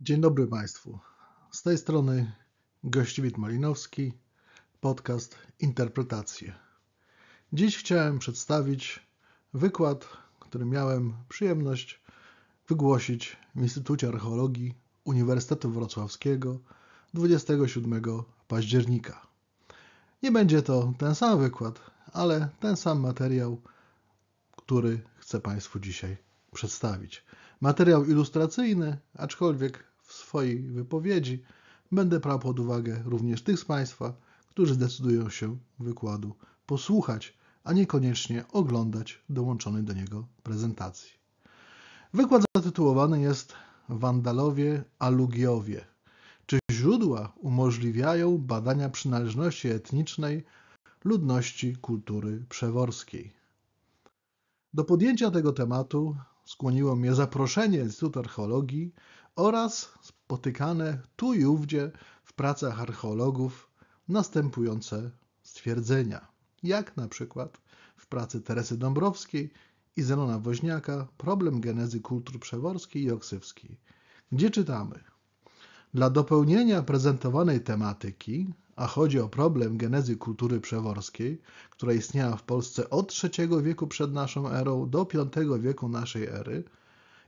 Dzień dobry Państwu. Z tej strony Gościwit Malinowski, podcast Interpretacje. Dziś chciałem przedstawić wykład, który miałem przyjemność wygłosić w Instytucie Archeologii Uniwersytetu Wrocławskiego 27 października. Nie będzie to ten sam wykład, ale ten sam materiał, który chcę Państwu dzisiaj przedstawić. Materiał ilustracyjny, aczkolwiek w swojej wypowiedzi będę brał pod uwagę również tych z Państwa, którzy zdecydują się wykładu posłuchać, a niekoniecznie oglądać dołączonej do niego prezentacji. Wykład zatytułowany jest Wandalowie alugiowie", Czy źródła umożliwiają badania przynależności etnicznej ludności kultury przeworskiej? Do podjęcia tego tematu skłoniło mnie zaproszenie Instytutu Archeologii oraz spotykane tu i ówdzie w pracach archeologów następujące stwierdzenia, jak na przykład w pracy Teresy Dąbrowskiej i Zenona Woźniaka Problem genezy kultur przeworskiej i oksywskiej, gdzie czytamy Dla dopełnienia prezentowanej tematyki, a chodzi o problem genezy kultury przeworskiej, która istniała w Polsce od III wieku przed naszą erą do V wieku naszej ery,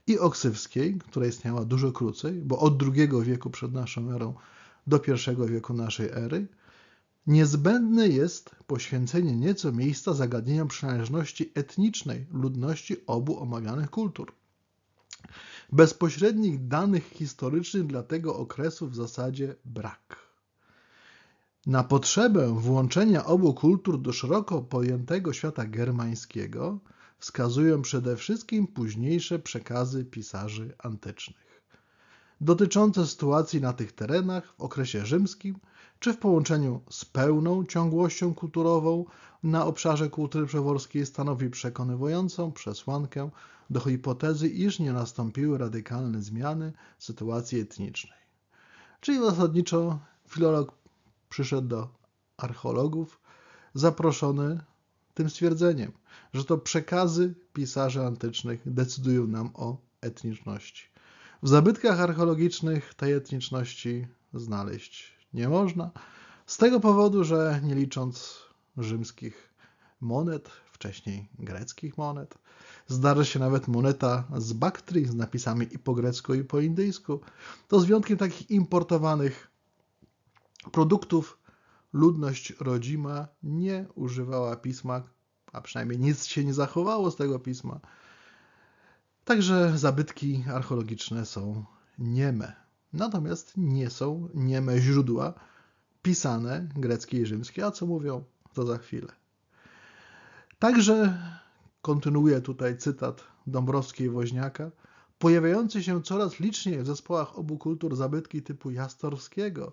i oksywskiej, która istniała dużo krócej, bo od II wieku przed naszą erą do I wieku naszej ery, niezbędne jest poświęcenie nieco miejsca zagadnieniom przynależności etnicznej ludności obu omawianych kultur. Bezpośrednich danych historycznych dla tego okresu w zasadzie brak. Na potrzebę włączenia obu kultur do szeroko pojętego świata germańskiego wskazują przede wszystkim późniejsze przekazy pisarzy antycznych, dotyczące sytuacji na tych terenach w okresie rzymskim, czy w połączeniu z pełną ciągłością kulturową na obszarze kultury przeworskiej stanowi przekonywującą przesłankę do hipotezy, iż nie nastąpiły radykalne zmiany sytuacji etnicznej. Czyli zasadniczo filolog przyszedł do archeologów, zaproszony tym stwierdzeniem, że to przekazy pisarzy antycznych decydują nam o etniczności. W zabytkach archeologicznych tej etniczności znaleźć nie można, z tego powodu, że nie licząc rzymskich monet, wcześniej greckich monet, zdarza się nawet moneta z Baktrii z napisami i po grecku, i po indyjsku, to z wyjątkiem takich importowanych produktów ludność rodzima nie używała pisma, a przynajmniej nic się nie zachowało z tego pisma. Także zabytki archeologiczne są nieme. Natomiast nie są nieme źródła pisane greckie i rzymskie, a co mówią, to za chwilę. Także kontynuuję tutaj cytat Dąbrowskiej Woźniaka. Pojawiające się coraz liczniej w zespołach obu kultur zabytki typu jastorskiego,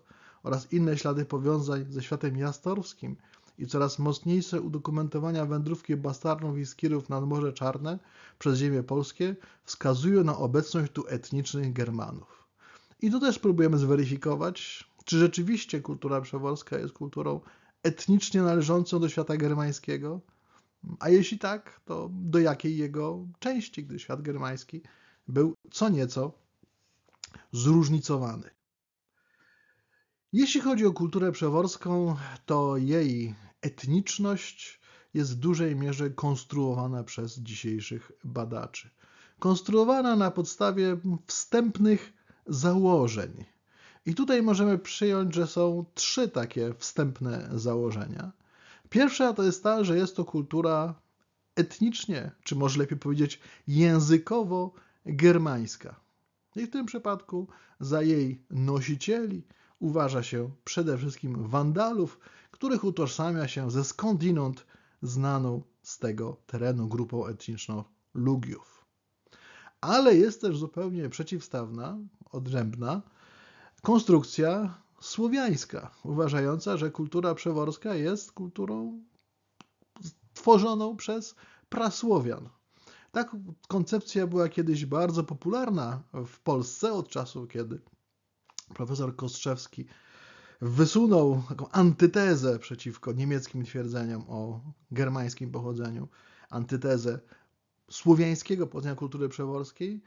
oraz inne ślady powiązań ze światem jastorskim i coraz mocniejsze udokumentowania wędrówki bastarnów i skierów nad Morze Czarne przez ziemię polskie wskazują na obecność tu etnicznych Germanów. I tu też próbujemy zweryfikować, czy rzeczywiście kultura przeworska jest kulturą etnicznie należącą do świata germańskiego, a jeśli tak, to do jakiej jego części, gdy świat germański był co nieco zróżnicowany. Jeśli chodzi o kulturę przeworską, to jej etniczność jest w dużej mierze konstruowana przez dzisiejszych badaczy. Konstruowana na podstawie wstępnych założeń. I tutaj możemy przyjąć, że są trzy takie wstępne założenia. Pierwsza to jest ta, że jest to kultura etnicznie, czy może lepiej powiedzieć językowo germańska. I w tym przypadku za jej nosicieli uważa się przede wszystkim Wandalów, których utożsamia się ze skądinąd znaną z tego terenu grupą etniczną Lugiów. Ale jest też zupełnie przeciwstawna, odrębna konstrukcja słowiańska, uważająca, że kultura przeworska jest kulturą tworzoną przez prasłowian. Tak koncepcja była kiedyś bardzo popularna w Polsce od czasu, kiedy profesor Kostrzewski wysunął taką antytezę przeciwko niemieckim twierdzeniom o germańskim pochodzeniu, antytezę słowiańskiego pochodzenia kultury przeworskiej,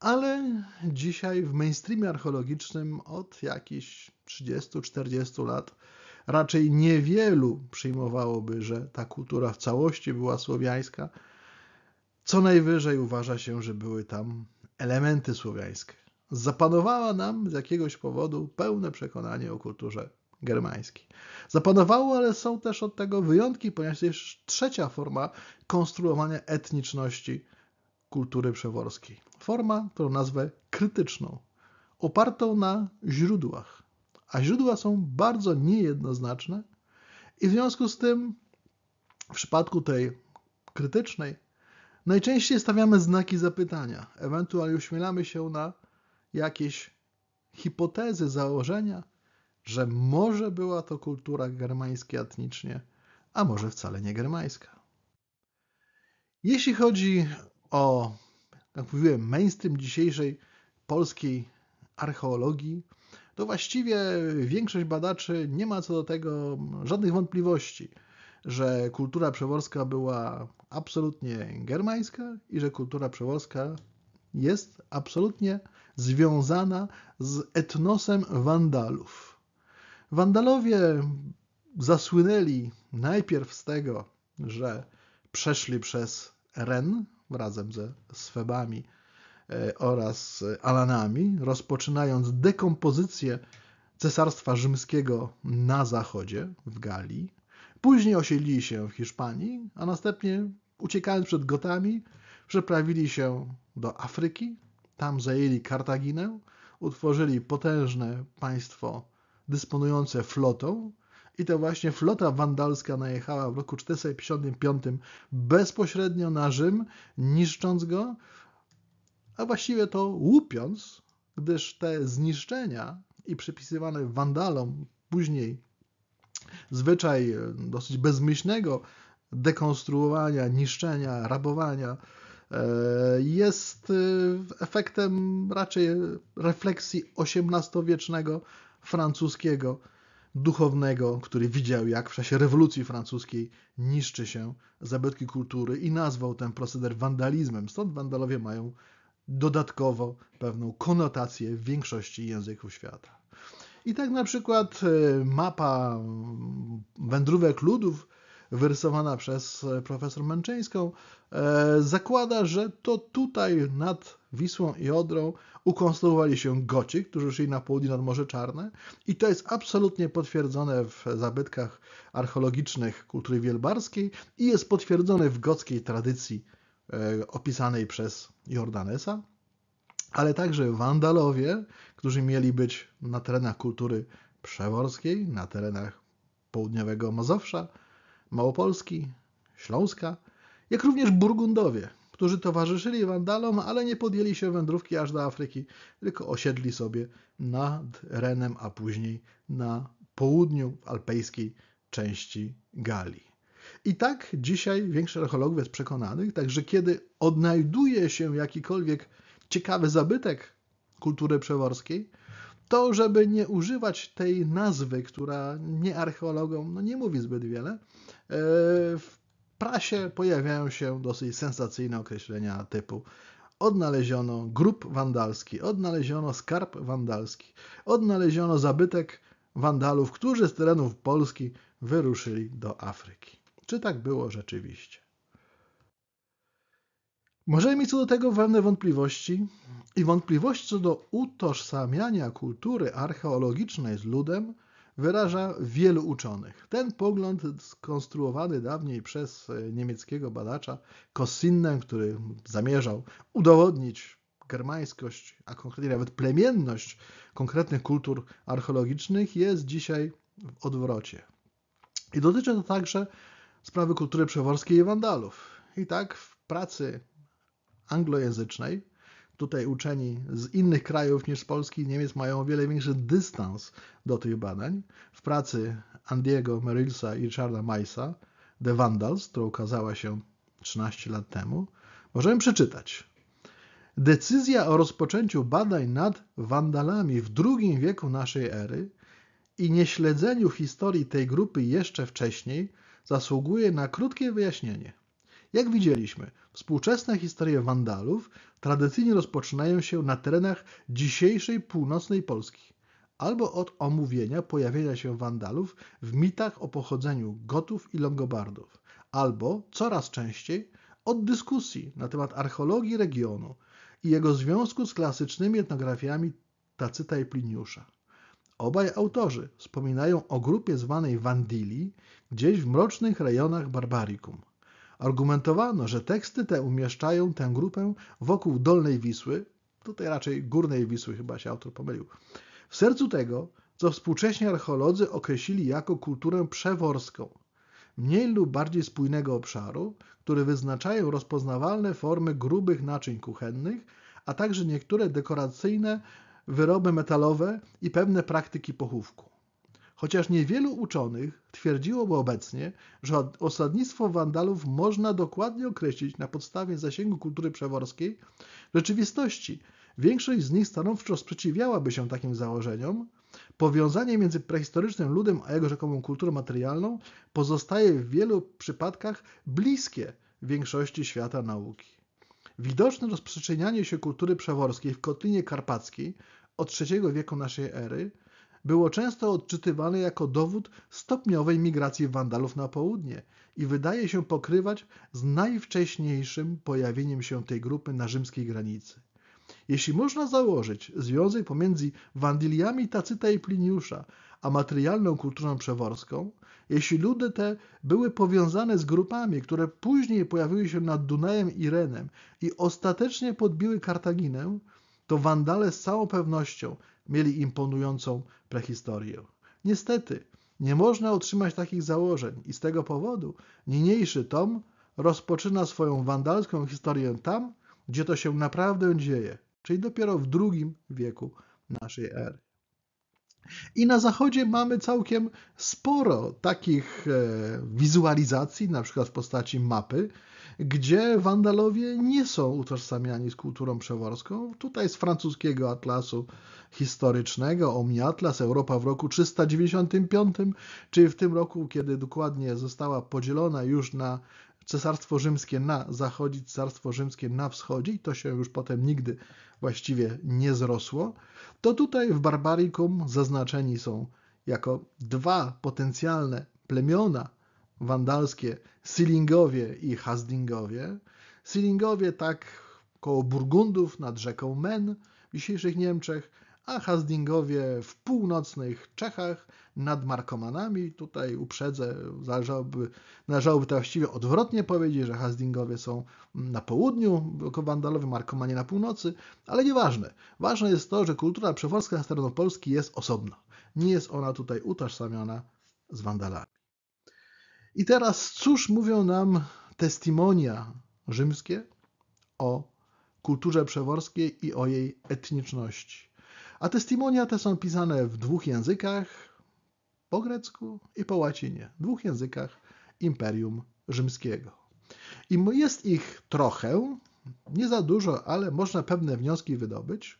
ale dzisiaj w mainstreamie archeologicznym od jakichś 30-40 lat raczej niewielu przyjmowałoby, że ta kultura w całości była słowiańska. Co najwyżej uważa się, że były tam elementy słowiańskie zapanowała nam z jakiegoś powodu pełne przekonanie o kulturze germańskiej. Zapanowało, ale są też od tego wyjątki, ponieważ jest trzecia forma konstruowania etniczności kultury przeworskiej. Forma, którą nazwę krytyczną, opartą na źródłach. A źródła są bardzo niejednoznaczne i w związku z tym w przypadku tej krytycznej najczęściej stawiamy znaki zapytania, ewentualnie uśmielamy się na jakieś hipotezy, założenia, że może była to kultura germańska etnicznie, a może wcale nie germańska. Jeśli chodzi o, jak mówiłem, mainstream dzisiejszej polskiej archeologii, to właściwie większość badaczy nie ma co do tego żadnych wątpliwości, że kultura przeworska była absolutnie germańska i że kultura przeworska jest absolutnie związana z etnosem Wandalów. Wandalowie zasłynęli najpierw z tego, że przeszli przez Ren razem ze Swebami e, oraz Alanami, rozpoczynając dekompozycję Cesarstwa Rzymskiego na zachodzie, w Galii. Później osiedlili się w Hiszpanii, a następnie uciekając przed Gotami, przeprawili się do Afryki, tam zajęli Kartaginę, utworzyli potężne państwo dysponujące flotą i to właśnie flota wandalska najechała w roku 455 bezpośrednio na Rzym, niszcząc go, a właściwie to łupiąc, gdyż te zniszczenia i przypisywane wandalom później zwyczaj dosyć bezmyślnego dekonstruowania, niszczenia, rabowania e, jest e, efektem raczej refleksji XVIII-wiecznego francuskiego duchownego, który widział, jak w czasie rewolucji francuskiej niszczy się zabytki kultury i nazwał ten proceder wandalizmem. Stąd wandalowie mają dodatkowo pewną konotację w większości języków świata. I tak na przykład e, mapa wędrówek ludów wyrysowana przez e, profesor Męczyńską, e, zakłada, że to tutaj nad Wisłą i Odrą ukonstruowali się goci, którzy szli na południe nad Morze Czarne i to jest absolutnie potwierdzone w zabytkach archeologicznych kultury wielbarskiej i jest potwierdzone w gockiej tradycji e, opisanej przez Jordanesa, ale także Wandalowie, którzy mieli być na terenach kultury przeworskiej, na terenach południowego Mazowsza, Małopolski, Śląska, jak również Burgundowie, którzy towarzyszyli Wandalom, ale nie podjęli się wędrówki aż do Afryki, tylko osiedli sobie nad Renem, a później na południu w alpejskiej części Galii. I tak dzisiaj większość archeologów jest przekonanych, także kiedy odnajduje się jakikolwiek ciekawy zabytek kultury przeworskiej, to żeby nie używać tej nazwy, która nie archeologom no nie mówi zbyt wiele, E, w prasie pojawiają się dosyć sensacyjne określenia typu odnaleziono grób wandalski, odnaleziono skarb wandalski, odnaleziono zabytek wandalów, którzy z terenów Polski wyruszyli do Afryki. Czy tak było rzeczywiście? Możemy mieć co do tego pewne wątpliwości i wątpliwości co do utożsamiania kultury archeologicznej z ludem wyraża wielu uczonych. Ten pogląd skonstruowany dawniej przez e, niemieckiego badacza Kossinnen, który zamierzał udowodnić germańskość, a konkretnie nawet plemienność konkretnych kultur archeologicznych jest dzisiaj w odwrocie. I dotyczy to także sprawy kultury przeworskiej i Wandalów. I tak w pracy anglojęzycznej tutaj uczeni z innych krajów niż z Polski i Niemiec mają o wiele większy dystans do tych badań. W pracy Andiego Merrillsa i Richarda Maisa The Vandals, która ukazała się 13 lat temu, możemy przeczytać. Decyzja o rozpoczęciu badań nad Wandalami w II wieku naszej ery i nieśledzeniu historii tej grupy jeszcze wcześniej zasługuje na krótkie wyjaśnienie. Jak widzieliśmy, współczesne historie Wandalów tradycyjnie rozpoczynają się na terenach dzisiejszej północnej Polski, albo od omówienia pojawienia się Wandalów w mitach o pochodzeniu Gotów i Longobardów, albo coraz częściej od dyskusji na temat archeologii regionu i jego związku z klasycznymi etnografiami Tacyta i Pliniusza. Obaj autorzy wspominają o grupie zwanej Wandili gdzieś w mrocznych rejonach Barbarikum – Argumentowano, że teksty te umieszczają tę grupę wokół Dolnej Wisły, tutaj raczej Górnej Wisły chyba się autor pomylił, w sercu tego, co współcześni archeolodzy określili jako kulturę przeworską, mniej lub bardziej spójnego obszaru, który wyznaczają rozpoznawalne formy grubych naczyń kuchennych, a także niektóre dekoracyjne wyroby metalowe i pewne praktyki pochówku. Chociaż niewielu uczonych twierdziłoby obecnie, że osadnictwo Wandalów można dokładnie określić na podstawie zasięgu kultury przeworskiej, w rzeczywistości większość z nich stanowczo sprzeciwiałaby się takim założeniom, powiązanie między prehistorycznym ludem a jego rzekomą kulturą materialną pozostaje w wielu przypadkach bliskie większości świata nauki. Widoczne rozprzestrzenianie się kultury przeworskiej w Kotlinie Karpackiej od III wieku naszej ery było często odczytywane jako dowód stopniowej migracji Wandalów na południe i wydaje się pokrywać z najwcześniejszym pojawieniem się tej grupy na rzymskiej granicy. Jeśli można założyć związek pomiędzy Wandyliami Tacyta i Pliniusza, a materialną kulturą przeworską, jeśli ludy te były powiązane z grupami, które później pojawiły się nad Dunajem i Renem i ostatecznie podbiły Kartaginę, to Wandale z całą pewnością mieli imponującą prehistorię. Niestety, nie można otrzymać takich założeń i z tego powodu niniejszy tom rozpoczyna swoją wandalską historię tam, gdzie to się naprawdę dzieje, czyli dopiero w drugim wieku naszej ery. I na zachodzie mamy całkiem sporo takich e, wizualizacji, na przykład w postaci mapy, gdzie Wandalowie nie są utożsamiani z kulturą przeworską. Tutaj z francuskiego atlasu historycznego, OMI Atlas, Europa w roku 395, czyli w tym roku, kiedy dokładnie została podzielona już na Cesarstwo Rzymskie na zachodzie, Cesarstwo Rzymskie na wschodzie i to się już potem nigdy właściwie nie zrosło, to tutaj w Barbarikum zaznaczeni są jako dwa potencjalne plemiona wandalskie Silingowie i Hasdingowie. Silingowie tak koło Burgundów nad rzeką Men w dzisiejszych Niemczech, a Hasdingowie w północnych Czechach nad Markomanami. Tutaj uprzedzę, należałoby, należałoby to właściwie odwrotnie powiedzieć, że Hasdingowie są na południu, wandalowie Markomanie na północy, ale nieważne. Ważne jest to, że kultura przeworska na stronę Polski jest osobna. Nie jest ona tutaj utożsamiana z wandalami. I teraz cóż mówią nam testimonia rzymskie o kulturze przeworskiej i o jej etniczności? A testimonia te są pisane w dwóch językach, po grecku i po łacinie, dwóch językach Imperium Rzymskiego. I jest ich trochę, nie za dużo, ale można pewne wnioski wydobyć.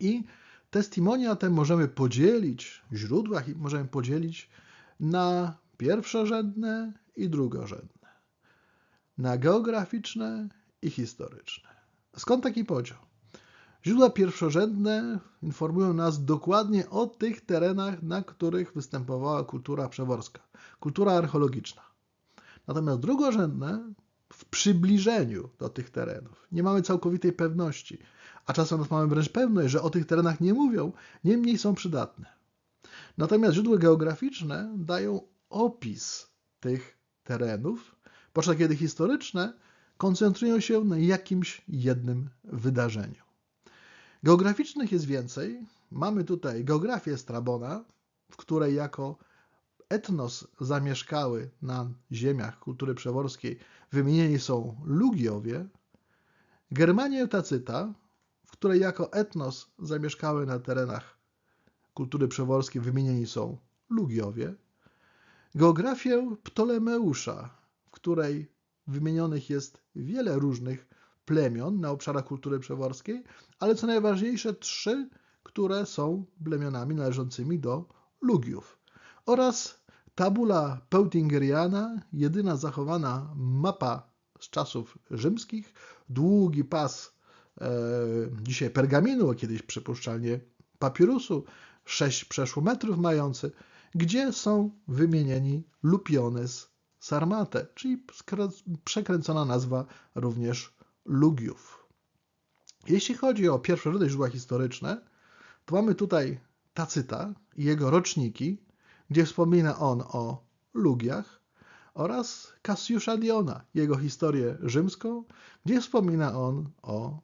I testimonia te możemy podzielić w źródłach i możemy podzielić na pierwszorzędne i drugorzędne, na geograficzne i historyczne. Skąd taki podział? Źródła pierwszorzędne informują nas dokładnie o tych terenach, na których występowała kultura przeworska, kultura archeologiczna. Natomiast drugorzędne w przybliżeniu do tych terenów. Nie mamy całkowitej pewności, a czasem mamy wręcz pewność, że o tych terenach nie mówią, niemniej są przydatne. Natomiast źródła geograficzne dają opis tych terenów, podczas kiedy historyczne koncentrują się na jakimś jednym wydarzeniu. Geograficznych jest więcej. Mamy tutaj geografię Strabona, w której jako etnos zamieszkały na ziemiach kultury przeworskiej wymienieni są Lugiowie, Germanię Tacyta, w której jako etnos zamieszkały na terenach kultury przeworskiej wymienieni są Lugiowie, Geografię Ptolemeusza, w której wymienionych jest wiele różnych plemion na obszarach kultury przeworskiej, ale co najważniejsze trzy, które są plemionami należącymi do Lugiów. Oraz tabula Peutingeriana, jedyna zachowana mapa z czasów rzymskich, długi pas e, dzisiaj pergaminu, a kiedyś przypuszczalnie papirusu, 6 przeszło metrów mający, gdzie są wymienieni Lupiones Sarmate, czyli przekręcona nazwa również Lugiów. Jeśli chodzi o pierwszorodne źródła historyczne, to mamy tutaj Tacyta i jego roczniki, gdzie wspomina on o Lugiach oraz Cassiusza Diona, jego historię rzymską, gdzie wspomina on o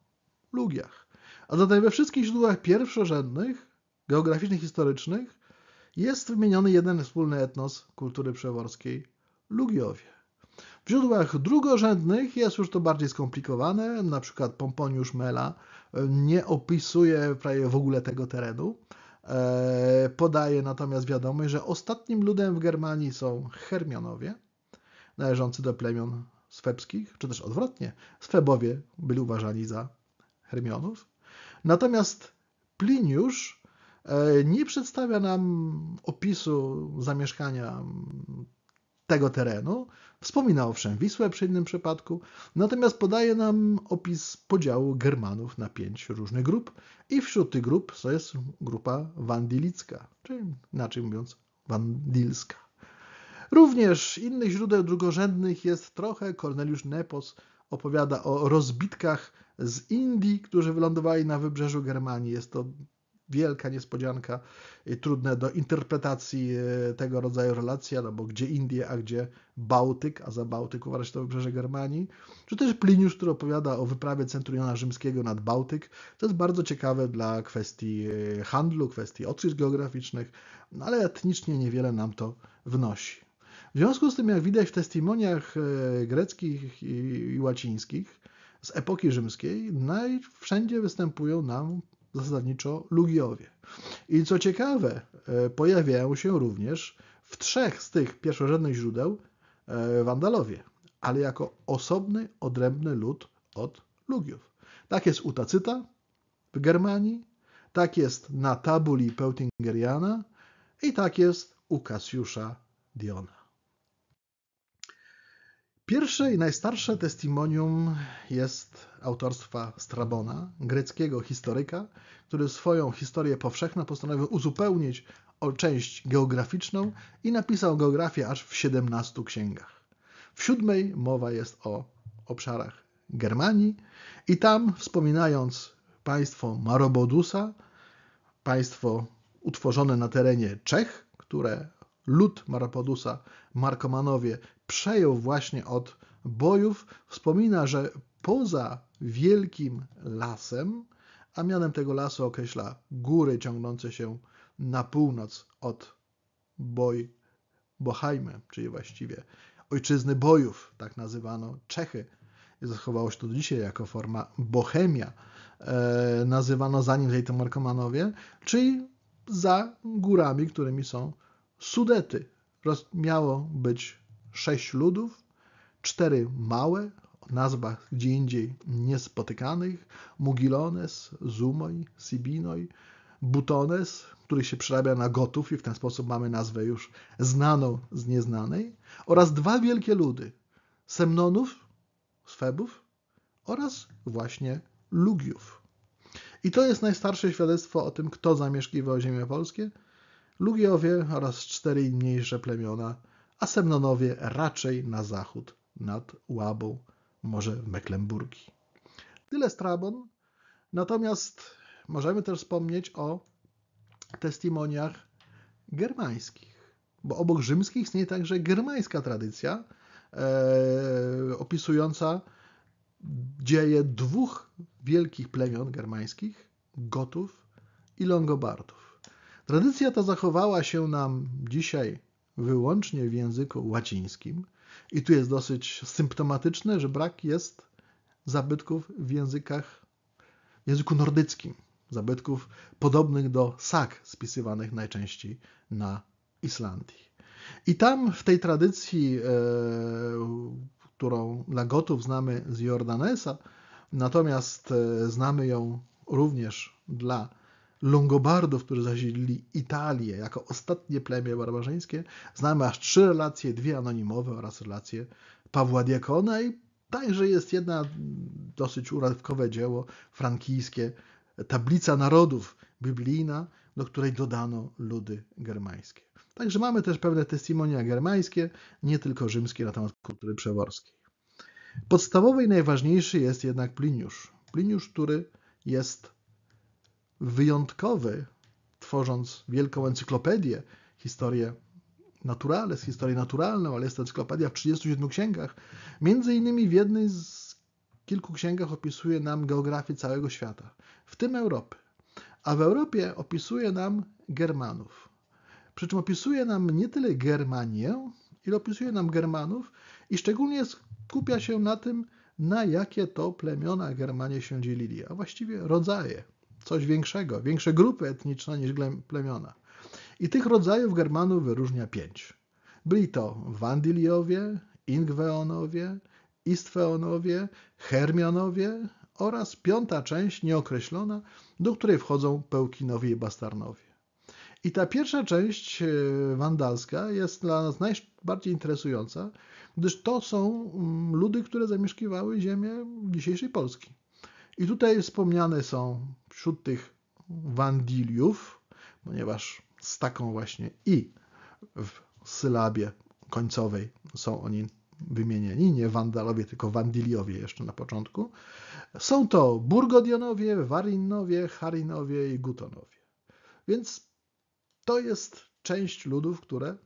Lugiach. A zatem we wszystkich źródłach pierwszorzędnych, geograficznych, historycznych jest wymieniony jeden wspólny etnos kultury przeworskiej Lugiowie. W źródłach drugorzędnych jest już to bardziej skomplikowane, na przykład Pomponiusz Mela e, nie opisuje prawie w ogóle tego terenu. E, podaje natomiast wiadomość, że ostatnim ludem w Germanii są Hermionowie, należący do plemion swebskich, czy też odwrotnie, Swebowie byli uważani za Hermionów. Natomiast Pliniusz E, nie przedstawia nam opisu zamieszkania tego terenu. Wspomina owszem Wisłę przy innym przypadku, natomiast podaje nam opis podziału Germanów na pięć różnych grup i wśród tych grup to jest grupa wandylicka, czyli inaczej mówiąc wandylska. Również innych źródeł drugorzędnych jest trochę. Cornelius Nepos opowiada o rozbitkach z Indii, którzy wylądowali na wybrzeżu Germanii. Jest to wielka niespodzianka, trudne do interpretacji e, tego rodzaju relacja, no bo gdzie Indie, a gdzie Bałtyk, a za Bałtyk uważa się to wybrzeże Germanii. Czy też Pliniusz, który opowiada o wyprawie centuriona rzymskiego nad Bałtyk, to jest bardzo ciekawe dla kwestii e, handlu, kwestii odkryć geograficznych, no ale etnicznie niewiele nam to wnosi. W związku z tym, jak widać w testimoniach e, greckich i łacińskich z epoki rzymskiej, najwszędzie występują nam zasadniczo Lugiowie. I co ciekawe, e, pojawiają się również w trzech z tych pierwszorzędnych źródeł e, Wandalowie, ale jako osobny, odrębny lud od Lugiów. Tak jest u Tacyta w Germanii, tak jest na tabuli Peutingeriana i tak jest u Kasjusza Diona. Pierwsze i najstarsze testimonium jest autorstwa Strabona, greckiego historyka, który swoją historię powszechną postanowił uzupełnić o część geograficzną i napisał geografię aż w 17 księgach. W siódmej mowa jest o obszarach Germanii i tam wspominając państwo Marobodusa, państwo utworzone na terenie Czech, które lud Marobodusa, Markomanowie, przejął właśnie od bojów, wspomina, że poza wielkim lasem, a mianem tego lasu określa góry ciągnące się na północ od boj Bohajmy, czyli właściwie ojczyzny bojów, tak nazywano Czechy. Zachowało się to do dzisiaj jako forma Bohemia, e, nazywano zanim nim to Markomanowie, czyli za górami, którymi są Sudety. Roz, miało być sześć ludów, cztery małe, o nazwach gdzie indziej niespotykanych, Mugilones, Zumoj, Sibinoj, Butones, który się przerabia na Gotów i w ten sposób mamy nazwę już znaną z nieznanej, oraz dwa wielkie ludy, Semnonów, Sfebów oraz właśnie Lugiów. I to jest najstarsze świadectwo o tym, kto zamieszkiwał ziemię polskie. Lugiowie oraz cztery mniejsze plemiona – a Semnonowie raczej na zachód nad Łabą, może w Mecklenburgii. Tyle Strabon. Natomiast możemy też wspomnieć o testimoniach germańskich, bo obok rzymskich istnieje także germańska tradycja e, opisująca dzieje dwóch wielkich plemion germańskich, Gotów i Longobardów. Tradycja ta zachowała się nam dzisiaj wyłącznie w języku łacińskim. I tu jest dosyć symptomatyczne, że brak jest zabytków w językach, w języku nordyckim, zabytków podobnych do sak spisywanych najczęściej na Islandii. I tam w tej tradycji, e, którą dla Gotów znamy z Jordanesa, natomiast e, znamy ją również dla Longobardów, którzy zasiedli Italię jako ostatnie plemię barbarzyńskie, znamy aż trzy relacje, dwie anonimowe oraz relacje Pawła Diakona i także jest jedna dosyć uradkowe dzieło frankijskie, tablica narodów biblijna, do której dodano ludy germańskie. Także mamy też pewne testimonia germańskie, nie tylko rzymskie na temat kultury przeworskiej. Podstawowy i najważniejszy jest jednak Pliniusz. Pliniusz, który jest wyjątkowy, tworząc wielką encyklopedię, historię naturales, historię naturalną, ale jest to encyklopedia w 37 księgach. Między innymi w jednej z kilku księgach opisuje nam geografię całego świata, w tym Europy. A w Europie opisuje nam Germanów. Przy czym opisuje nam nie tyle Germanię, ile opisuje nam Germanów i szczególnie skupia się na tym, na jakie to plemiona Germanie się dzielili, a właściwie rodzaje coś większego, większe grupy etniczne niż plemiona. I tych rodzajów Germanów wyróżnia pięć. Byli to Wandiliowie, Ingweonowie, Istweonowie, Hermionowie oraz piąta część nieokreślona, do której wchodzą Pełkinowie i Bastarnowie. I ta pierwsza część e, wandalska jest dla nas najbardziej interesująca, gdyż to są mm, ludy, które zamieszkiwały ziemię dzisiejszej Polski. I tutaj wspomniane są wśród tych wandiliów, ponieważ z taką właśnie i w sylabie końcowej są oni wymienieni, nie wandalowie, tylko wandiliowie jeszcze na początku, są to burgodionowie, warinowie, harinowie i gutonowie. Więc to jest część ludów, które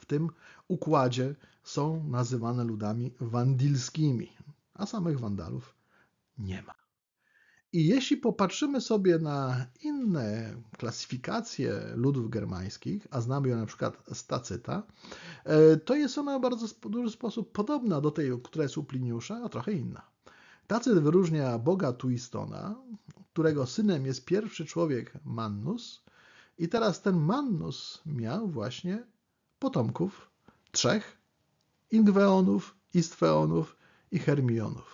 w tym układzie są nazywane ludami wandilskimi, a samych wandalów nie ma. I jeśli popatrzymy sobie na inne klasyfikacje ludów germańskich, a znamy ją na przykład z Tacyta, e, to jest ona w bardzo duży sposób podobna do tej, która jest u Pliniusza, a trochę inna. Tacyt wyróżnia boga Tuistona, którego synem jest pierwszy człowiek Mannus, i teraz ten Mannus miał właśnie potomków trzech Ingweonów, Istweonów i Hermionów.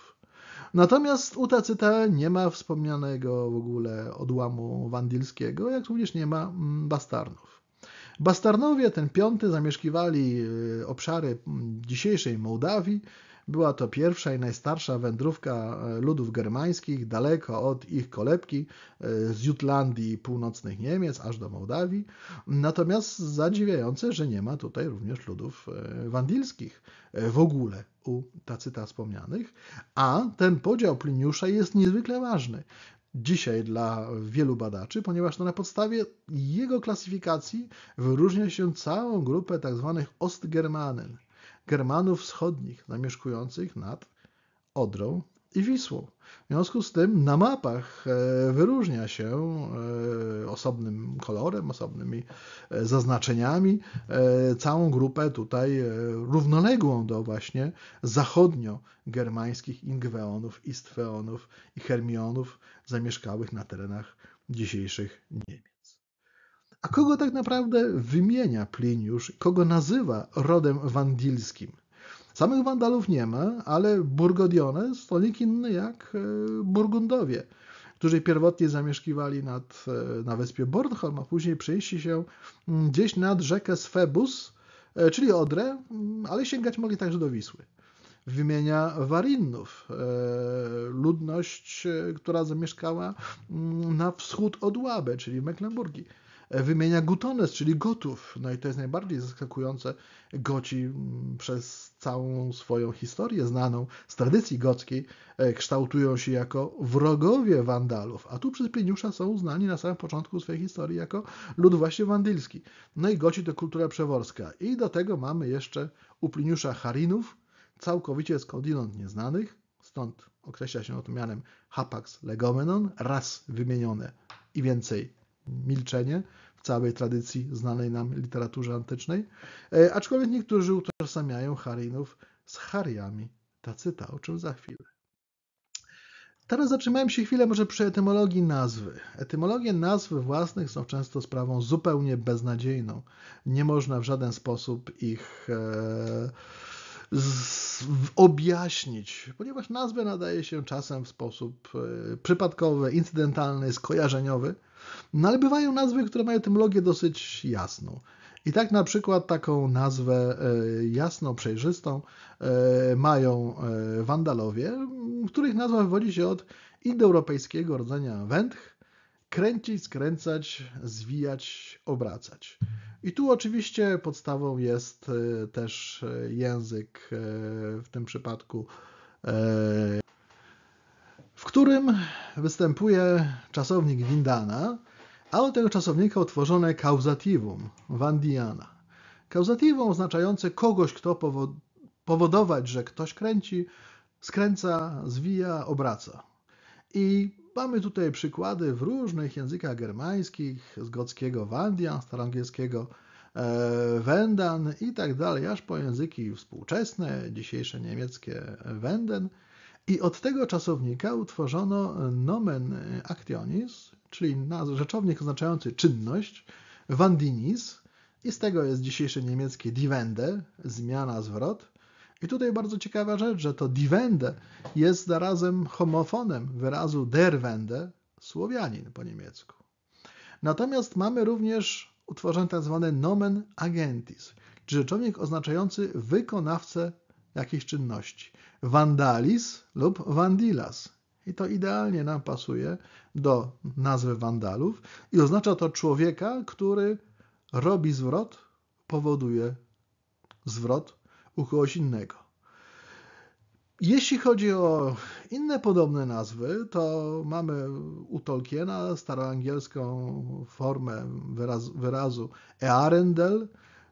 Natomiast u Tacyta nie ma wspomnianego w ogóle odłamu wandilskiego, jak również nie ma mm, bastarnów. Bastarnowie, ten piąty, zamieszkiwali y, obszary mm, dzisiejszej Mołdawii, była to pierwsza i najstarsza wędrówka e, ludów germańskich daleko od ich kolebki e, z Jutlandii i północnych Niemiec aż do Mołdawii. Natomiast zadziwiające, że nie ma tutaj również ludów e, wandilskich w ogóle u Tacyta wspomnianych, a ten podział Pliniusza jest niezwykle ważny dzisiaj dla wielu badaczy, ponieważ to no na podstawie jego klasyfikacji wyróżnia się całą grupę tzw. Tak Ostgermanen, Germanów wschodnich zamieszkujących nad Odrą i Wisłą. W związku z tym na mapach e, wyróżnia się e, osobnym kolorem, osobnymi e, zaznaczeniami całą grupę tutaj równoległą do właśnie zachodnio-germańskich Ingweonów, Istweonów i Hermionów zamieszkałych na terenach dzisiejszych Niemiec. A kogo tak naprawdę wymienia Pliniusz, kogo nazywa rodem wandilskim? Samych Wandalów nie ma, ale Burgodiones to nikt inny jak e, Burgundowie, którzy pierwotnie zamieszkiwali nad, e, na wyspie Bornholm, a później przejście się mm, gdzieś nad rzekę Sfebus, e, czyli Odrę, mm, ale sięgać mogli także do Wisły. Wymienia Warinnów, ludność, która zamieszkała mm, na wschód od Łabę, czyli Mecklenburgii wymienia Gutones, czyli Gotów. No i to jest najbardziej zaskakujące. Goci mm, przez całą swoją historię znaną z tradycji gockiej e, kształtują się jako wrogowie Wandalów, a tu przez Pieniusza są uznani na samym początku swojej historii jako lud właśnie wandylski. No i Goci to kultura przeworska. I do tego mamy jeszcze u Pliniusza Harinów, całkowicie skądinąd nieznanych, stąd określa się tym mianem Hapax Legomenon, raz wymienione i więcej milczenie w całej tradycji znanej nam literaturze antycznej, e, aczkolwiek niektórzy utożsamiają Harinów z Hariami Tacyta, o czym za chwilę. Teraz zatrzymałem się chwilę może przy etymologii nazwy. Etymologie nazw własnych są często sprawą zupełnie beznadziejną. Nie można w żaden sposób ich e, z, objaśnić, ponieważ nazwy nadaje się czasem w sposób e, przypadkowy, incydentalny, skojarzeniowy. No ale bywają nazwy, które mają logię dosyć jasną. I tak na przykład taką nazwę e, jasno przejrzystą e, mają e, wandalowie, których nazwa wywodzi się od indoeuropejskiego rodzenia wędch, kręcić, skręcać, zwijać, obracać. I tu oczywiście podstawą jest też język, w tym przypadku w którym występuje czasownik Windana, a od tego czasownika utworzone kausativum Vandiana. Kausativum oznaczające kogoś, kto powo powodować, że ktoś kręci, skręca, zwija, obraca. I mamy tutaj przykłady w różnych językach germańskich, z gockiego Wandian, staroangielskiego e, Wendan i tak dalej, aż po języki współczesne, dzisiejsze niemieckie Wenden. I od tego czasownika utworzono nomen actionis, czyli rzeczownik oznaczający czynność, vandinis, i z tego jest dzisiejszy niemiecki divende, zmiana, zwrot. I tutaj bardzo ciekawa rzecz, że to divende jest zarazem homofonem wyrazu derwende, Słowianin po niemiecku. Natomiast mamy również utworzony tzw. Tak nomen agentis, rzeczownik oznaczający wykonawcę jakiejś czynności. Vandalis lub vandilas. I to idealnie nam pasuje do nazwy wandalów i oznacza to człowieka, który robi zwrot, powoduje zwrot u kogoś innego. Jeśli chodzi o inne podobne nazwy, to mamy u Tolkiena staroangielską formę wyrazu, wyrazu earendel,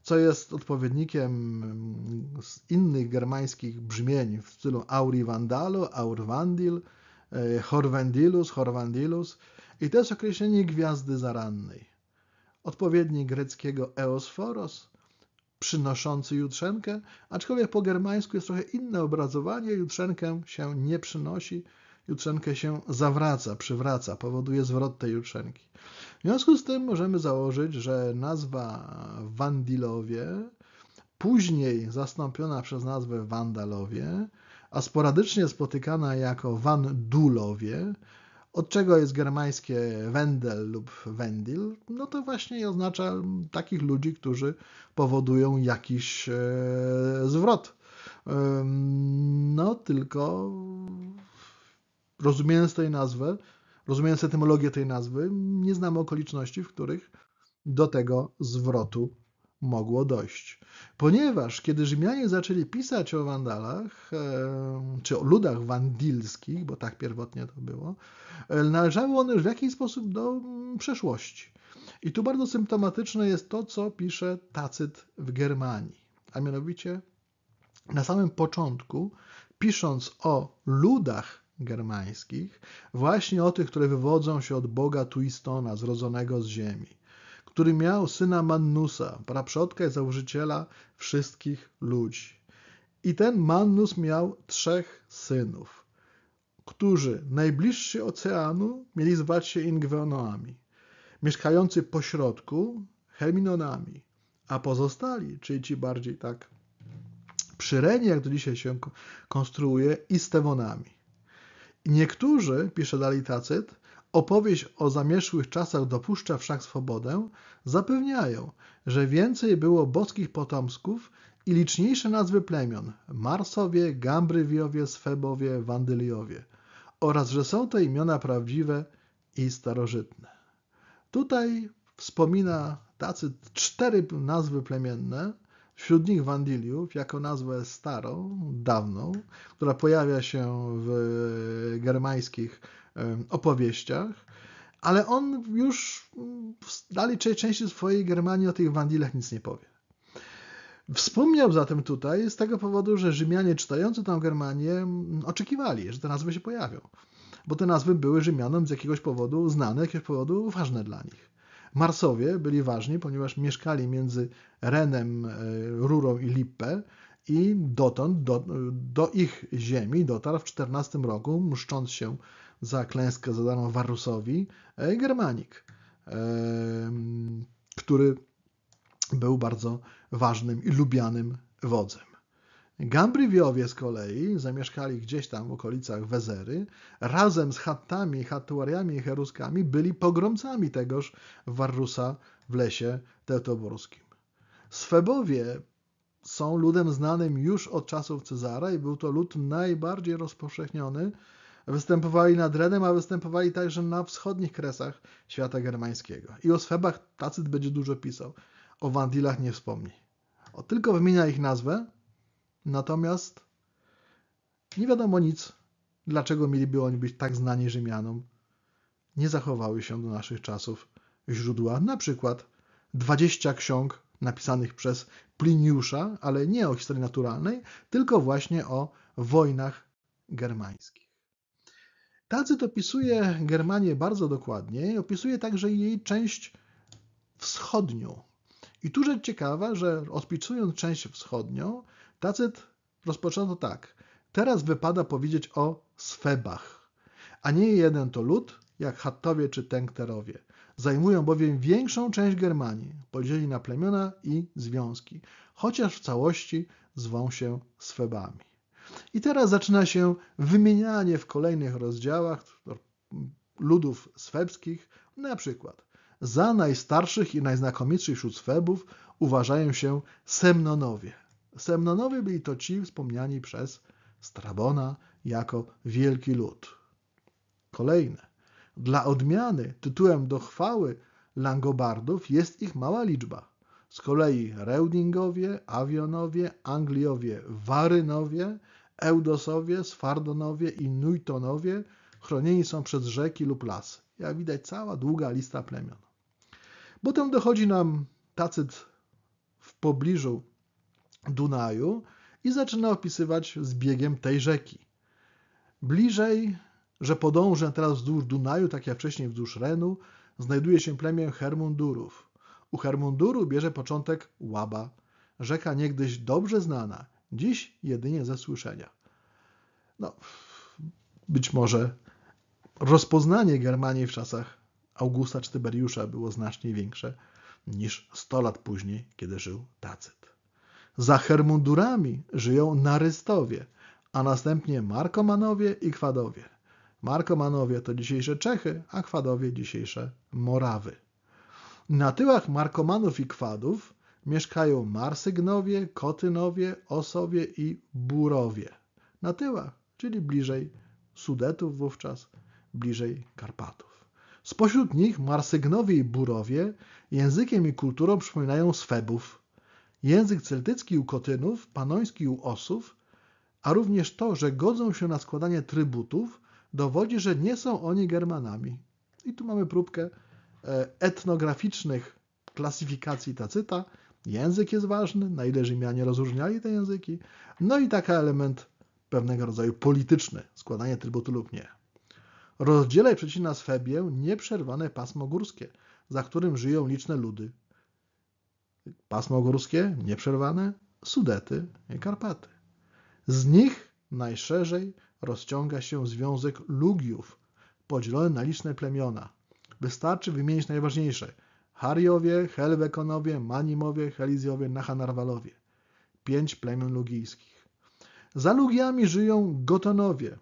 co jest odpowiednikiem mm, innych germańskich brzmień w stylu Auri Vandalu, Aurvandil, e, Horvendilus, Horvandilus i też określenie gwiazdy zarannej. Odpowiednik greckiego Eosforos, przynoszący jutrzenkę, aczkolwiek po germańsku jest trochę inne obrazowanie, jutrzenkę się nie przynosi, jutrzenkę się zawraca, przywraca, powoduje zwrot tej jutrzenki. W związku z tym możemy założyć, że nazwa Wandilowie, później zastąpiona przez nazwę Wandalowie, a sporadycznie spotykana jako Wandulowie, od czego jest germańskie Wendel lub Wendil, no to właśnie oznacza takich ludzi, którzy powodują jakiś e, zwrot. E, no tylko rozumiejąc tej nazwę, rozumiejąc etymologię tej nazwy, nie znamy okoliczności, w których do tego zwrotu mogło dojść. Ponieważ kiedy Rzymianie zaczęli pisać o Wandalach, e, czy o ludach wandilskich, bo tak pierwotnie to było, e, należały one już w jakiś sposób do mm, przeszłości. I tu bardzo symptomatyczne jest to, co pisze Tacyt w Germanii. A mianowicie na samym początku, pisząc o ludach germańskich, właśnie o tych, które wywodzą się od boga Tuistona, zrodzonego z ziemi, który miał syna Mannusa, praprzodka i założyciela wszystkich ludzi. I ten Mannus miał trzech synów, którzy najbliżsi oceanu mieli zwać się Ingweonami, mieszkający pośrodku Heminonami, a pozostali, czyli ci bardziej tak przyreni, jak do dzisiaj się konstruuje, Istewonami. Niektórzy, pisze dalej Tacyt, opowieść o zamierzchłych czasach dopuszcza wszak swobodę, zapewniają, że więcej było boskich potomsków i liczniejsze nazwy plemion Marsowie, Gambrywiowie, Swebowie, Wandyliowie oraz że są to imiona prawdziwe i starożytne. Tutaj wspomina Tacyt cztery nazwy plemienne, Wśród nich Wandiliów, jako nazwę starą, dawną, która pojawia się w e, germańskich e, opowieściach, ale on już w dalszej części swojej Germanii o tych Wandilach nic nie powie. Wspomniał zatem tutaj z tego powodu, że Rzymianie czytający tam Germanię oczekiwali, że te nazwy się pojawią, bo te nazwy były Rzymianom z jakiegoś powodu znane, z jakiegoś powodu ważne dla nich. Marsowie byli ważni, ponieważ mieszkali między Renem, e, Rurą i Lippe i dotąd do, do ich ziemi dotarł w XIV roku, mszcząc się za klęskę zadaną Warusowi, e, Germanik, e, który był bardzo ważnym i lubianym wodzem. Gambrywiowie z kolei zamieszkali gdzieś tam w okolicach Wezery. Razem z Hattami, Hattuariami i Heruskami byli pogromcami tegoż Warrusa w lesie teutoburskim. Swebowie są ludem znanym już od czasów Cezara i był to lud najbardziej rozpowszechniony. Występowali nad Renem, a występowali także na wschodnich kresach świata germańskiego. I o Swebach Tacyt będzie dużo pisał, o Wandilach nie wspomni. O, tylko wymienia ich nazwę, Natomiast nie wiadomo nic, dlaczego mieliby oni być tak znani Rzymianom. Nie zachowały się do naszych czasów źródła, na przykład 20 ksiąg napisanych przez Pliniusza, ale nie o historii naturalnej, tylko właśnie o wojnach germańskich. Tacyt opisuje Germanię bardzo dokładnie, opisuje także jej część wschodnią. I tu rzecz ciekawa, że odpisując część wschodnią, Tacyt rozpoczęto tak. Teraz wypada powiedzieć o swebach. a nie jeden to lud, jak Hattowie czy Tenkterowie. Zajmują bowiem większą część Germanii, podzieli na plemiona i związki, chociaż w całości zwą się swebami. I teraz zaczyna się wymienianie w kolejnych rozdziałach ludów swebskich, na przykład za najstarszych i najznakomitszych wśród Swebów uważają się Semnonowie – Semnonowie byli to ci wspomniani przez Strabona jako wielki lud. Kolejne. Dla odmiany tytułem do chwały Langobardów jest ich mała liczba. Z kolei Reudingowie, Avionowie, Angliowie, Warynowie, Eudosowie, Sfardonowie i Nuitonowie chronieni są przez rzeki lub lasy. Jak widać, cała długa lista plemion. Potem dochodzi nam Tacyt w pobliżu Dunaju i zaczyna opisywać zbiegiem tej rzeki. Bliżej, że podążę teraz wzdłuż Dunaju, tak jak wcześniej wzdłuż Renu, znajduje się plemię Hermundurów. U Hermunduru bierze początek Łaba, rzeka niegdyś dobrze znana, dziś jedynie ze słyszenia. No, być może rozpoznanie Germanii w czasach Augusta czy Tyberiusza było znacznie większe niż 100 lat później, kiedy żył Tacyt. Za Hermundurami żyją Narystowie, a następnie Markomanowie i Kwadowie. Markomanowie to dzisiejsze Czechy, a Kwadowie dzisiejsze Morawy. Na tyłach Markomanów i Kwadów mieszkają Marsygnowie, Kotynowie, Osowie i Burowie. Na tyłach, czyli bliżej Sudetów wówczas, bliżej Karpatów. Spośród nich Marsygnowie i Burowie językiem i kulturą przypominają Swebów, Język celtycki u Kotynów, panoński u Osów, a również to, że godzą się na składanie trybutów, dowodzi, że nie są oni Germanami. I tu mamy próbkę e, etnograficznych klasyfikacji Tacyta. Język jest ważny, na ile Rzymianie rozróżniali te języki. No i taki element pewnego rodzaju polityczny, składanie trybutu lub nie. Rozdzielaj przecina Sfebię nieprzerwane pasmo górskie, za którym żyją liczne ludy pasmo górskie nieprzerwane, Sudety i Karpaty. Z nich najszerzej rozciąga się związek Lugiów, podzielony na liczne plemiona. Wystarczy wymienić najważniejsze – Hariowie, Helwekonowie, Manimowie, Helizjowie, Nahanarwalowie. Pięć plemion lugijskich. Za Lugiami żyją Gotonowie,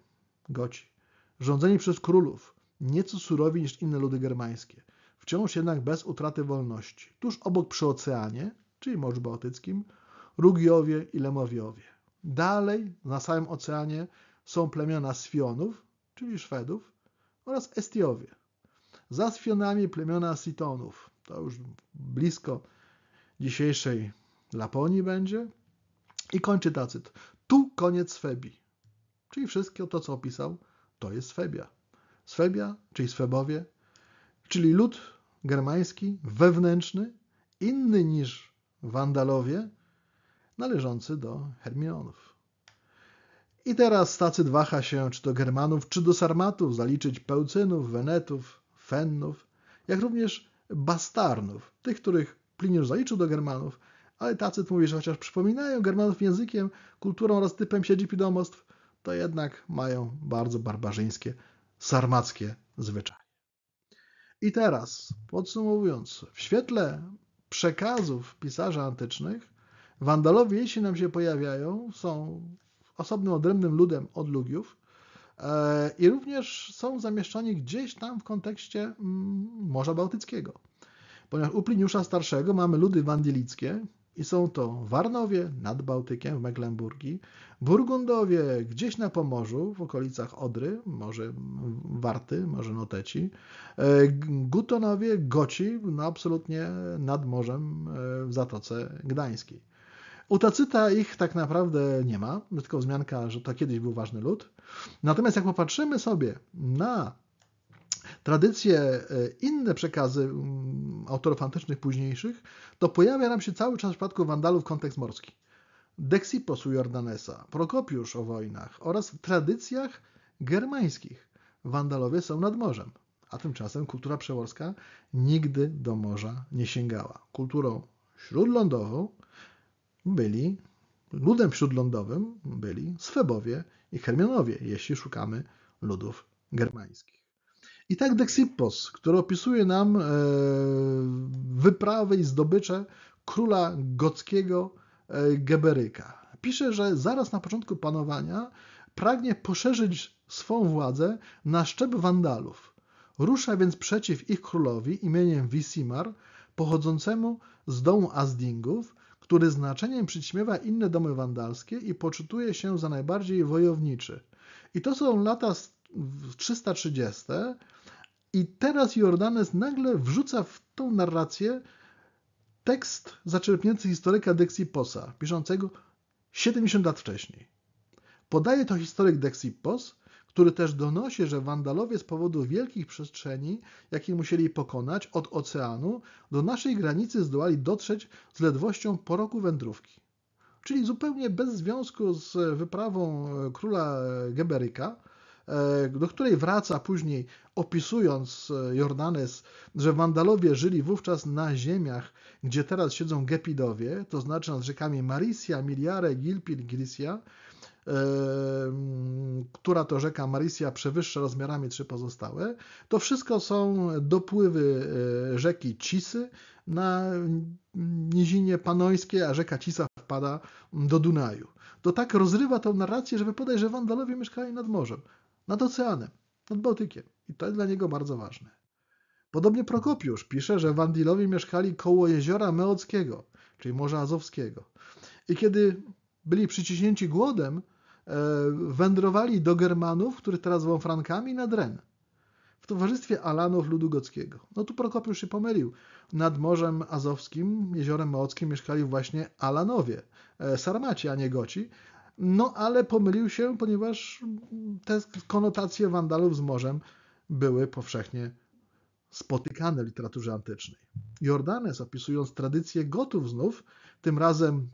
Goci, rządzeni przez królów, nieco surowi niż inne ludy germańskie – wciąż jednak bez utraty wolności, tuż obok przy oceanie, czyli Morzu Bałtyckim, Rugiowie i Lemowiowie. Dalej, na samym oceanie, są plemiona Sfionów, czyli Szwedów, oraz Estiowie. Za Sfionami plemiona Sitonów, to już blisko dzisiejszej Laponii będzie. I kończy Tacyt. Tu koniec Febii. Czyli wszystko to, co opisał, to jest Febia. Sfebia, czyli Swebowie, czyli lud germański, wewnętrzny, inny niż Wandalowie, należący do Hermionów. I teraz Tacyt waha się, czy do Germanów, czy do Sarmatów zaliczyć Pełcynów, Wenetów, Fennów, jak również Bastarnów, tych, których Pliniusz zaliczył do Germanów, ale Tacyt mówi, że chociaż przypominają Germanów językiem, kulturą oraz typem siedzib i domostw, to jednak mają bardzo barbarzyńskie, sarmackie zwyczaje. I teraz, podsumowując, w świetle przekazów pisarza antycznych, Wandalowie, jeśli nam się pojawiają, są osobnym, odrębnym ludem od Lugiów e, i również są zamieszczani gdzieś tam w kontekście mm, Morza Bałtyckiego. Ponieważ u Pliniusza Starszego mamy ludy wandilickie, i są to Warnowie nad Bałtykiem w Mecklenburgii, Burgundowie gdzieś na Pomorzu, w okolicach Odry, może Warty, może Noteci, e, Gutonowie, Goci, no absolutnie nad morzem e, w Zatoce Gdańskiej. U Tacyta ich tak naprawdę nie ma, tylko wzmianka, że to kiedyś był ważny lud. Natomiast jak popatrzymy sobie na tradycje, e, inne przekazy mm, autorów antycznych późniejszych, to pojawia nam się cały czas w przypadku Wandalów kontekst morski. Deksipos u Jordanesa, Prokopiusz o wojnach oraz tradycjach germańskich. Wandalowie są nad morzem, a tymczasem kultura przeworska nigdy do morza nie sięgała. Kulturą śródlądową byli, ludem śródlądowym byli Swebowie i Hermionowie, jeśli szukamy ludów germańskich. I tak Dexippos, który opisuje nam e, wyprawy i zdobycze króla gockiego e, Geberyka. Pisze, że zaraz na początku panowania pragnie poszerzyć swą władzę na szczeb Wandalów. Rusza więc przeciw ich królowi imieniem Wisimar, pochodzącemu z domu Asdingów, który znaczeniem przyćmiewa inne domy wandalskie i poczytuje się za najbardziej wojowniczy. I to są lata 330, i teraz Jordanes nagle wrzuca w tą narrację tekst zaczerpnięty historyka Dexi Posa, piszącego 70 lat wcześniej. Podaje to historyk Dexi Pos, który też donosi, że Wandalowie z powodu wielkich przestrzeni, jakie musieli pokonać od oceanu, do naszej granicy zdołali dotrzeć z ledwością po roku wędrówki. Czyli zupełnie bez związku z wyprawą e, króla e, Geberyka, E, do której wraca później opisując e, Jordanes, że Wandalowie żyli wówczas na ziemiach, gdzie teraz siedzą Gepidowie, to znaczy nad rzekami Marisia, Miliare, Gilpil, Grisia, e, która to rzeka Marisia przewyższa rozmiarami trzy pozostałe, to wszystko są dopływy rzeki Cisy na nizinie panońskiej, a rzeka Cisa wpada do Dunaju. To tak rozrywa tą narrację, żeby podać, że Wandalowie mieszkali nad morzem nad oceanem, nad Bałtykiem. I to jest dla niego bardzo ważne. Podobnie Prokopiusz pisze, że Wandilowie mieszkali koło jeziora Meockiego, czyli Morza Azowskiego. I kiedy byli przyciśnięci głodem, e, wędrowali do Germanów, którzy teraz są Frankami, nad Ren, w towarzystwie Alanów ludu No tu Prokopiusz się pomylił. Nad Morzem Azowskim, Jeziorem Meockim mieszkali właśnie Alanowie, e, Sarmaci, a nie Goci, no ale pomylił się, ponieważ te konotacje wandalów z morzem były powszechnie spotykane w literaturze antycznej. Jordanes, opisując tradycję Gotów znów, tym razem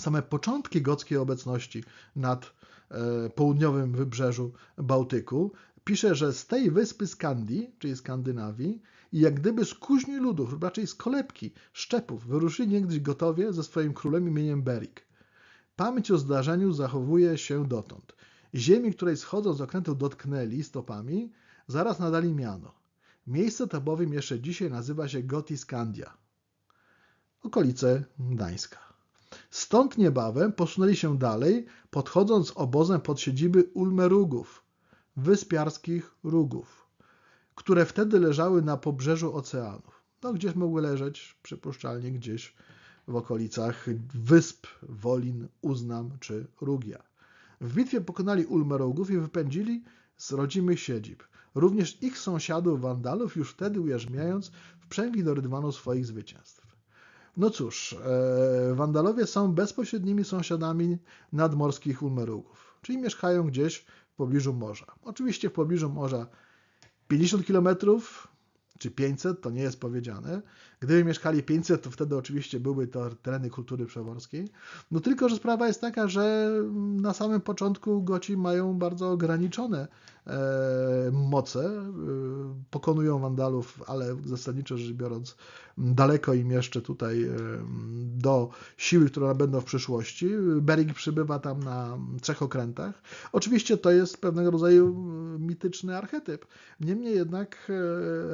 same początki gockiej obecności nad e, południowym wybrzeżu Bałtyku, pisze, że z tej wyspy Skandii, czyli Skandynawii, i jak gdyby z kuźni ludów, raczej z kolebki, szczepów, wyruszyli niegdyś gotowie ze swoim królem imieniem Berik. Pamięć o zdarzeniu zachowuje się dotąd. Ziemi, której schodząc z okrętu dotknęli stopami, zaraz nadali miano. Miejsce to bowiem jeszcze dzisiaj nazywa się Gotiskandia, okolice Gdańska. Stąd niebawem posunęli się dalej, podchodząc obozem pod siedziby Ulmerugów, wyspiarskich Rugów, które wtedy leżały na pobrzeżu oceanów. No, gdzieś mogły leżeć, przypuszczalnie gdzieś w okolicach wysp Wolin, Uznam czy Rugia. W bitwie pokonali Ulmerogów i wypędzili z rodzimych siedzib. Również ich sąsiadów Wandalów już wtedy ujarzmiając, wprzęgli do Rydwanu swoich zwycięstw. No cóż, e, Wandalowie są bezpośrednimi sąsiadami nadmorskich Ulmerugów, czyli mieszkają gdzieś w pobliżu morza. Oczywiście w pobliżu morza 50 km czy 500, to nie jest powiedziane. Gdyby mieszkali 500, to wtedy oczywiście były to tereny kultury przeworskiej. No tylko, że sprawa jest taka, że na samym początku goci mają bardzo ograniczone e, moce, e, pokonują wandalów, ale zasadniczo rzecz biorąc daleko im jeszcze tutaj e, do siły, które będą w przyszłości. Bering przybywa tam na trzech okrętach. Oczywiście to jest pewnego rodzaju mityczny archetyp. Niemniej jednak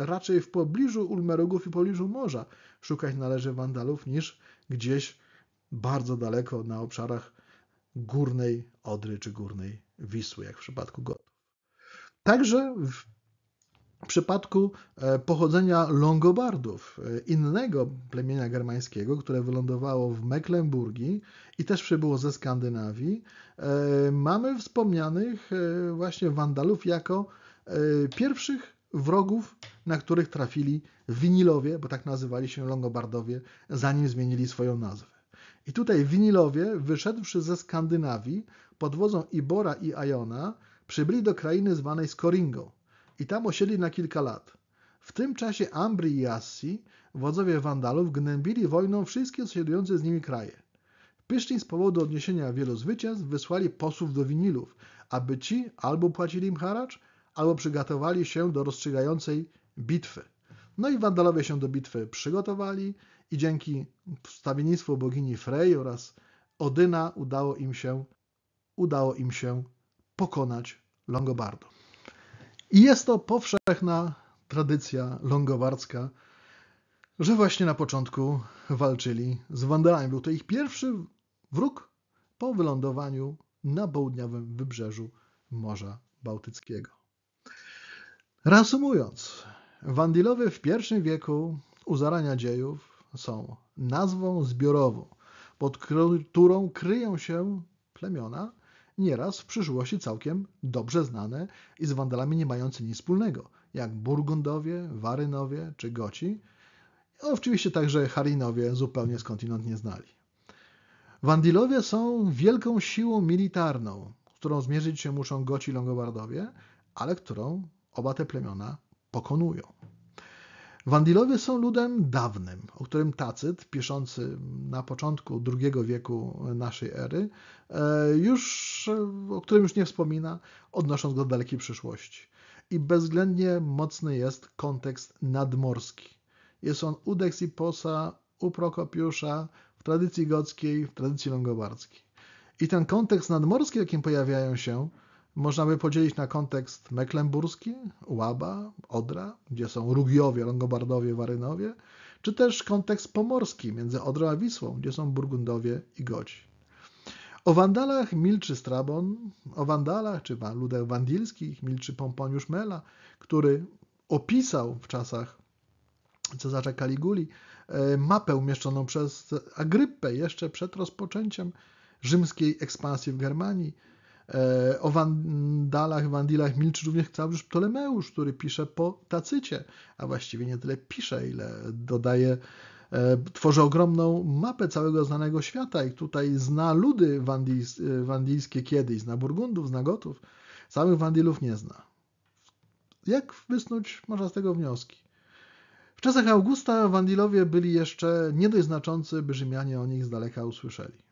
e, raczej w pobliżu Ulmerugów i pobliżu morza morza. Szukać należy wandalów niż gdzieś bardzo daleko na obszarach górnej Odry czy górnej Wisły, jak w przypadku Gotów. Także w przypadku e, pochodzenia Longobardów, e, innego plemienia germańskiego, które wylądowało w Mecklenburgii i też przybyło ze Skandynawii, e, mamy wspomnianych właśnie Wandalów jako pierwszych wrogów na których trafili winilowie, bo tak nazywali się Longobardowie, zanim zmienili swoją nazwę. I tutaj winilowie, wyszedłszy ze Skandynawii pod wodzą Ibora i Ajona, przybyli do krainy zwanej Skoringo i tam osiedli na kilka lat. W tym czasie Ambri i Assi, wodzowie Wandalów, gnębili wojną wszystkie sąsiadujące z nimi kraje. Pyszni z powodu odniesienia wielu zwycięstw wysłali posłów do winilów, aby ci albo płacili im haracz, albo przygotowali się do rozstrzygającej bitwy. No i Wandalowie się do bitwy przygotowali i dzięki stawiennictwu bogini Frey oraz Odyna udało im się, udało im się pokonać Longobardów. I jest to powszechna tradycja longobardzka, że właśnie na początku walczyli z Wandalami. Był to ich pierwszy wróg po wylądowaniu na południowym wybrzeżu Morza Bałtyckiego. Reasumując, Wandilowy w pierwszym wieku u zarania dziejów są nazwą zbiorową, pod którą kryją się plemiona, nieraz w przyszłości całkiem dobrze znane i z Wandalami nie mające nic wspólnego, jak Burgundowie, Warynowie czy Goci, oczywiście także Harinowie zupełnie skądinąd nie znali. Wandilowie są wielką siłą militarną, którą zmierzyć się muszą Goci i Longobardowie, ale którą oba te plemiona pokonują. Wandilowie są ludem dawnym, o którym Tacyt, piszący na początku II wieku naszej ery, e, już, e, o którym już nie wspomina, odnosząc go do dalekiej przyszłości. I bezwzględnie mocny jest kontekst nadmorski. Jest on u Dexiposa, u Prokopiusza, w tradycji gockiej, w tradycji longobardzkiej. I ten kontekst nadmorski, w jakim pojawiają się, można by podzielić na kontekst meklemburski, Łaba, Odra, gdzie są Rugiowie, Longobardowie, Warynowie, czy też kontekst pomorski między Odrą a Wisłą, gdzie są Burgundowie i Goci. O Wandalach milczy Strabon, o Wandalach czy ludach wandilskich milczy Pomponiusz Mela, który opisał w czasach Cezarza Kaliguli e, mapę umieszczoną przez Agrypę jeszcze przed rozpoczęciem rzymskiej ekspansji w Germanii, E, o Wandalach, Wandilach milczy również Klaudiusz Ptolemeusz, który pisze po Tacycie, a właściwie nie tyle pisze, ile dodaje e, tworzy ogromną mapę całego znanego świata i tutaj zna ludy wandijskie e, kiedyś, zna Burgundów, zna Gotów, samych Wandilów nie zna. Jak wysnuć można z tego wnioski? W czasach Augusta Wandilowie byli jeszcze nie dość znaczący, by Rzymianie o nich z daleka usłyszeli.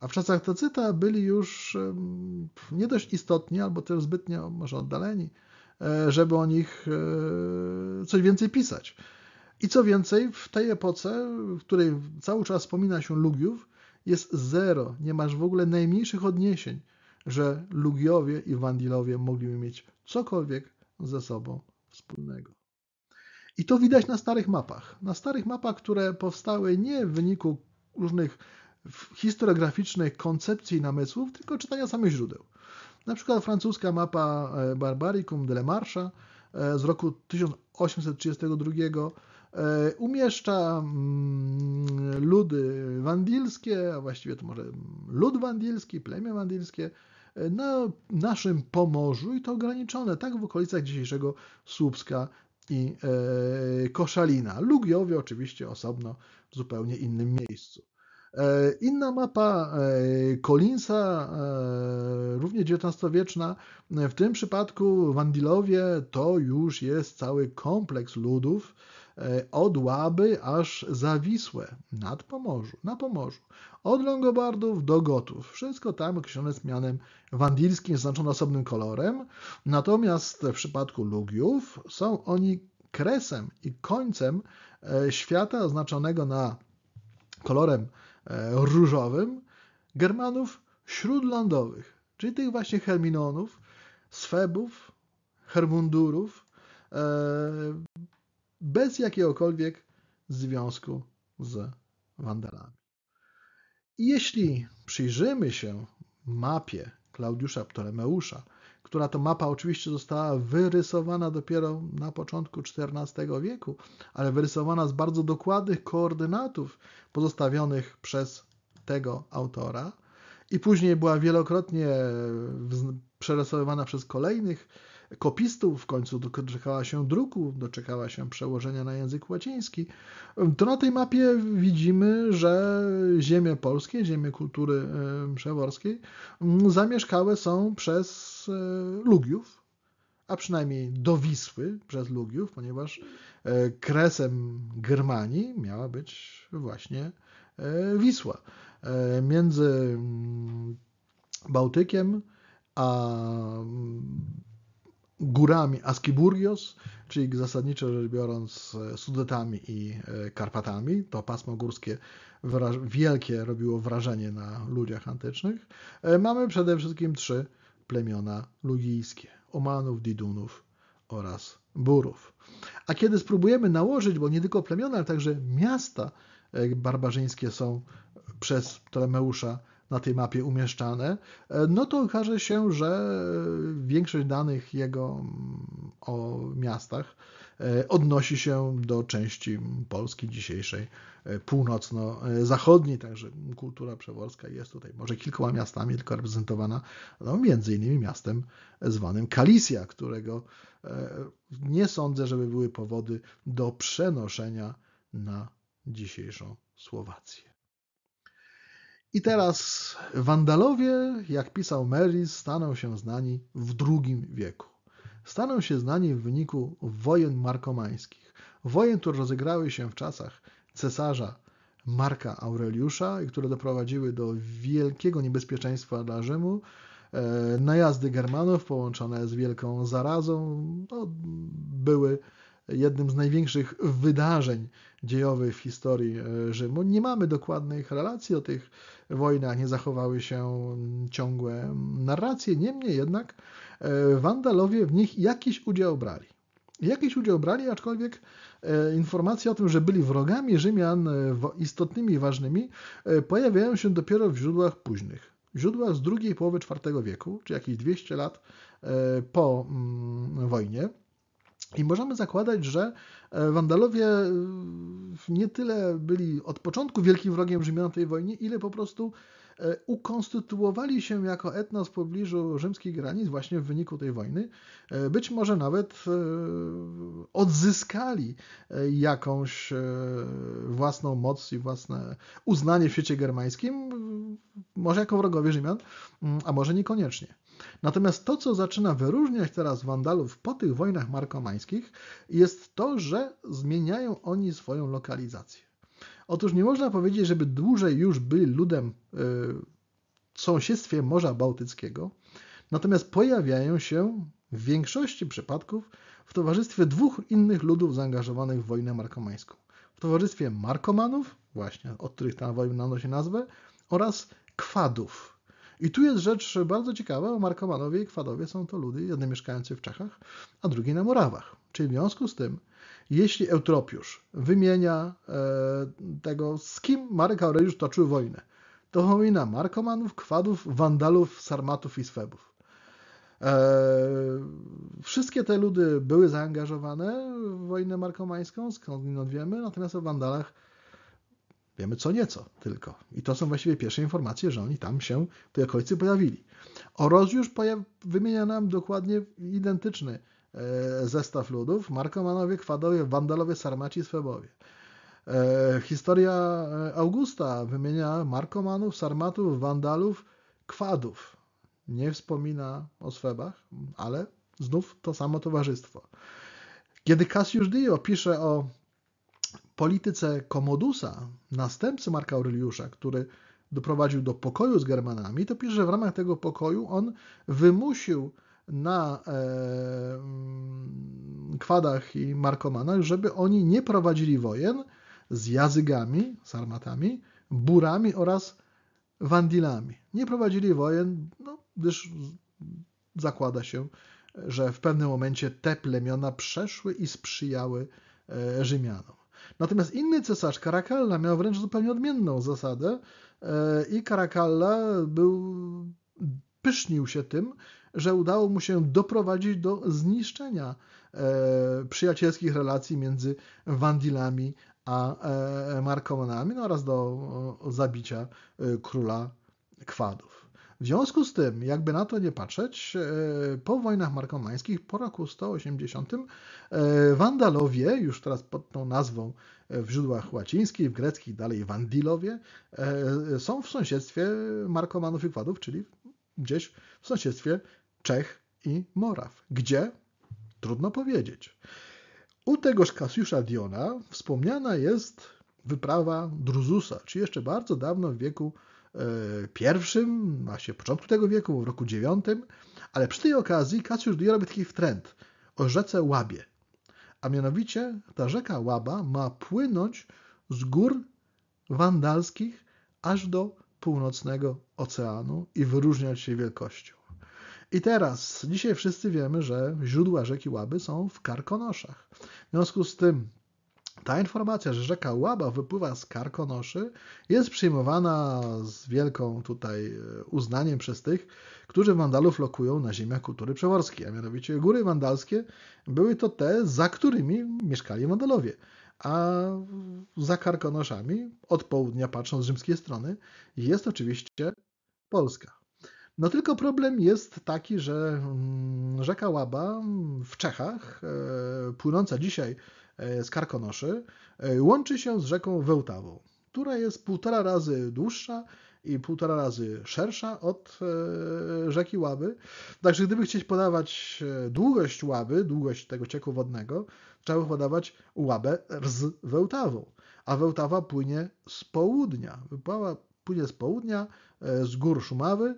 A w czasach Tacyta byli już nie dość istotni, albo też zbytnio może oddaleni, e, żeby o nich e, coś więcej pisać. I co więcej, w tej epoce, w której cały czas wspomina się Lugiów, jest zero, nie masz w ogóle najmniejszych odniesień, że Lugiowie i Wandilowie mogliby mieć cokolwiek ze sobą wspólnego. I to widać na starych mapach. Na starych mapach, które powstały nie w wyniku różnych historiograficznej koncepcji i namysłów, tylko czytania samych źródeł. Na przykład francuska mapa e, Barbaricum de la Marche z roku 1832 e, umieszcza mm, ludy wandilskie, a właściwie to może lud wandilski, plemię wandilskie e, na naszym Pomorzu i to ograniczone, tak w okolicach dzisiejszego Słupska i Koszalina. Lugiowie oczywiście osobno w zupełnie innym miejscu. E, inna mapa Collinsa, e, e, również XIX-wieczna, w tym przypadku Wandilowie to już jest cały kompleks ludów od Łaby aż Zawisłe, nad Pomorzu, na Pomorzu, od Longobardów do Gotów. Wszystko tam określone z mianem wandilskim, zaznaczone osobnym kolorem. Natomiast w przypadku Lugiów są oni kresem i końcem świata oznaczonego na kolorem E, różowym Germanów śródlądowych, czyli tych właśnie Herminonów, Sfebów, Hermundurów, e, bez jakiegokolwiek związku z Wandalami. jeśli przyjrzymy się mapie Klaudiusza Ptolemeusza, która to mapa oczywiście została wyrysowana dopiero na początku XIV wieku, ale wyrysowana z bardzo dokładnych koordynatów pozostawionych przez tego autora i później była wielokrotnie przerysowywana przez kolejnych kopistów, w końcu doczekała się druku, doczekała się przełożenia na język łaciński, to na tej mapie widzimy, że ziemie polskie, ziemie kultury przeworskiej zamieszkałe są przez e, Lugiów, a przynajmniej do Wisły przez Lugiów, ponieważ e, kresem Germanii miała być właśnie e, Wisła. Między Bałtykiem a górami Askiburgios, czyli zasadniczo rzecz biorąc e, Sudetami i e, Karpatami. To pasmo górskie wielkie robiło wrażenie na ludziach antycznych. E, mamy przede wszystkim trzy plemiona lugijskie. Omanów, Didunów oraz Burów. A kiedy spróbujemy nałożyć, bo nie tylko plemiona, ale także miasta barbarzyńskie są przez Ptolemeusza na tej mapie umieszczane, e, no to okaże się, że e, większość danych jego mm, o miastach e, odnosi się do części Polski dzisiejszej północno-zachodniej, także kultura przeworska jest tutaj może kilkoma miastami tylko reprezentowana, no między innymi miastem zwanym Kalisja, którego nie sądzę, żeby były powody do przenoszenia na dzisiejszą Słowację. I teraz Wandalowie, jak pisał Meris, staną się znani w II wieku. Staną się znani w wyniku wojen markomańskich. Wojen, które rozegrały się w czasach cesarza Marka Aureliusza i które doprowadziły do wielkiego niebezpieczeństwa dla Rzymu, e, najazdy Germanów połączone z wielką zarazą no, były jednym z największych wydarzeń dziejowych w historii e, Rzymu. Nie mamy dokładnych relacji o tych wojnach, nie zachowały się ciągłe narracje, niemniej jednak e, Wandalowie w nich jakiś udział brali. Jakiś udział brali, aczkolwiek e, informacje o tym, że byli wrogami Rzymian istotnymi i ważnymi, pojawiają się dopiero w źródłach późnych źródła z drugiej połowy IV wieku, czy jakieś 200 lat po mm, wojnie. I możemy zakładać, że e, Wandalowie e, nie tyle byli od początku wielkim wrogiem Rzymian w tej wojnie, ile po prostu e, ukonstytuowali się jako etnos w pobliżu rzymskich granic właśnie w wyniku tej wojny. Być może nawet odzyskali jakąś własną moc i własne uznanie w świecie germańskim, może jako wrogowie Rzymian, mm, a może niekoniecznie. Natomiast to, co zaczyna wyróżniać teraz Wandalów po tych wojnach markomańskich, jest to, że zmieniają oni swoją lokalizację. Otóż nie można powiedzieć, żeby dłużej już byli ludem w y, sąsiedztwie Morza Bałtyckiego, natomiast pojawiają się w większości przypadków w towarzystwie dwóch innych ludów zaangażowanych w wojnę markomańską. W towarzystwie markomanów, właśnie od których ta wojna nosi nazwę, oraz kwadów, i tu jest rzecz bardzo ciekawa, bo Markomanowie i Kwadowie są to ludy, jedni mieszkający w Czechach, a drugi na Morawach. Czyli w związku z tym, jeśli Eutropiusz wymienia e, tego, z kim Marek Aureliusz toczył wojnę, to wymienia Markomanów, Kwadów, Wandalów, Sarmatów i Swebów. E, wszystkie te ludy były zaangażowane w wojnę markomańską, skąd wiemy, natomiast o Wandalach Wiemy co nieco tylko. I to są właściwie pierwsze informacje, że oni tam się w tej okolicy pojawili. Orozjusz pojaw wymienia nam dokładnie identyczny e, zestaw ludów. Markomanowie, Kwadowie, Wandalowie, Sarmaci, Swebowie. E, historia e, Augusta wymienia Markomanów, Sarmatów, Wandalów, Kwadów. Nie wspomina o Swebach, ale znów to samo towarzystwo. Kiedy Cassius Dio pisze o polityce Komodusa, następcy Marka Aureliusza, który doprowadził do pokoju z Germanami, to pisze, że w ramach tego pokoju on wymusił na e, mm, kwadach i markomanach, żeby oni nie prowadzili wojen z jazygami, sarmatami, burami oraz wandilami. Nie prowadzili wojen, no, gdyż zakłada się, że w pewnym momencie te plemiona przeszły i sprzyjały e, Rzymianom. Natomiast inny cesarz, Caracalla miał wręcz zupełnie odmienną zasadę e, i Caracalla był, pysznił się tym, że udało mu się doprowadzić do zniszczenia e, przyjacielskich relacji między Wandilami a e, Markomanami no oraz do zabicia króla Kwadów. W związku z tym, jakby na to nie patrzeć, e, po wojnach markomańskich, po roku 180, e, Wandalowie, już teraz pod tą nazwą e, w źródłach łacińskich, w greckich dalej Wandilowie, są w sąsiedztwie Markomanów i Kładów, czyli gdzieś w sąsiedztwie Czech i Moraw. Gdzie? Trudno powiedzieć. U tegoż Kasiusza Diona wspomniana jest wyprawa Druzusa, czy jeszcze bardzo dawno w wieku E, pierwszym, właśnie początku tego wieku, w roku dziewiątym, ale przy tej okazji Kacjusz Dio robi taki wtręt o rzece Łabie. A mianowicie ta rzeka Łaba ma płynąć z gór wandalskich aż do północnego oceanu i wyróżniać się wielkością. I teraz, dzisiaj wszyscy wiemy, że źródła rzeki Łaby są w Karkonoszach. W związku z tym ta informacja, że rzeka Łaba wypływa z Karkonoszy, jest przyjmowana z wielką tutaj e, uznaniem przez tych, którzy Wandalów lokują na ziemiach kultury przeworskiej, a mianowicie góry wandalskie były to te, za którymi mieszkali Wandalowie. A za Karkonoszami, od południa patrząc z rzymskiej strony, jest oczywiście Polska. No tylko problem jest taki, że mm, rzeka Łaba w Czechach, e, płynąca dzisiaj E, z Karkonoszy e, łączy się z rzeką Wełtawą, która jest półtora razy dłuższa i półtora razy szersza od e, rzeki Łaby. Także gdyby chcieć podawać długość Łaby, długość tego cieku wodnego, trzeba by podawać Łabę z Wełtawą. A Wełtawa płynie z południa. płynie z południa, z gór Szumawy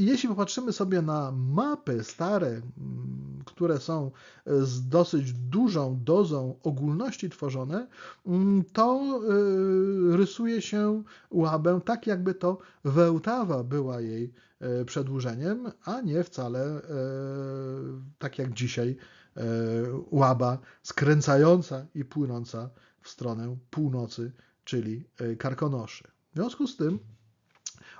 i jeśli popatrzymy sobie na mapy stare, mm, które są e, z dosyć dużą dozą ogólności tworzone, mm, to e, rysuje się Łabę tak, jakby to Wełtawa była jej e, przedłużeniem, a nie wcale tak jak dzisiaj Łaba skręcająca i płynąca w stronę północy, czyli Karkonoszy. W związku z tym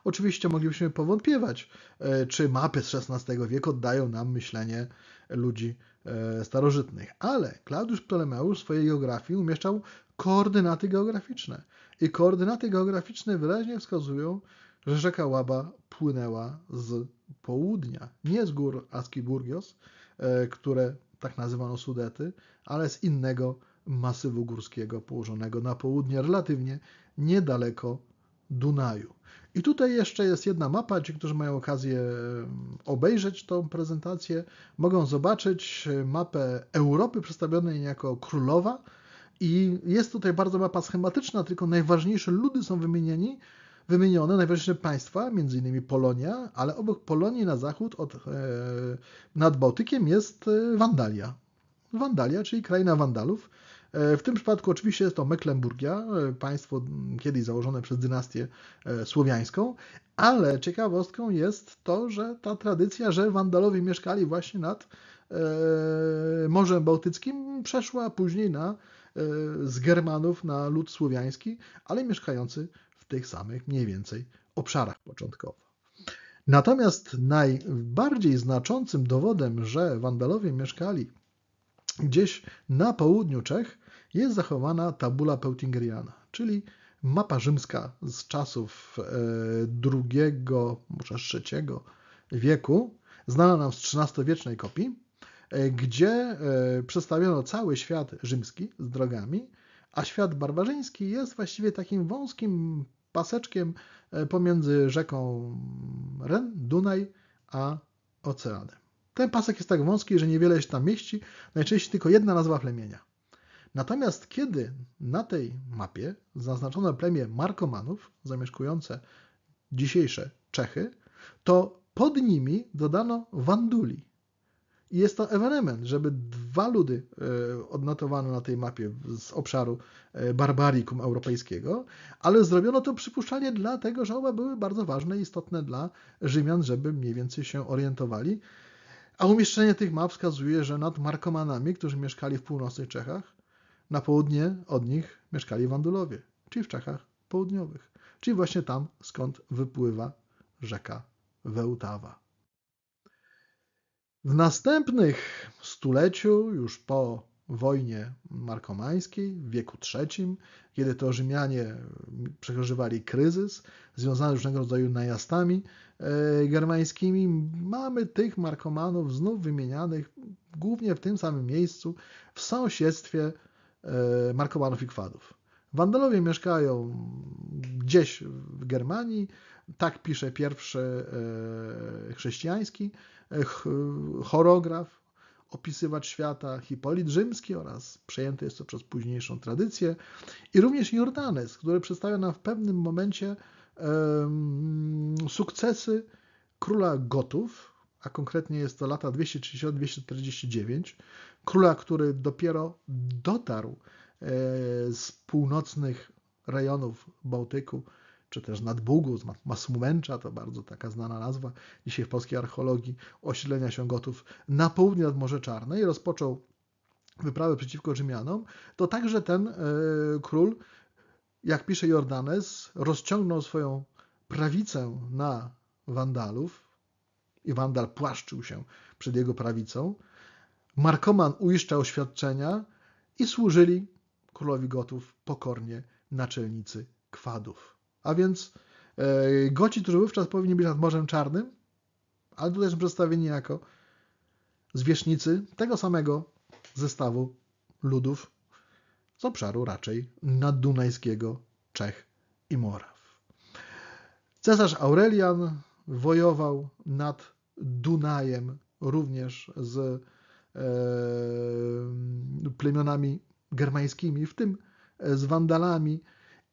Oczywiście moglibyśmy powątpiewać, e, czy mapy z XVI wieku oddają nam myślenie ludzi e, starożytnych, ale Klaudiusz Ptolemeusz w swojej geografii umieszczał koordynaty geograficzne. I koordynaty geograficzne wyraźnie wskazują, że rzeka Łaba płynęła z południa, nie z gór Askiburgios, e, które tak nazywano Sudety, ale z innego masywu górskiego położonego na południe, relatywnie niedaleko Dunaju. I tutaj jeszcze jest jedna mapa. Ci, którzy mają okazję obejrzeć tą prezentację, mogą zobaczyć e, mapę Europy przedstawionej jako królowa. I jest tutaj bardzo mapa schematyczna, tylko najważniejsze ludy są wymienieni, wymienione, najważniejsze państwa, między innymi Polonia, ale obok Polonii na zachód od, e, nad Bałtykiem jest e, Wandalia. Wandalia, czyli kraina Wandalów E, w tym przypadku oczywiście jest to Mecklenburgia, e, państwo kiedyś założone przez dynastię e, słowiańską, ale ciekawostką jest to, że ta tradycja, że Wandalowie mieszkali właśnie nad Morzem Bałtyckim, przeszła później na, z Germanów na lud słowiański, ale mieszkający w tych samych mniej więcej obszarach początkowo. Natomiast najbardziej znaczącym dowodem, że Wandalowie mieszkali gdzieś na południu Czech, jest zachowana tabula Peutingeriana, czyli mapa rzymska z czasów e, II, może III wieku, znana nam z XIII-wiecznej kopii, e, gdzie e, przedstawiono cały świat rzymski z drogami, a świat barbarzyński jest właściwie takim wąskim paseczkiem pomiędzy rzeką Ren, Dunaj, a oceanem. Ten pasek jest tak wąski, że niewiele się tam mieści, najczęściej tylko jedna nazwa plemienia. Natomiast kiedy na tej mapie zaznaczono plemię Markomanów, zamieszkujące dzisiejsze Czechy, to pod nimi dodano Wanduli. I jest to ewenement, żeby dwa ludy e, odnotowano na tej mapie z obszaru e, barbarikum europejskiego, ale zrobiono to przypuszczalnie dlatego, że oba były bardzo ważne i istotne dla Rzymian, żeby mniej więcej się orientowali. A umieszczenie tych map wskazuje, że nad Markomanami, którzy mieszkali w północnych Czechach, na południe od nich mieszkali Wandulowie, czyli w Czechach Południowych, czyli właśnie tam, skąd wypływa rzeka Wełtawa. W następnych stuleciu, już po wojnie markomańskiej w wieku III, kiedy to Rzymianie przeżywali kryzys związany z różnego rodzaju najazdami e, germańskimi, mamy tych markomanów znów wymienianych głównie w tym samym miejscu, w sąsiedztwie E, markowanów i Kwadów. Wandalowie mieszkają gdzieś w Germanii, tak pisze pierwszy e, chrześcijański e, chorograf, opisywać świata Hipolit Rzymski oraz przejęte jest to przez późniejszą tradycję i również Jordanes, który przedstawia nam w pewnym momencie sukcesy króla Gotów, a konkretnie jest to lata 260-249, króla, który dopiero dotarł e, z północnych rejonów Bałtyku, czy też Nadbugu, z Masmumęcza, to bardzo taka znana nazwa dzisiaj w polskiej archeologii, osiedlenia gotów na południe nad Morze Czarne i rozpoczął wyprawę przeciwko Rzymianom, to także ten e, król, jak pisze Jordanes, rozciągnął swoją prawicę na Wandalów, i Wandal płaszczył się przed jego prawicą. Markoman uiszczał świadczenia i służyli królowi Gotów pokornie naczelnicy kwadów. A więc e, Goci, którzy wówczas powinni być nad Morzem Czarnym, ale tutaj są przedstawieni jako zwierzchnicy tego samego zestawu ludów z obszaru raczej naddunajskiego Czech i Moraw. Cesarz Aurelian wojował nad Dunajem również z e, plemionami germańskimi, w tym e, z Wandalami.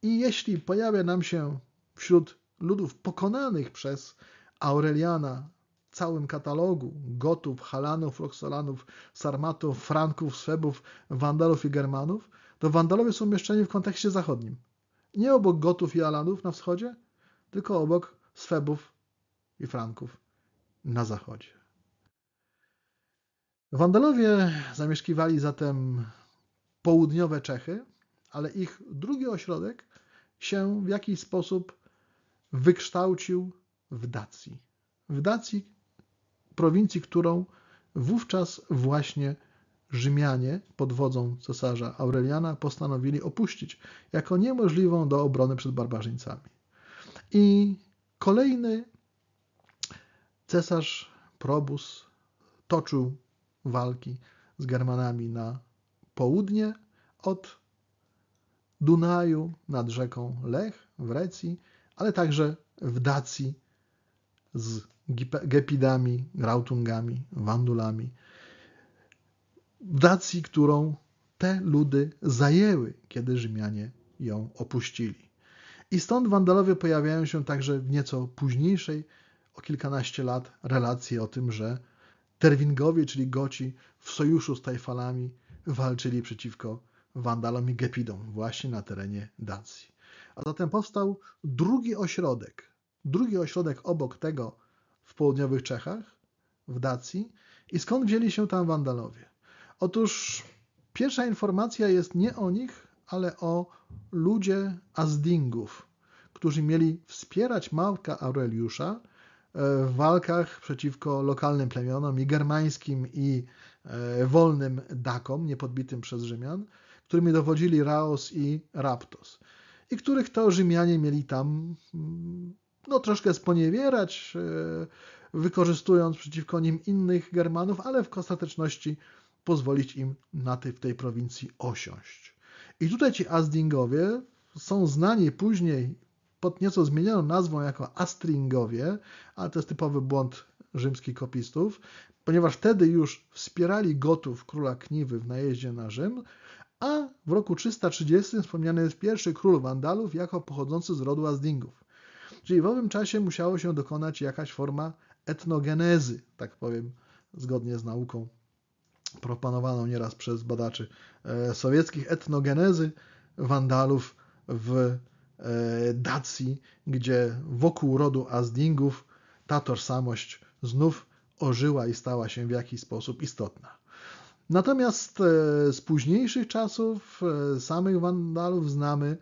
I jeśli pojawia nam się wśród ludów pokonanych przez Aureliana w całym katalogu Gotów, Halanów, Roxolanów, Sarmatów, Franków, swebów, Wandalów i Germanów, to Wandalowie są umieszczeni w kontekście zachodnim. Nie obok Gotów i Alanów na wschodzie, tylko obok Swebów i Franków na zachodzie. Wandalowie zamieszkiwali zatem południowe Czechy, ale ich drugi ośrodek się w jakiś sposób wykształcił w Dacji. W Dacji, prowincji, którą wówczas właśnie Rzymianie pod wodzą cesarza Aureliana postanowili opuścić jako niemożliwą do obrony przed barbarzyńcami. I kolejny Cesarz Probus toczył walki z Germanami na południe od Dunaju nad rzeką Lech w Recji, ale także w Dacji z Gepidami, Grautungami, Wandulami. Dacji, którą te ludy zajęły, kiedy Rzymianie ją opuścili. I stąd Wandalowie pojawiają się także w nieco późniejszej kilkanaście lat relacje o tym, że Terwingowie, czyli Goci, w sojuszu z Tajfalami walczyli przeciwko Wandalom i Gepidom właśnie na terenie Dacji. A zatem powstał drugi ośrodek, drugi ośrodek obok tego w południowych Czechach, w Dacji. I skąd wzięli się tam Wandalowie? Otóż pierwsza informacja jest nie o nich, ale o ludzie Azdingów, którzy mieli wspierać Małka Aureliusza E, w walkach przeciwko lokalnym plemionom i germańskim i e, wolnym Dakom, niepodbitym przez Rzymian, którymi dowodzili Raos i Raptos. I których to Rzymianie mieli tam mm, no, troszkę sponiewierać, e, wykorzystując przeciwko nim innych Germanów, ale w ostateczności pozwolić im na ty w tej prowincji osiąść. I tutaj ci Asdingowie są znani później pod nieco zmienioną nazwą jako Astringowie, ale to jest typowy błąd rzymskich kopistów, ponieważ wtedy już wspierali Gotów króla Kniwy w najeździe na Rzym, a w roku 330 wspomniany jest pierwszy król Wandalów jako pochodzący z rodu Azdingów. Czyli w owym czasie musiało się dokonać jakaś forma etnogenezy, tak powiem, zgodnie z nauką proponowaną nieraz przez badaczy e, sowieckich, etnogenezy Wandalów w E, Dacji, gdzie wokół rodu Azdingów ta tożsamość znów ożyła i stała się w jakiś sposób istotna. Natomiast e, z późniejszych czasów e, samych Wandalów znamy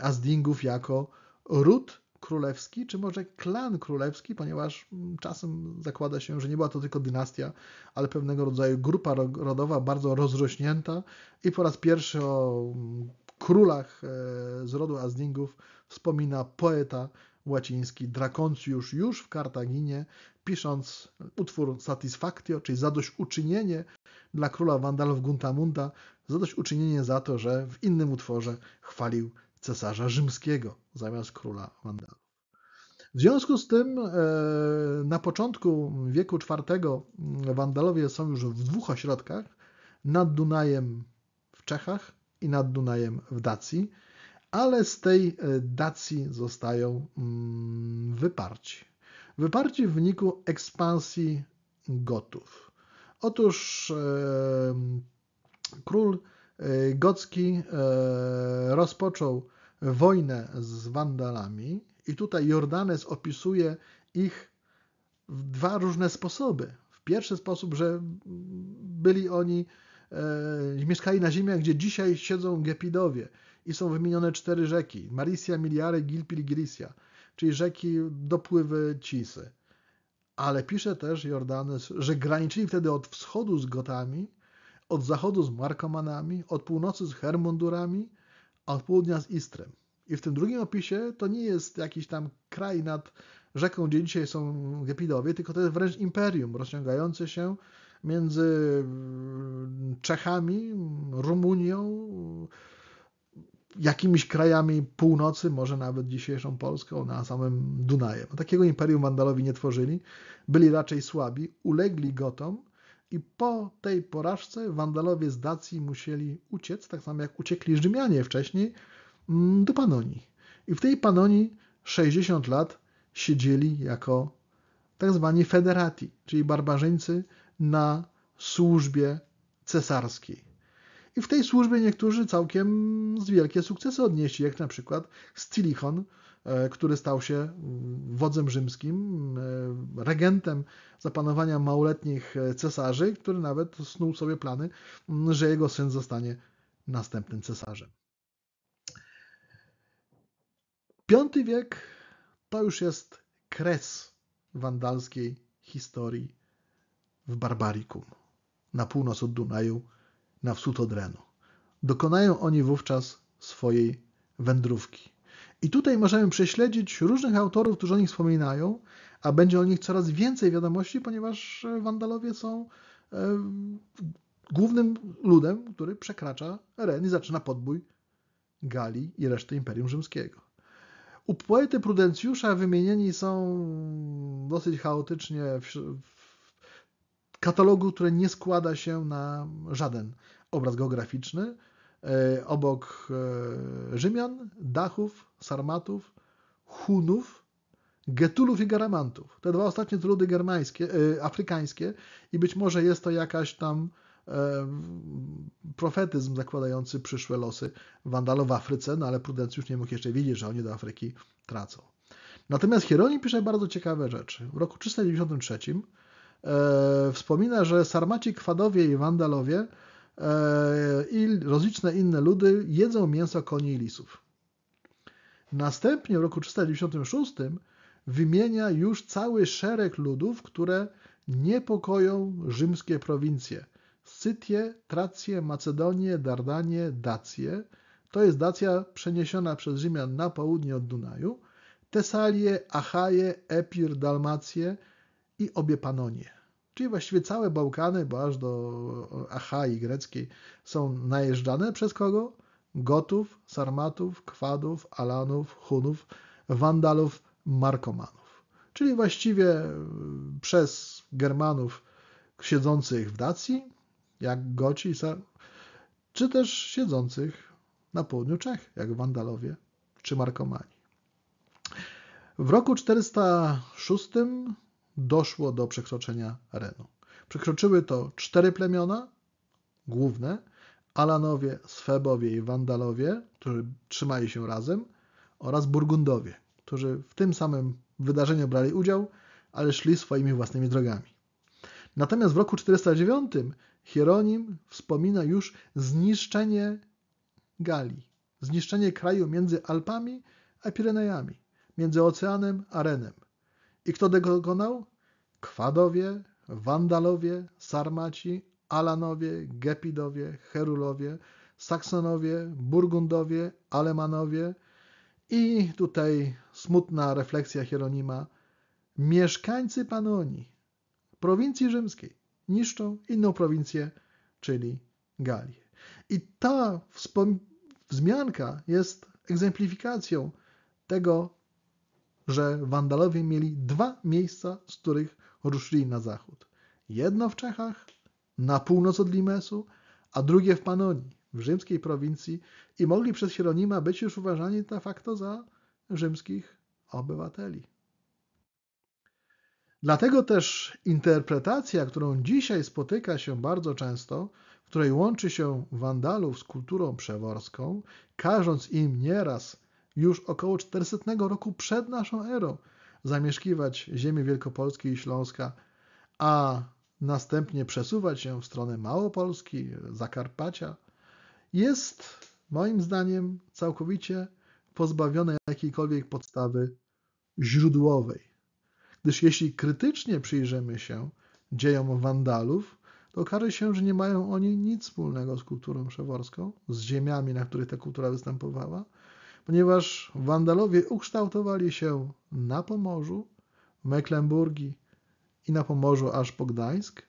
Azdingów jako ród królewski, czy może klan królewski, ponieważ mm, czasem zakłada się, że nie była to tylko dynastia, ale pewnego rodzaju grupa rodowa bardzo rozrośnięta i po raz pierwszy o mm, królach e, z rodu Azdingów wspomina poeta łaciński Draconcius już w Kartaginie, pisząc utwór Satisfactio, czyli zadośćuczynienie dla króla Wandalów Guntamunda, zadośćuczynienie za to, że w innym utworze chwalił cesarza rzymskiego zamiast króla Wandalów. W związku z tym e, na początku wieku IV Wandalowie są już w dwóch ośrodkach, nad Dunajem w Czechach i nad Dunajem w Dacji, ale z tej e, Dacji zostają mm, wyparci. Wyparci w wyniku ekspansji Gotów. Otóż e, król e, gocki rozpoczął wojnę z Wandalami i tutaj Jordanes opisuje ich w dwa różne sposoby. W pierwszy sposób, że byli oni E, mieszkali na ziemiach, gdzie dzisiaj siedzą Gepidowie i są wymienione cztery rzeki, Marisia, Miliare, Gilpil, Grisia, czyli rzeki dopływy Cisy. Ale pisze też Jordanes, że graniczyli wtedy od wschodu z Gotami, od zachodu z Markomanami, od północy z Hermundurami, a od południa z Istrem. I w tym drugim opisie to nie jest jakiś tam kraj nad rzeką, gdzie dzisiaj są Gepidowie, tylko to jest wręcz imperium rozciągające się między mm, Czechami, Rumunią, jakimiś krajami północy, może nawet dzisiejszą Polską, na no, samym Dunajem. No, takiego imperium Wandalowi nie tworzyli, byli raczej słabi, ulegli Gotom i po tej porażce Wandalowie z Dacji musieli uciec, tak samo jak uciekli Rzymianie wcześniej, mm, do Panonii. I w tej Panonii 60 lat siedzieli jako tak zwani federati, czyli barbarzyńcy na służbie cesarskiej. I w tej służbie niektórzy całkiem wielkie sukcesy odnieśli, jak na przykład Stilichon, e, który stał się mm, wodzem rzymskim, e, regentem zapanowania małoletnich e, cesarzy, który nawet snuł sobie plany, mm, że jego syn zostanie następnym cesarzem. V wiek to już jest kres wandalskiej historii w Barbarikum, na północ od Dunaju, na wschód od Renu. Dokonają oni wówczas swojej wędrówki. I tutaj możemy prześledzić różnych autorów, którzy o nich wspominają, a będzie o nich coraz więcej wiadomości, ponieważ e, Wandalowie są e, głównym ludem, który przekracza Ren i zaczyna podbój Galii i reszty Imperium Rzymskiego. U poety Prudencjusza wymienieni są dosyć chaotycznie w, katalogu, który nie składa się na żaden obraz geograficzny. E, obok e, Rzymian, Dachów, Sarmatów, Hunów, Getulów i Garamantów. Te dwa ostatnie to ludy germańskie, e, afrykańskie i być może jest to jakaś tam profetyzm zakładający przyszłe losy Wandalów w Afryce, no ale Prudencjusz nie mógł jeszcze wiedzieć, że oni do Afryki tracą. Natomiast Hieronim pisze bardzo ciekawe rzeczy. W roku 393 E, wspomina, że Sarmaci, Kwadowie i Wandalowie e, i rozliczne inne ludy jedzą mięso koni i lisów. Następnie w roku 396 wymienia już cały szereg ludów, które niepokoją rzymskie prowincje. Scytie, Tracje, Macedonie, Dardanie, Dacje. To jest Dacja przeniesiona przez Rzymian na południe od Dunaju. Tesalie, Achaje, Epir, Dalmację, i obie Panonie. Czyli właściwie całe Bałkany, bo aż do Achai greckiej, są najeżdżane przez kogo? Gotów, Sarmatów, Kwadów, Alanów, Hunów, Wandalów, Markomanów. Czyli właściwie mm, przez Germanów siedzących w Dacji, jak Goci, czy też siedzących na południu Czech, jak Wandalowie czy Markomani. W roku 406 doszło do przekroczenia Renu. Przekroczyły to cztery plemiona główne, Alanowie, Sfebowie i Wandalowie, którzy trzymali się razem, oraz Burgundowie, którzy w tym samym wydarzeniu brali udział, ale szli swoimi własnymi drogami. Natomiast w roku 409 Hieronim wspomina już zniszczenie Galii, zniszczenie kraju między Alpami a Pirenejami, między oceanem a Renem. I kto dokonał? Kwadowie, Wandalowie, Sarmaci, Alanowie, Gepidowie, Herulowie, Saksonowie, Burgundowie, Alemanowie i tutaj smutna refleksja Hieronima mieszkańcy Panonii, prowincji rzymskiej, niszczą inną prowincję, czyli Galię. I ta wzmianka jest egzemplifikacją tego, że Wandalowie mieli dwa miejsca, z których ruszyli na zachód. Jedno w Czechach, na północ od Limesu, a drugie w Panonii, w rzymskiej prowincji i mogli przez Hieronima być już uważani de facto za rzymskich obywateli. Dlatego też interpretacja, którą dzisiaj spotyka się bardzo często, w której łączy się Wandalów z kulturą przeworską, każąc im nieraz już około 400 roku przed naszą erą zamieszkiwać ziemię Wielkopolski i Śląska, a następnie przesuwać się w stronę Małopolski, Zakarpacia, jest moim zdaniem całkowicie pozbawione jakiejkolwiek podstawy źródłowej. Gdyż jeśli krytycznie przyjrzymy się dziejom Wandalów, to okaże się, że nie mają oni nic wspólnego z kulturą przeworską, z ziemiami, na których ta kultura występowała, ponieważ Wandalowie ukształtowali się na Pomorzu, Mecklenburgii i na Pomorzu aż po Gdańsk.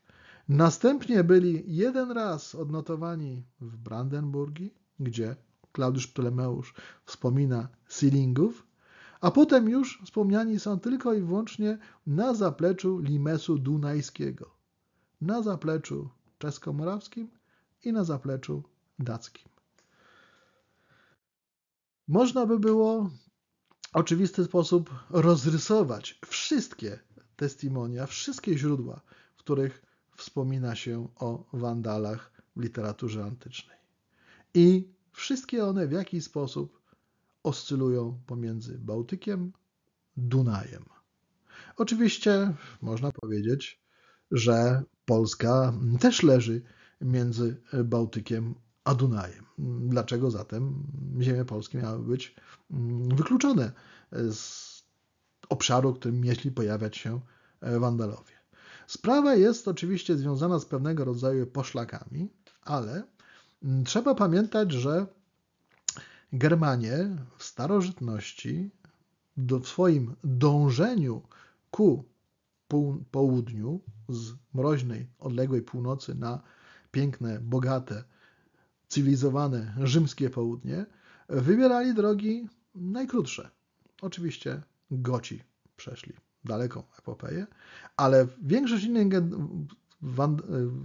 Następnie byli jeden raz odnotowani w Brandenburgii, gdzie Klaudiusz Ptolemeusz wspomina Silingów, a potem już wspomniani są tylko i wyłącznie na zapleczu Limesu Dunajskiego, na zapleczu czesko-morawskim i na zapleczu dackim. Można by było w oczywisty sposób rozrysować wszystkie testimonia, wszystkie źródła, w których wspomina się o wandalach w literaturze antycznej. I wszystkie one w jakiś sposób oscylują pomiędzy Bałtykiem, Dunajem. Oczywiście można powiedzieć, że Polska też leży między Bałtykiem a Dunajem. Dlaczego zatem ziemie polskie miały być mm, wykluczone z obszaru, w którym mieli pojawiać się e, Wandalowie? Sprawa jest oczywiście związana z pewnego rodzaju poszlakami, ale mm, trzeba pamiętać, że Germanie w starożytności do, w swoim dążeniu ku południu z mroźnej, odległej północy na piękne, bogate cywilizowane rzymskie południe, wybierali drogi najkrótsze. Oczywiście Goci przeszli daleką epopeję, ale większość innych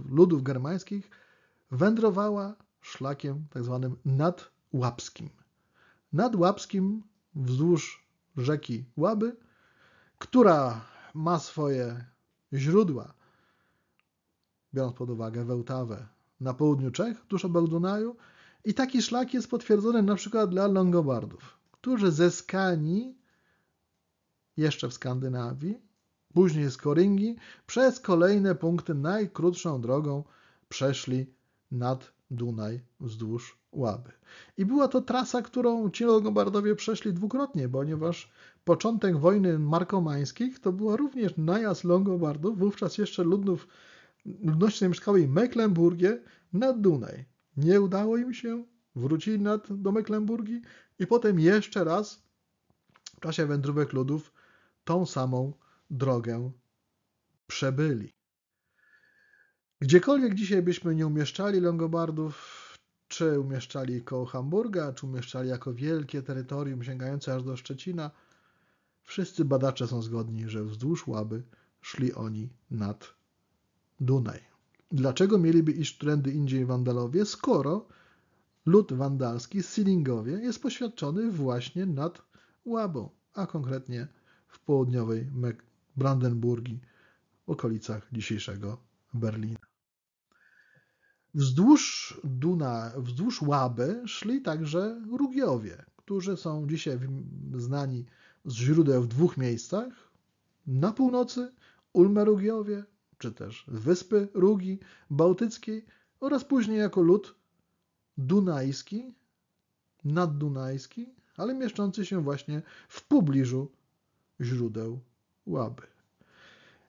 ludów germańskich wędrowała szlakiem tak zwanym nadłapskim. Nadłapskim wzdłuż rzeki Łaby, która ma swoje źródła, biorąc pod uwagę Wełtawę, na południu Czech, tuż obok Dunaju. I taki szlak jest potwierdzony na przykład dla Longobardów, którzy ze Skanii, jeszcze w Skandynawii, później z Koryngi, przez kolejne punkty najkrótszą drogą przeszli nad Dunaj wzdłuż Łaby. I była to trasa, którą ci Longobardowie przeszli dwukrotnie, ponieważ początek wojny markomańskich to była również najazd Longobardów, wówczas jeszcze ludów ludności zamieszkałej Mecklenburgie nad Dunaj. Nie udało im się, wrócili nad, do Mecklenburgii i potem jeszcze raz w czasie wędrówek ludów tą samą drogę przebyli. Gdziekolwiek dzisiaj byśmy nie umieszczali Longobardów, czy umieszczali koło Hamburga, czy umieszczali jako wielkie terytorium sięgające aż do Szczecina, wszyscy badacze są zgodni, że wzdłuż Łaby szli oni nad Dunaj. Dlaczego mieliby iść trendy indziej Wandalowie, skoro lud wandalski, Silingowie, jest poświadczony właśnie nad Łabą, a konkretnie w południowej Brandenburgii, w okolicach dzisiejszego Berlina. Wzdłuż Duna, wzdłuż Łaby szli także Rugiowie, którzy są dzisiaj znani z źródeł w dwóch miejscach. Na północy Ulmerugiowie, czy też wyspy Rugi Bałtyckiej oraz później jako lud dunajski, naddunajski, ale mieszczący się właśnie w pobliżu źródeł Łaby.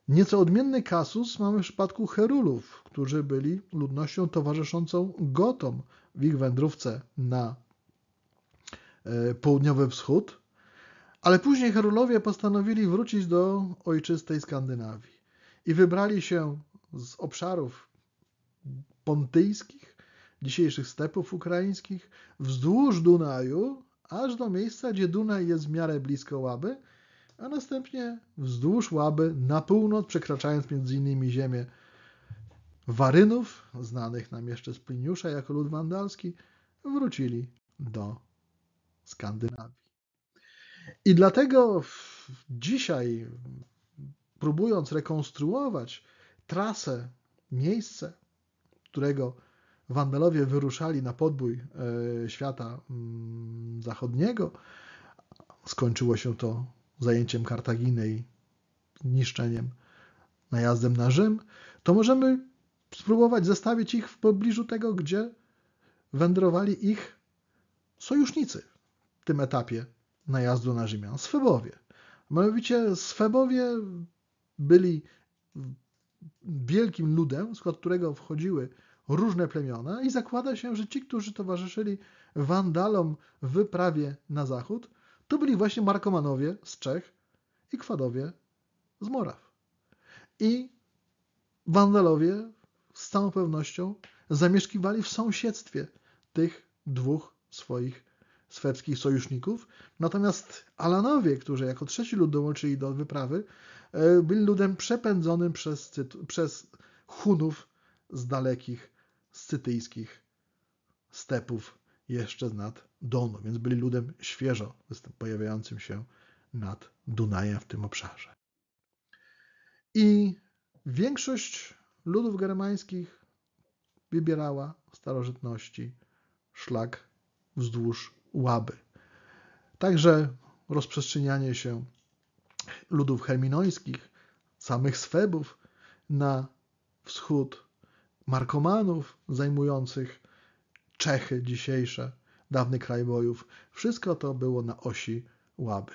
Nieco odmienny kasus mamy w przypadku Herulów, którzy byli ludnością towarzyszącą Gotom w ich wędrówce na e, południowy wschód, ale później Herulowie postanowili wrócić do ojczystej Skandynawii i wybrali się z obszarów pontyjskich, dzisiejszych stepów ukraińskich, wzdłuż Dunaju, aż do miejsca, gdzie Dunaj jest w miarę blisko Łaby, a następnie wzdłuż Łaby na północ, przekraczając między innymi ziemię Warynów, znanych nam jeszcze z Pliniusza jako lud wandalski, wrócili do Skandynawii. I dlatego dzisiaj próbując rekonstruować trasę, miejsce, którego Wandalowie wyruszali na podbój e, świata mm, zachodniego, skończyło się to zajęciem Kartaginy i niszczeniem, najazdem na Rzym, to możemy spróbować zestawić ich w pobliżu tego, gdzie wędrowali ich sojusznicy w tym etapie najazdu na Rzymian, Sfebowie. Mianowicie Sfebowie byli wielkim ludem, skład którego wchodziły różne plemiona i zakłada się, że ci, którzy towarzyszyli Wandalom w wyprawie na zachód, to byli właśnie Markomanowie z Czech i Kwadowie z Moraw. I Wandalowie z całą pewnością zamieszkiwali w sąsiedztwie tych dwóch swoich szwedzkich sojuszników, natomiast Alanowie, którzy jako trzeci lud dołączyli do wyprawy, e, byli ludem przepędzonym przez, przez Hunów z dalekich scytyjskich stepów jeszcze nad Donu, więc byli ludem świeżo pojawiającym się nad Dunajem w tym obszarze. I większość ludów germańskich wybierała w starożytności szlak wzdłuż Łaby. Także rozprzestrzenianie się ludów herminońskich, samych swebów na wschód, markomanów zajmujących Czechy dzisiejsze, dawny kraj bojów, wszystko to było na osi Łaby.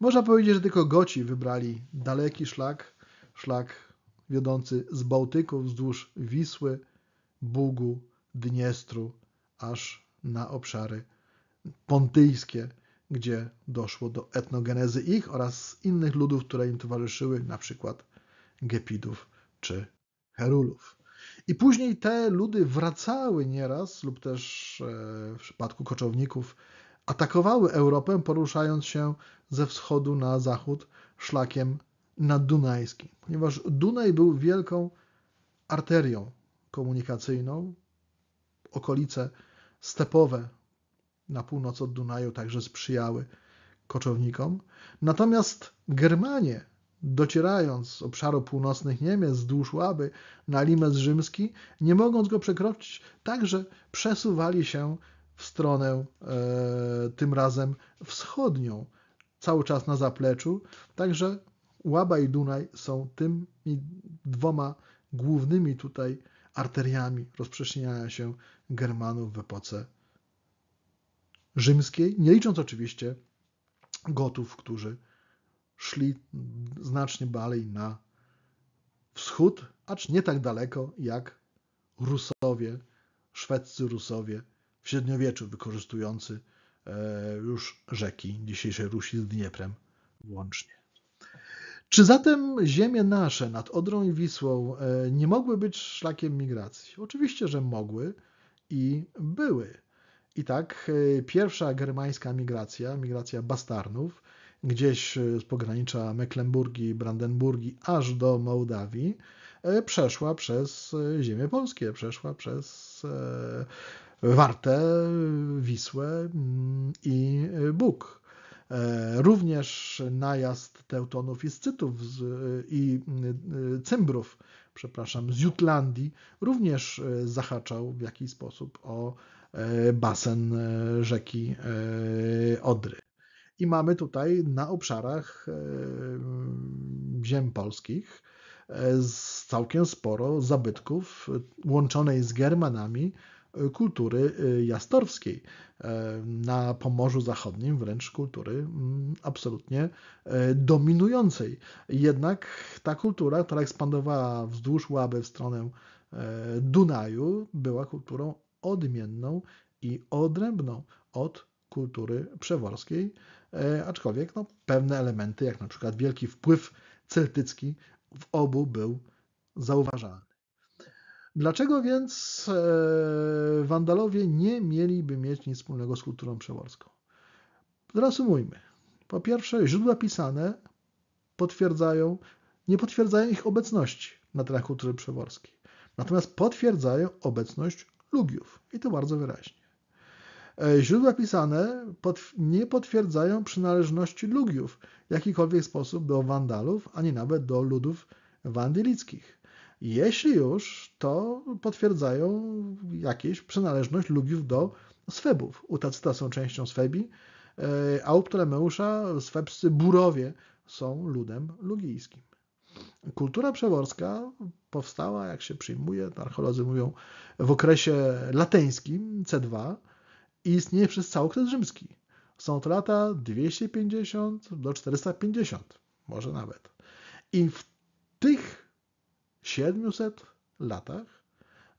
Można powiedzieć, że tylko Goci wybrali daleki szlak, szlak wiodący z Bałtyku wzdłuż Wisły, Bugu, Dniestru, aż na obszary pontyjskie, gdzie doszło do etnogenezy ich oraz innych ludów, które im towarzyszyły, na przykład Gepidów czy Herulów. I później te ludy wracały nieraz lub też e, w przypadku koczowników atakowały Europę, poruszając się ze wschodu na zachód szlakiem naddunajskim, ponieważ Dunaj był wielką arterią komunikacyjną. Okolice stepowe na północ od Dunaju także sprzyjały koczownikom. Natomiast Germanie, docierając z obszaru północnych Niemiec wzdłuż Łaby na Limes Rzymski, nie mogąc go przekroczyć, także przesuwali się w stronę e, tym razem wschodnią, cały czas na zapleczu. Także Łaba i Dunaj są tymi dwoma głównymi tutaj arteriami rozprzestrzeniania się Germanów w epoce rzymskiej, nie licząc oczywiście Gotów, którzy szli znacznie dalej na wschód, acz nie tak daleko jak Rusowie, szwedzcy Rusowie w średniowieczu wykorzystujący e, już rzeki dzisiejszej Rusi z Dnieprem łącznie. Czy zatem ziemie nasze nad Odrą i Wisłą e, nie mogły być szlakiem migracji? Oczywiście, że mogły i były. I tak e, pierwsza germańska migracja, migracja bastarnów, gdzieś e, z pogranicza Mecklenburgii, Brandenburgii aż do Mołdawii, e, przeszła przez ziemię polskie, przeszła przez Wartę, Wisłę mm, i Bóg. Również najazd Teutonów i Scytów i Cymbrów, przepraszam, z Jutlandii, również zahaczał w jakiś sposób o E, basen e, rzeki e, Odry. I mamy tutaj na obszarach ziem polskich całkiem sporo zabytków łączonej z Germanami kultury jastorskiej. Na Pomorzu Zachodnim wręcz kultury absolutnie dominującej. Jednak ta kultura, która ekspandowała wzdłuż Łaby w stronę Dunaju, była kulturą odmienną i odrębną od kultury przeworskiej, e, aczkolwiek no, pewne elementy, jak na przykład wielki wpływ celtycki w obu był zauważalny. Dlaczego więc e, Wandalowie nie mieliby mieć nic wspólnego z kulturą przeworską? Reasumujmy. Po pierwsze, źródła pisane potwierdzają, nie potwierdzają ich obecności na terenach kultury przeworskiej. Natomiast potwierdzają obecność Lugiów. I to bardzo wyraźnie. E, źródła pisane nie potwierdzają przynależności Lugiów w jakikolwiek sposób do Wandalów, ani nawet do ludów wandelickich. Jeśli już, to potwierdzają jakieś przynależność Lugiów do Swebów. Utacita są częścią Swebi, e, a u Ptolemeusza swebscy burowie są ludem lugijskim. Kultura przeworska powstała, jak się przyjmuje, archeolodzy mówią, w okresie lateńskim, C2, i istnieje przez cały okres rzymski. Są to lata 250 do 450, może nawet. I w tych 700 latach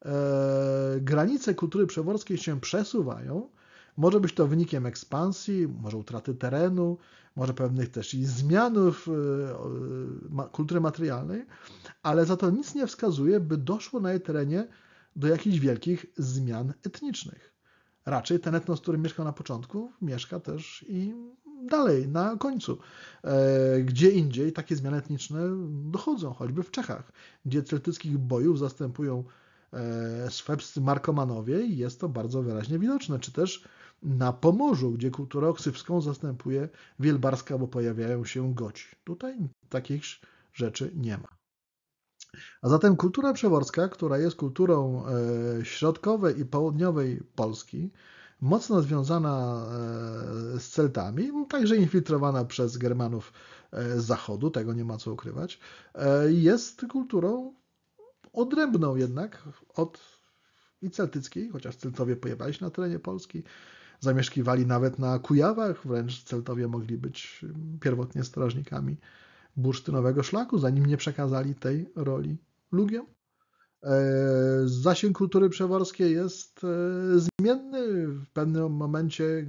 e, granice kultury przeworskiej się przesuwają może być to wynikiem ekspansji, może utraty terenu, może pewnych też i zmian w e, e, kultury materialnej, ale za to nic nie wskazuje, by doszło na jej terenie do jakichś wielkich zmian etnicznych. Raczej ten etnos, który mieszkał na początku, mieszka też i dalej, na końcu. E, gdzie indziej takie zmiany etniczne dochodzą, choćby w Czechach, gdzie celtyckich bojów zastępują swebscy markomanowie i jest to bardzo wyraźnie widoczne, czy też na Pomorzu, gdzie kulturę oksywską zastępuje wielbarska, bo pojawiają się goci. Tutaj takich rzeczy nie ma. A zatem kultura przeworska, która jest kulturą e, środkowej i południowej Polski, mocno związana e, z Celtami, także infiltrowana przez Germanów e, z zachodu, tego nie ma co ukrywać, jest kulturą odrębną jednak od i celtyckiej, chociaż Celtowie pojawali się na terenie Polski, zamieszkiwali nawet na Kujawach, wręcz Celtowie mogli być pierwotnie strażnikami bursztynowego szlaku, zanim nie przekazali tej roli Lugiem. E, zasięg kultury przeworskiej jest e, zmienny. W pewnym momencie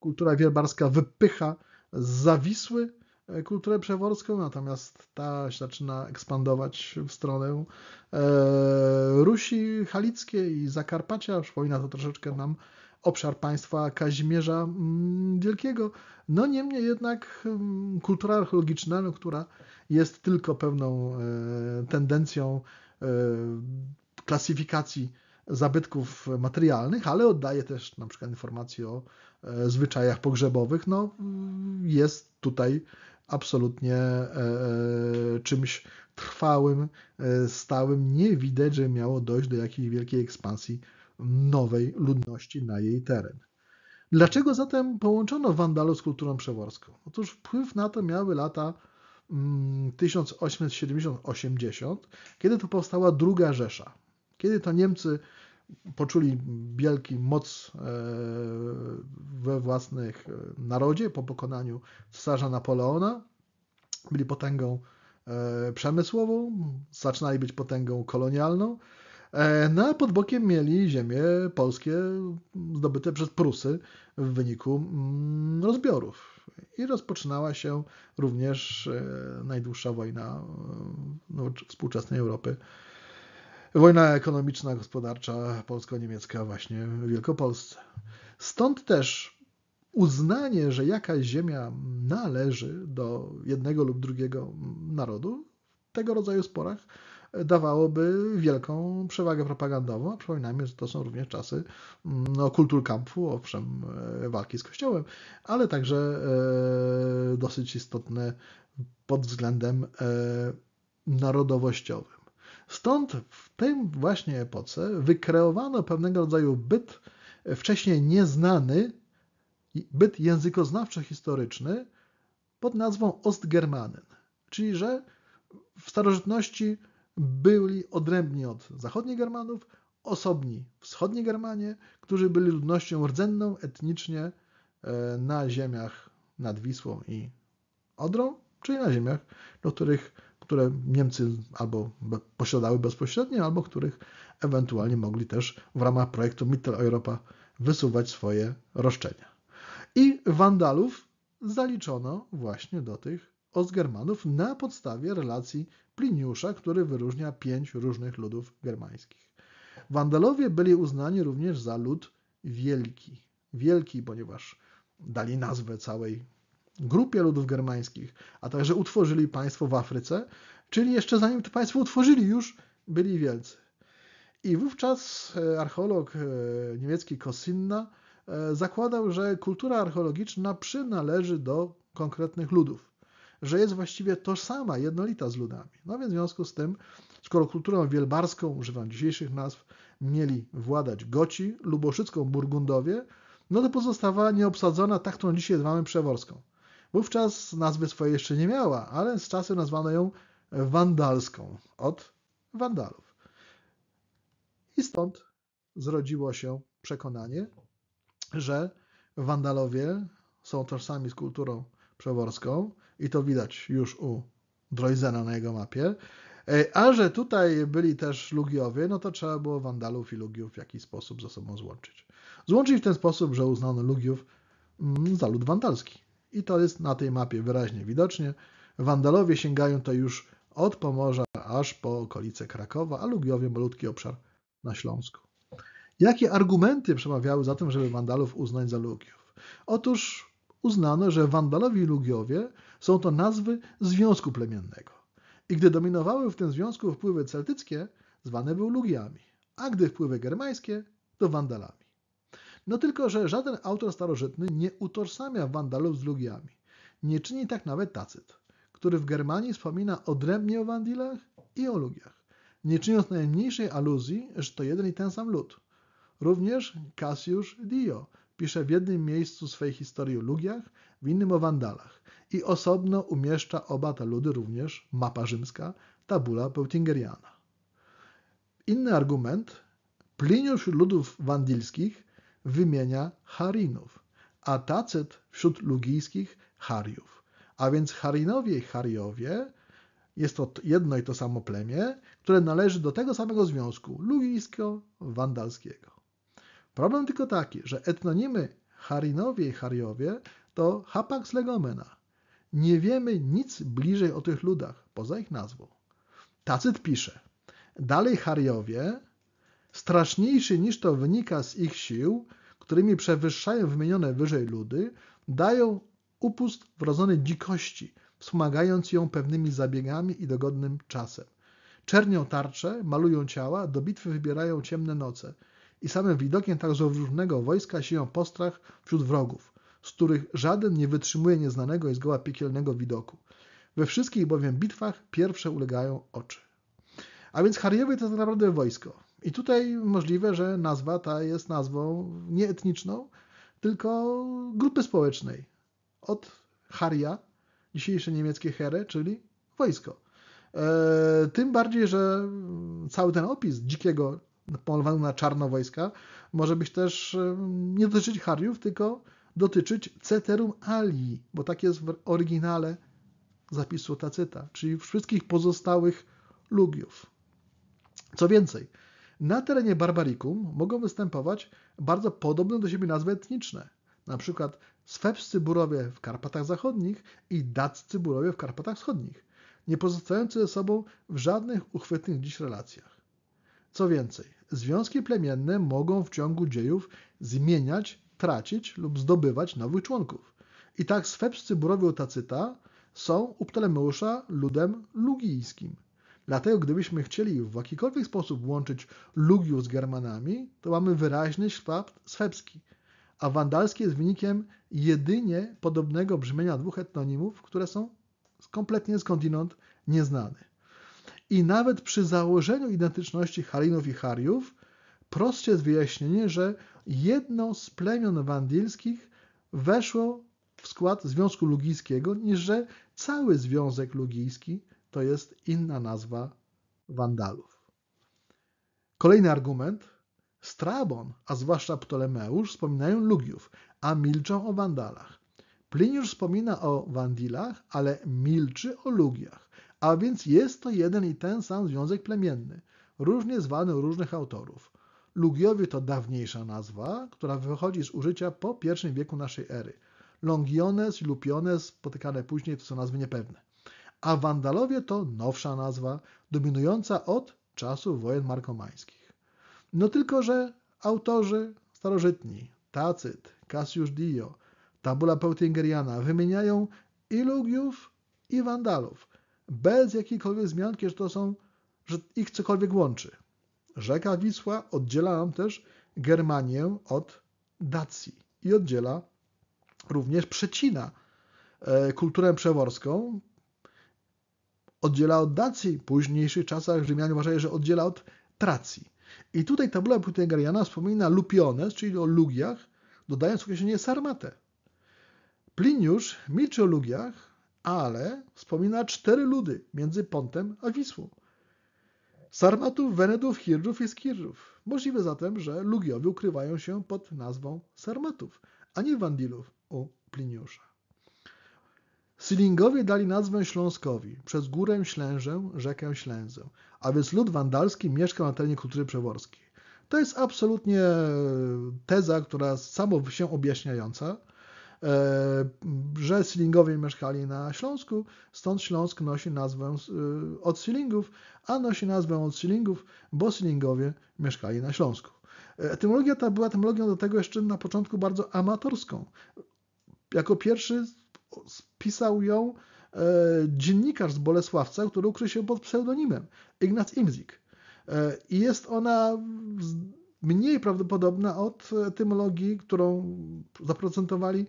kultura wielbarska wypycha z zawisły e, kulturę przeworską, natomiast ta się zaczyna ekspandować w stronę Rusi Halickiej i Zakarpacia. Przypomina to troszeczkę nam obszar państwa Kazimierza mm, Wielkiego. No niemniej jednak mm, kultura archeologiczna, no, która jest tylko pewną e, tendencją e, klasyfikacji zabytków materialnych, ale oddaje też na przykład informacje o e, zwyczajach pogrzebowych, no mm, jest tutaj absolutnie czymś trwałym, stałym. Nie widać, że miało dojść do jakiejś wielkiej ekspansji nowej ludności na jej teren. Dlaczego zatem połączono Wandalów z kulturą przeworską? Otóż wpływ na to miały lata 1870-80, mm, kiedy to powstała druga Rzesza. Kiedy to Niemcy poczuli wielki moc e, we własnych e, narodzie po pokonaniu cesarza Napoleona, byli potęgą e, przemysłową, zaczynali być potęgą kolonialną, E, no a pod bokiem mieli ziemie polskie zdobyte przez Prusy w wyniku mm, rozbiorów. I rozpoczynała się również e, najdłuższa wojna e, no, współczesnej Europy. Wojna ekonomiczna, gospodarcza polsko-niemiecka właśnie w Wielkopolsce. Stąd też uznanie, że jakaś ziemia należy do jednego lub drugiego narodu w tego rodzaju sporach dawałoby wielką przewagę propagandową. Przypominajmy, że to są również czasy mm, no, kulturkampfu, owszem, e, walki z Kościołem, ale także e, dosyć istotne pod względem e, narodowościowym. Stąd w tej właśnie epoce wykreowano pewnego rodzaju byt e, wcześniej nieznany, byt językoznawczo-historyczny pod nazwą Ostgermanen. Czyli, że w starożytności byli odrębni od zachodnich Germanów, osobni wschodni Germanie, którzy byli ludnością rdzenną etnicznie e, na ziemiach nad Wisłą i Odrą, czyli na ziemiach, do których, które Niemcy albo posiadały bezpośrednio, albo których ewentualnie mogli też w ramach projektu Mitteleuropa wysuwać swoje roszczenia. I Wandalów zaliczono właśnie do tych Germanów na podstawie relacji Pliniusza, który wyróżnia pięć różnych ludów germańskich. Wandalowie byli uznani również za lud wielki. Wielki, ponieważ dali nazwę całej grupie ludów germańskich, a także utworzyli państwo w Afryce, czyli jeszcze zanim to państwo utworzyli, już byli wielcy. I wówczas e, archeolog e, niemiecki Kosinna e, zakładał, że kultura archeologiczna przynależy do konkretnych ludów że jest właściwie tożsama, jednolita z ludami. No więc w związku z tym, skoro kulturą wielbarską, używam dzisiejszych nazw, mieli władać Goci, Luboszycką Burgundowie, no to pozostawała nieobsadzona tak, którą dzisiaj zwamy Przeworską. Wówczas nazwy swojej jeszcze nie miała, ale z czasem nazwano ją Wandalską od Wandalów. I stąd zrodziło się przekonanie, że Wandalowie są tożsami z kulturą przeworską i to widać już u Droizena na jego mapie. E, a że tutaj byli też Lugiowie, no to trzeba było Wandalów i Lugiów w jakiś sposób ze sobą złączyć. Złączyć w ten sposób, że uznano Lugiów mm, za lud wandalski. I to jest na tej mapie wyraźnie widocznie. Wandalowie sięgają to już od Pomorza aż po okolice Krakowa, a Lugiowie malutki obszar na Śląsku. Jakie argumenty przemawiały za tym, żeby Wandalów uznać za Lugiów? Otóż uznano, że Wandalowi i Lugiowie są to nazwy związku plemiennego. I gdy dominowały w tym związku wpływy celtyckie, zwane był Lugiami, a gdy wpływy germańskie, to Wandalami. No tylko, że żaden autor starożytny nie utożsamia Wandalów z Lugiami. Nie czyni tak nawet Tacyt, który w Germanii wspomina odrębnie o Wandilach i o Lugiach, nie czyniąc najmniejszej aluzji, że to jeden i ten sam lud. Również Cassius Dio pisze w jednym miejscu swej historii o Lugiach, w innym o Wandalach i osobno umieszcza oba te ludy również mapa rzymska, tabula peutingeriana. Inny argument, Pliniusz wśród ludów wandilskich wymienia Harinów, a Tacet wśród lugijskich Hariów. A więc Harinowie i Hariowie jest to jedno i to samo plemię, które należy do tego samego związku lugijsko-wandalskiego. Problem tylko taki, że etnonimy Harinowie i Hariowie to hapax legomena. Nie wiemy nic bliżej o tych ludach, poza ich nazwą. Tacyt pisze, dalej Hariowie, straszniejszy niż to wynika z ich sił, którymi przewyższają wymienione wyżej ludy, dają upust wrodzonej dzikości, wspomagając ją pewnymi zabiegami i dogodnym czasem. Czernią tarcze, malują ciała, do bitwy wybierają ciemne noce – i samym widokiem tak różnego wojska sieją postrach wśród wrogów, z których żaden nie wytrzymuje nieznanego i zgoła piekielnego widoku. We wszystkich bowiem bitwach pierwsze ulegają oczy. A więc Harjowie to tak naprawdę wojsko. I tutaj możliwe, że nazwa ta jest nazwą nie etniczną, tylko grupy społecznej. Od Haria, dzisiejsze niemieckie Here, czyli wojsko. E, tym bardziej, że cały ten opis dzikiego polowanego na czarno wojska, może być też nie dotyczyć Hariów, tylko dotyczyć Ceterum Alii, bo tak jest w oryginale zapisu Tacyta, czyli wszystkich pozostałych lugiów. Co więcej, na terenie Barbarikum mogą występować bardzo podobne do siebie nazwy etniczne, na przykład swebscy burowie w Karpatach Zachodnich i daccy burowie w Karpatach Wschodnich, nie pozostający ze sobą w żadnych uchwytnych dziś relacjach. Co więcej, związki plemienne mogą w ciągu dziejów zmieniać, tracić lub zdobywać nowych członków. I tak swebscy burowie Tacyta są u Ptolomeusza ludem lugijskim. Dlatego gdybyśmy chcieli w jakikolwiek sposób łączyć Lugiów z Germanami, to mamy wyraźny szwabt swebski, a wandalski jest wynikiem jedynie podobnego brzmienia dwóch etnonimów, które są kompletnie skądinąd nieznane. I nawet przy założeniu identyczności Halinów i Hariów, proste jest wyjaśnienie, że jedno z plemion wandylskich weszło w skład Związku Lugijskiego, niż że cały Związek Lugijski to jest inna nazwa Wandalów. Kolejny argument. Strabon, a zwłaszcza Ptolemeusz, wspominają Lugiów, a milczą o Wandalach. Pliniusz wspomina o Wandilach, ale milczy o Lugiach. A więc jest to jeden i ten sam związek plemienny, różnie zwany u różnych autorów. Lugiowie to dawniejsza nazwa, która wychodzi z użycia po I wieku naszej ery. Longiones i Lupiones, spotykane później, to są nazwy niepewne. A Wandalowie to nowsza nazwa, dominująca od czasu wojen markomańskich. No tylko, że autorzy starożytni, Tacyt, Cassius Dio, Tabula Peutingeriana wymieniają i Lugiów, i Wandalów bez jakiejkolwiek zmianki, że to są, że ich cokolwiek łączy. Rzeka Wisła oddziela nam też Germanię od Dacji i oddziela również przecina e, kulturę przeworską, oddziela od Dacji. W późniejszych czasach Rzymianie uważają, że oddziela od Tracji. I tutaj tabula Putengariana wspomina Lupiones, czyli o Lugiach, dodając określenie Sarmatę. Pliniusz milczy o Lugiach, ale wspomina cztery ludy między Pontem a Wisłą. Sarmatów, Wenedów, Hirdów i Skirrów. Możliwe zatem, że Lugiowie ukrywają się pod nazwą Sarmatów, a nie Wandilów u Pliniusza. Sylingowie dali nazwę Śląskowi przez górę Ślężę, rzekę Ślęzę, a więc lud wandalski mieszkał na terenie kultury przeworskiej. To jest absolutnie teza, która samo się objaśniająca, E, że Sylingowie mieszkali na Śląsku, stąd Śląsk nosi nazwę e, od Sylingów, a nosi nazwę od Sylingów, bo Sylingowie mieszkali na Śląsku. E, etymologia ta była etymologią do tego jeszcze na początku bardzo amatorską. Jako pierwszy spisał ją dziennikarz z Bolesławca, który ukrył się pod pseudonimem Ignaz Imzik. I jest ona mniej prawdopodobna od etymologii, którą zaprocentowali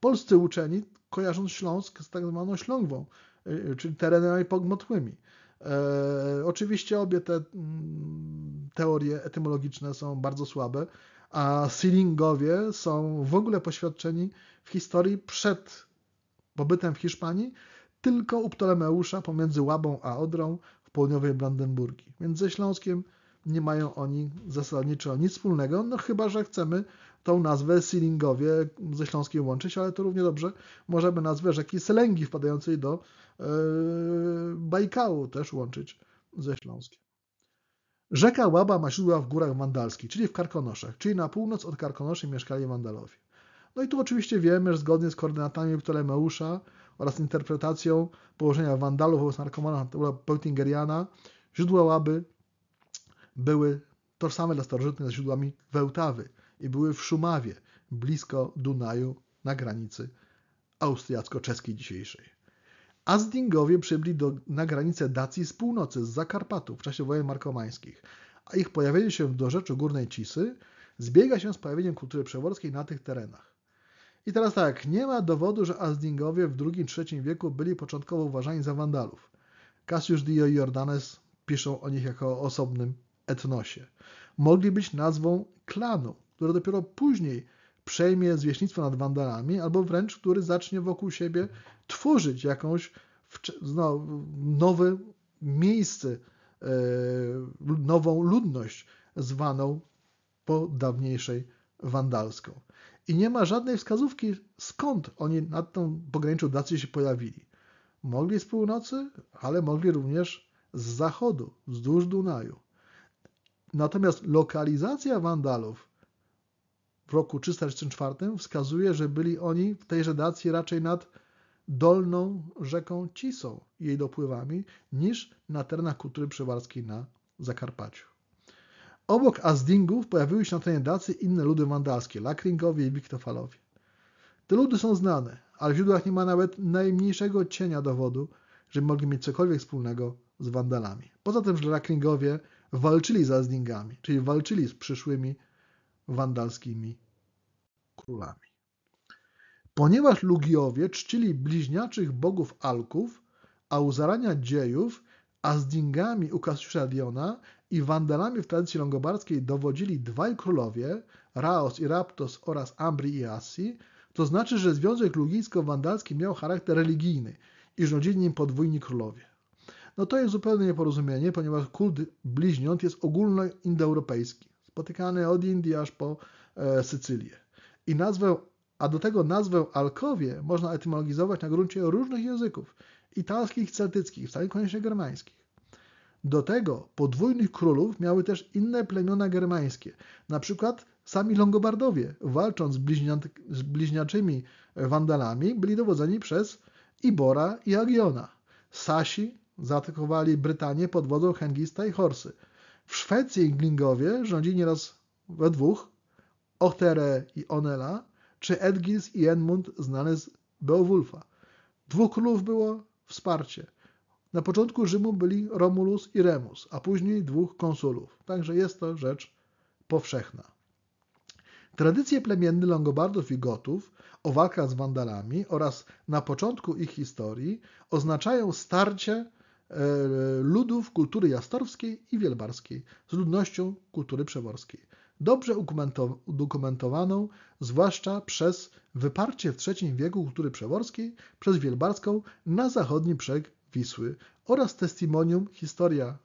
polscy uczeni kojarzą Śląsk z tak zwaną Ślągwą, y, y, czyli terenami pogmotłymi. E, oczywiście obie te mm, teorie etymologiczne są bardzo słabe, a Silingowie są w ogóle poświadczeni w historii przed pobytem w Hiszpanii, tylko u Ptolemeusza pomiędzy Łabą a Odrą w południowej Brandenburgii. Więc ze Śląskiem nie mają oni zasadniczo nic wspólnego, no chyba, że chcemy tą nazwę Silingowie ze śląskiej łączyć, ale to równie dobrze możemy nazwę rzeki Selęgi wpadającej do yy, Bajkału też łączyć ze Śląskiem. Rzeka Łaba ma źródła w górach wandalskich, czyli w Karkonoszach, czyli na północ od Karkonoszy mieszkali Wandalowie. No i tu oczywiście wiemy, że zgodnie z koordynatami Ptolemeusza oraz interpretacją położenia Wandalów wobec narkomana Peutingeriana, źródła Łaby były tożsame dla starożytnych z źródłami Wełtawy i były w Szumawie, blisko Dunaju, na granicy austriacko-czeskiej dzisiejszej. Azdingowie przybyli do, na granicę Dacji z północy, z Zakarpatu, w czasie wojen markomańskich, a ich pojawienie się w dorzeczu Górnej Cisy zbiega się z pojawieniem kultury przeworskiej na tych terenach. I teraz tak, nie ma dowodu, że Azdingowie w II-III wieku byli początkowo uważani za Wandalów. Cassius Dio i Jordanes piszą o nich jako o osobnym etnosie. Mogli być nazwą klanu, które dopiero później przejmie zwierzchnictwo nad Wandalami, albo wręcz który zacznie wokół siebie tworzyć jakąś no, nowe miejsce, e, nową ludność zwaną po dawniejszej wandalską. I nie ma żadnej wskazówki, skąd oni na tym pograniczu Dacy się pojawili. Mogli z północy, ale mogli również z zachodu, wzdłuż Dunaju. Natomiast lokalizacja Wandalów w roku 344 wskazuje, że byli oni w tej redacji raczej nad dolną rzeką Cisą i jej dopływami niż na terenach kultury przywarskiej na Zakarpaciu. Obok Azdingów pojawiły się na terenie Dacy inne ludy wandalskie, Lakringowie i Wiktofalowie. Te ludy są znane, ale w źródłach nie ma nawet najmniejszego cienia dowodu, że mogli mieć cokolwiek wspólnego z Wandalami. Poza tym, że Lakringowie walczyli z Azdingami, czyli walczyli z przyszłymi wandalskimi królami. Ponieważ Lugiowie czcili bliźniaczych bogów Alków, a u zarania dziejów Dingami u Diona i Wandalami w tradycji longobarskiej dowodzili dwaj królowie, Raos i Raptos oraz Ambri i Assi, to znaczy, że związek lugijsko-wandalski miał charakter religijny i rządzili nim podwójni królowie. No to jest zupełne nieporozumienie, ponieważ kult bliźniąt jest ogólnoindoeuropejski spotykany od Indii aż po e, Sycylię. I nazwę, a do tego nazwę Alkowie można etymologizować na gruncie różnych języków, italskich, celtyckich, wcale koniecznie germańskich. Do tego podwójnych królów miały też inne plemiona germańskie, na przykład sami Longobardowie, walcząc z, z bliźniaczymi Wandalami, byli dowodzeni przez Ibora i Agiona. Sasi zaatakowali Brytanię pod wodzą Hengista i Horsy. W Szwecji Glingowie rządzi nieraz we dwóch, Ohtere i Onela, czy Edgils i Edmund znane z Beowulfa. Dwóch królów było wsparcie. Na początku Rzymu byli Romulus i Remus, a później dwóch konsulów. Także jest to rzecz powszechna. Tradycje plemienne Longobardów i Gotów o walkach z Wandalami oraz na początku ich historii oznaczają starcie E, ludów kultury jastorskiej i wielbarskiej z ludnością kultury przeworskiej, Dobrze udokumentowaną, zwłaszcza przez wyparcie w III wieku kultury przeworskiej przez wielbarską na zachodni brzeg Wisły oraz testimonium Historia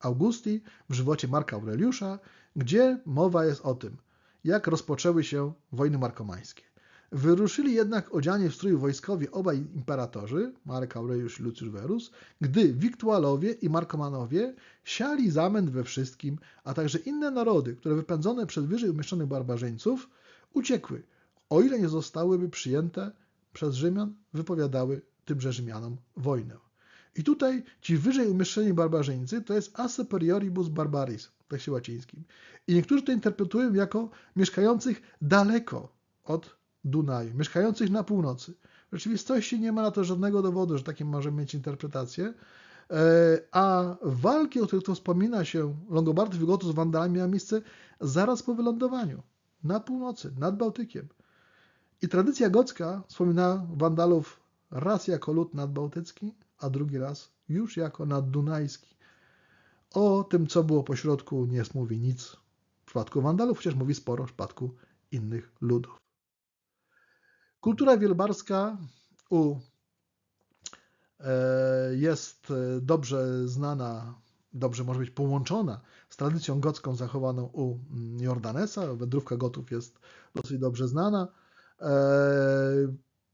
Augusti w żywocie Marka Aureliusza, gdzie mowa jest o tym, jak rozpoczęły się wojny markomańskie. Wyruszyli jednak odzianie w strój wojskowi obaj imperatorzy, Marek Aurelius i Lucius Verus, gdy Wiktualowie i Markomanowie siali zamęt we wszystkim, a także inne narody, które wypędzone przez wyżej umieszczonych barbarzyńców uciekły, o ile nie zostałyby przyjęte przez Rzymian, wypowiadały tymże Rzymianom wojnę. I tutaj ci wyżej umieszczeni barbarzyńcy to jest a superioribus barbaris w tekście łacińskim. I niektórzy to interpretują jako mieszkających daleko od Dunaju, mieszkających na północy. W rzeczywistości nie ma na to żadnego dowodu, że takie możemy mieć interpretację. E, a walki, o których tu wspomina się Longobardów i z Wandalami, miały miejsce zaraz po wylądowaniu, na północy, nad Bałtykiem. I tradycja gocka wspomina Wandalów raz jako lud nadbałtycki, a drugi raz już jako naddunajski. O tym, co było pośrodku, nie mówi nic w przypadku Wandalów, chociaż mówi sporo w przypadku innych ludów. Kultura wielbarska u e, jest e, dobrze znana, dobrze może być połączona z tradycją gocką zachowaną u mm, Jordanesa. Wędrówka Gotów jest dosyć dobrze znana. E,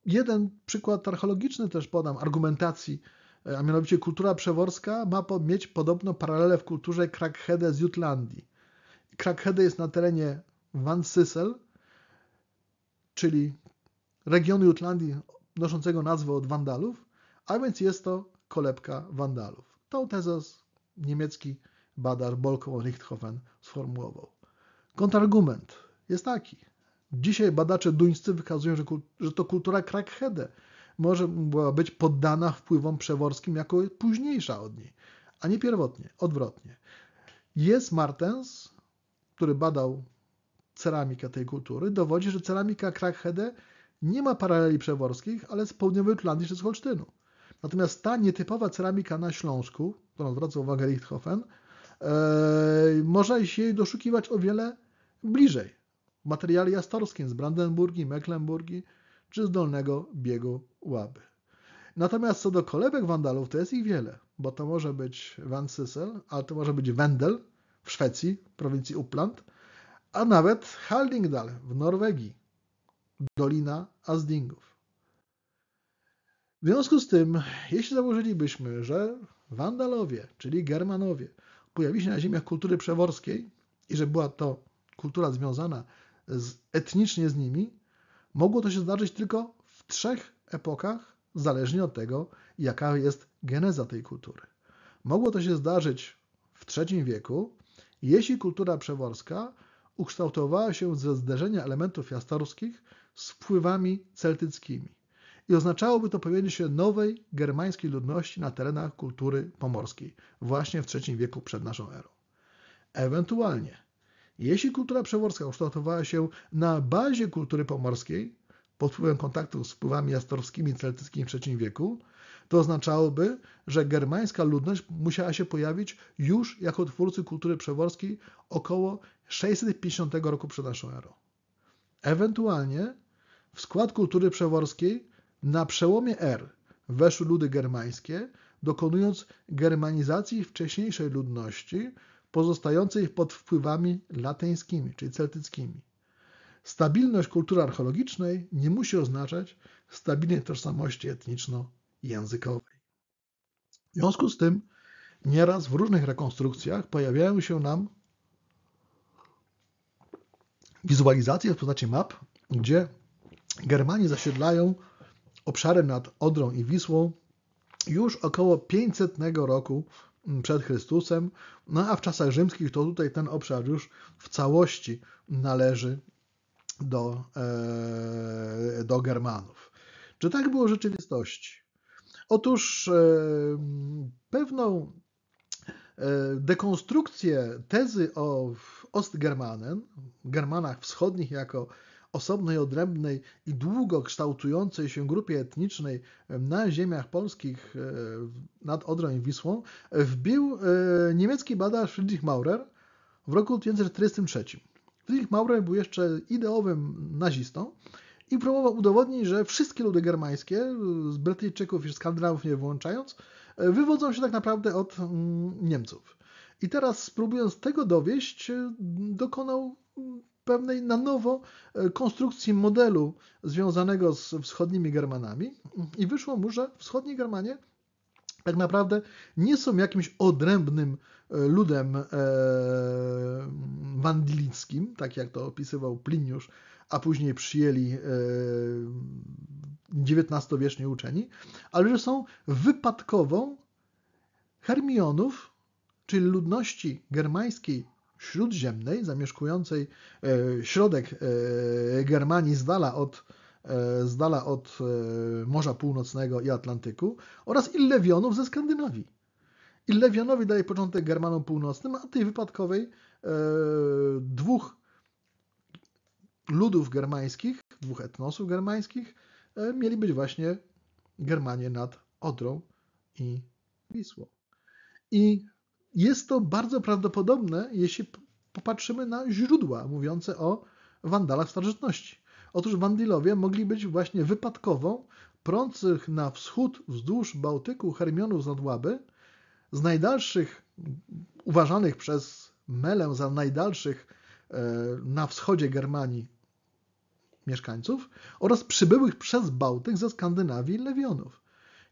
jeden przykład archeologiczny też podam, argumentacji, a mianowicie kultura przeworska ma mieć podobno paralele w kulturze Krakhede z Jutlandii. Krakhede jest na terenie Van czyli regionu Jutlandii noszącego nazwę od Wandalów, a więc jest to kolebka Wandalów. Tą tezę niemiecki badacz Bolko Richthofen sformułował. Kontrargument jest taki. Dzisiaj badacze duńscy wykazują, że, że to kultura Krakhede może była być poddana wpływom przeworskim jako późniejsza od niej, a nie pierwotnie, odwrotnie. Jest Martens, który badał ceramikę tej kultury, dowodzi, że ceramika Krakhede nie ma paraleli przeworskich, ale z południowej Jutlandii czy z Holsztynu. Natomiast ta nietypowa ceramika na Śląsku, którą zwraca uwagę Richthofen, yy, e, można się jej doszukiwać o wiele bliżej. W materiale jastorskim z Brandenburgii, Mecklenburgii czy z Dolnego Biegu Łaby. Natomiast co do kolebek Wandalów, to jest ich wiele, bo to może być Van Syssel, ale to może być Wendel w Szwecji, w prowincji Uppland, a nawet Haldingdal w Norwegii, Dolina Azdingów. W związku z tym, jeśli założylibyśmy, że Wandalowie, czyli Germanowie, pojawili się na ziemiach kultury przeworskiej i że była to kultura związana z, etnicznie z nimi, mogło to się zdarzyć tylko w trzech epokach, zależnie od tego, jaka jest geneza tej kultury. Mogło to się zdarzyć w III wieku, jeśli kultura przeworska ukształtowała się ze zderzenia elementów jastorskich z wpływami celtyckimi i oznaczałoby to pojawienie się nowej germańskiej ludności na terenach kultury pomorskiej właśnie w III wieku przed naszą erą. Ewentualnie, jeśli kultura przeworska ukształtowała się na bazie kultury pomorskiej pod wpływem kontaktu z wpływami jastorskimi i celtyckimi w III wieku, to oznaczałoby, że germańska ludność musiała się pojawić już jako twórcy kultury przeworskiej około 650 roku przed naszą erą. Ewentualnie w skład kultury przeworskiej na przełomie R weszły ludy germańskie, dokonując germanizacji wcześniejszej ludności pozostającej pod wpływami lateńskimi, czyli celtyckimi. Stabilność kultury archeologicznej nie musi oznaczać stabilnej tożsamości etniczno-językowej. W związku z tym nieraz w różnych rekonstrukcjach pojawiają się nam wizualizacje w postaci map, gdzie Germanie zasiedlają obszarem nad Odrą i Wisłą już około 500 roku przed Chrystusem, no a w czasach rzymskich to tutaj ten obszar już w całości należy do, e, do Germanów. Czy tak było w rzeczywistości? Otóż e, pewną e, dekonstrukcję tezy o Ostgermanen, Germanach Wschodnich jako osobnej, odrębnej i długo kształtującej się grupie etnicznej na ziemiach polskich e, nad Odrą i Wisłą, wbił e, niemiecki badacz Friedrich Maurer w roku 1943. Friedrich Maurer był jeszcze ideowym nazistą i próbował udowodnić, że wszystkie ludy germańskie, z Brytyjczyków i Skandynawów nie wyłączając, e, wywodzą się tak naprawdę od mm, Niemców. I teraz, spróbując tego dowieść, dokonał mm, pewnej na nowo e, konstrukcji modelu związanego z wschodnimi Germanami i wyszło mu, że wschodni Germanie tak naprawdę nie są jakimś odrębnym e, ludem e, wandilickim, tak jak to opisywał Pliniusz, a później przyjęli XIX-wieczni uczeni, ale że są wypadkową Hermionów, czyli ludności germańskiej śródziemnej, zamieszkującej e, środek e, Germanii z dala od, e, z dala od Morza Północnego i Atlantyku oraz Illewionów ze Skandynawii. Illewionowi daje początek Germanom Północnym, a tej wypadkowej dwóch ludów germańskich, dwóch etnosów germańskich mieli być właśnie Germanie nad Odrą i Wisłą. I jest to bardzo prawdopodobne, jeśli popatrzymy na źródła mówiące o wandalach starożytności. Otóż wandilowie mogli być właśnie wypadkową prących na wschód wzdłuż Bałtyku Hermionów z Nadłaby, z najdalszych, uważanych przez Melę za najdalszych e, na wschodzie Germanii mieszkańców oraz przybyłych przez Bałtyk ze Skandynawii Lewionów.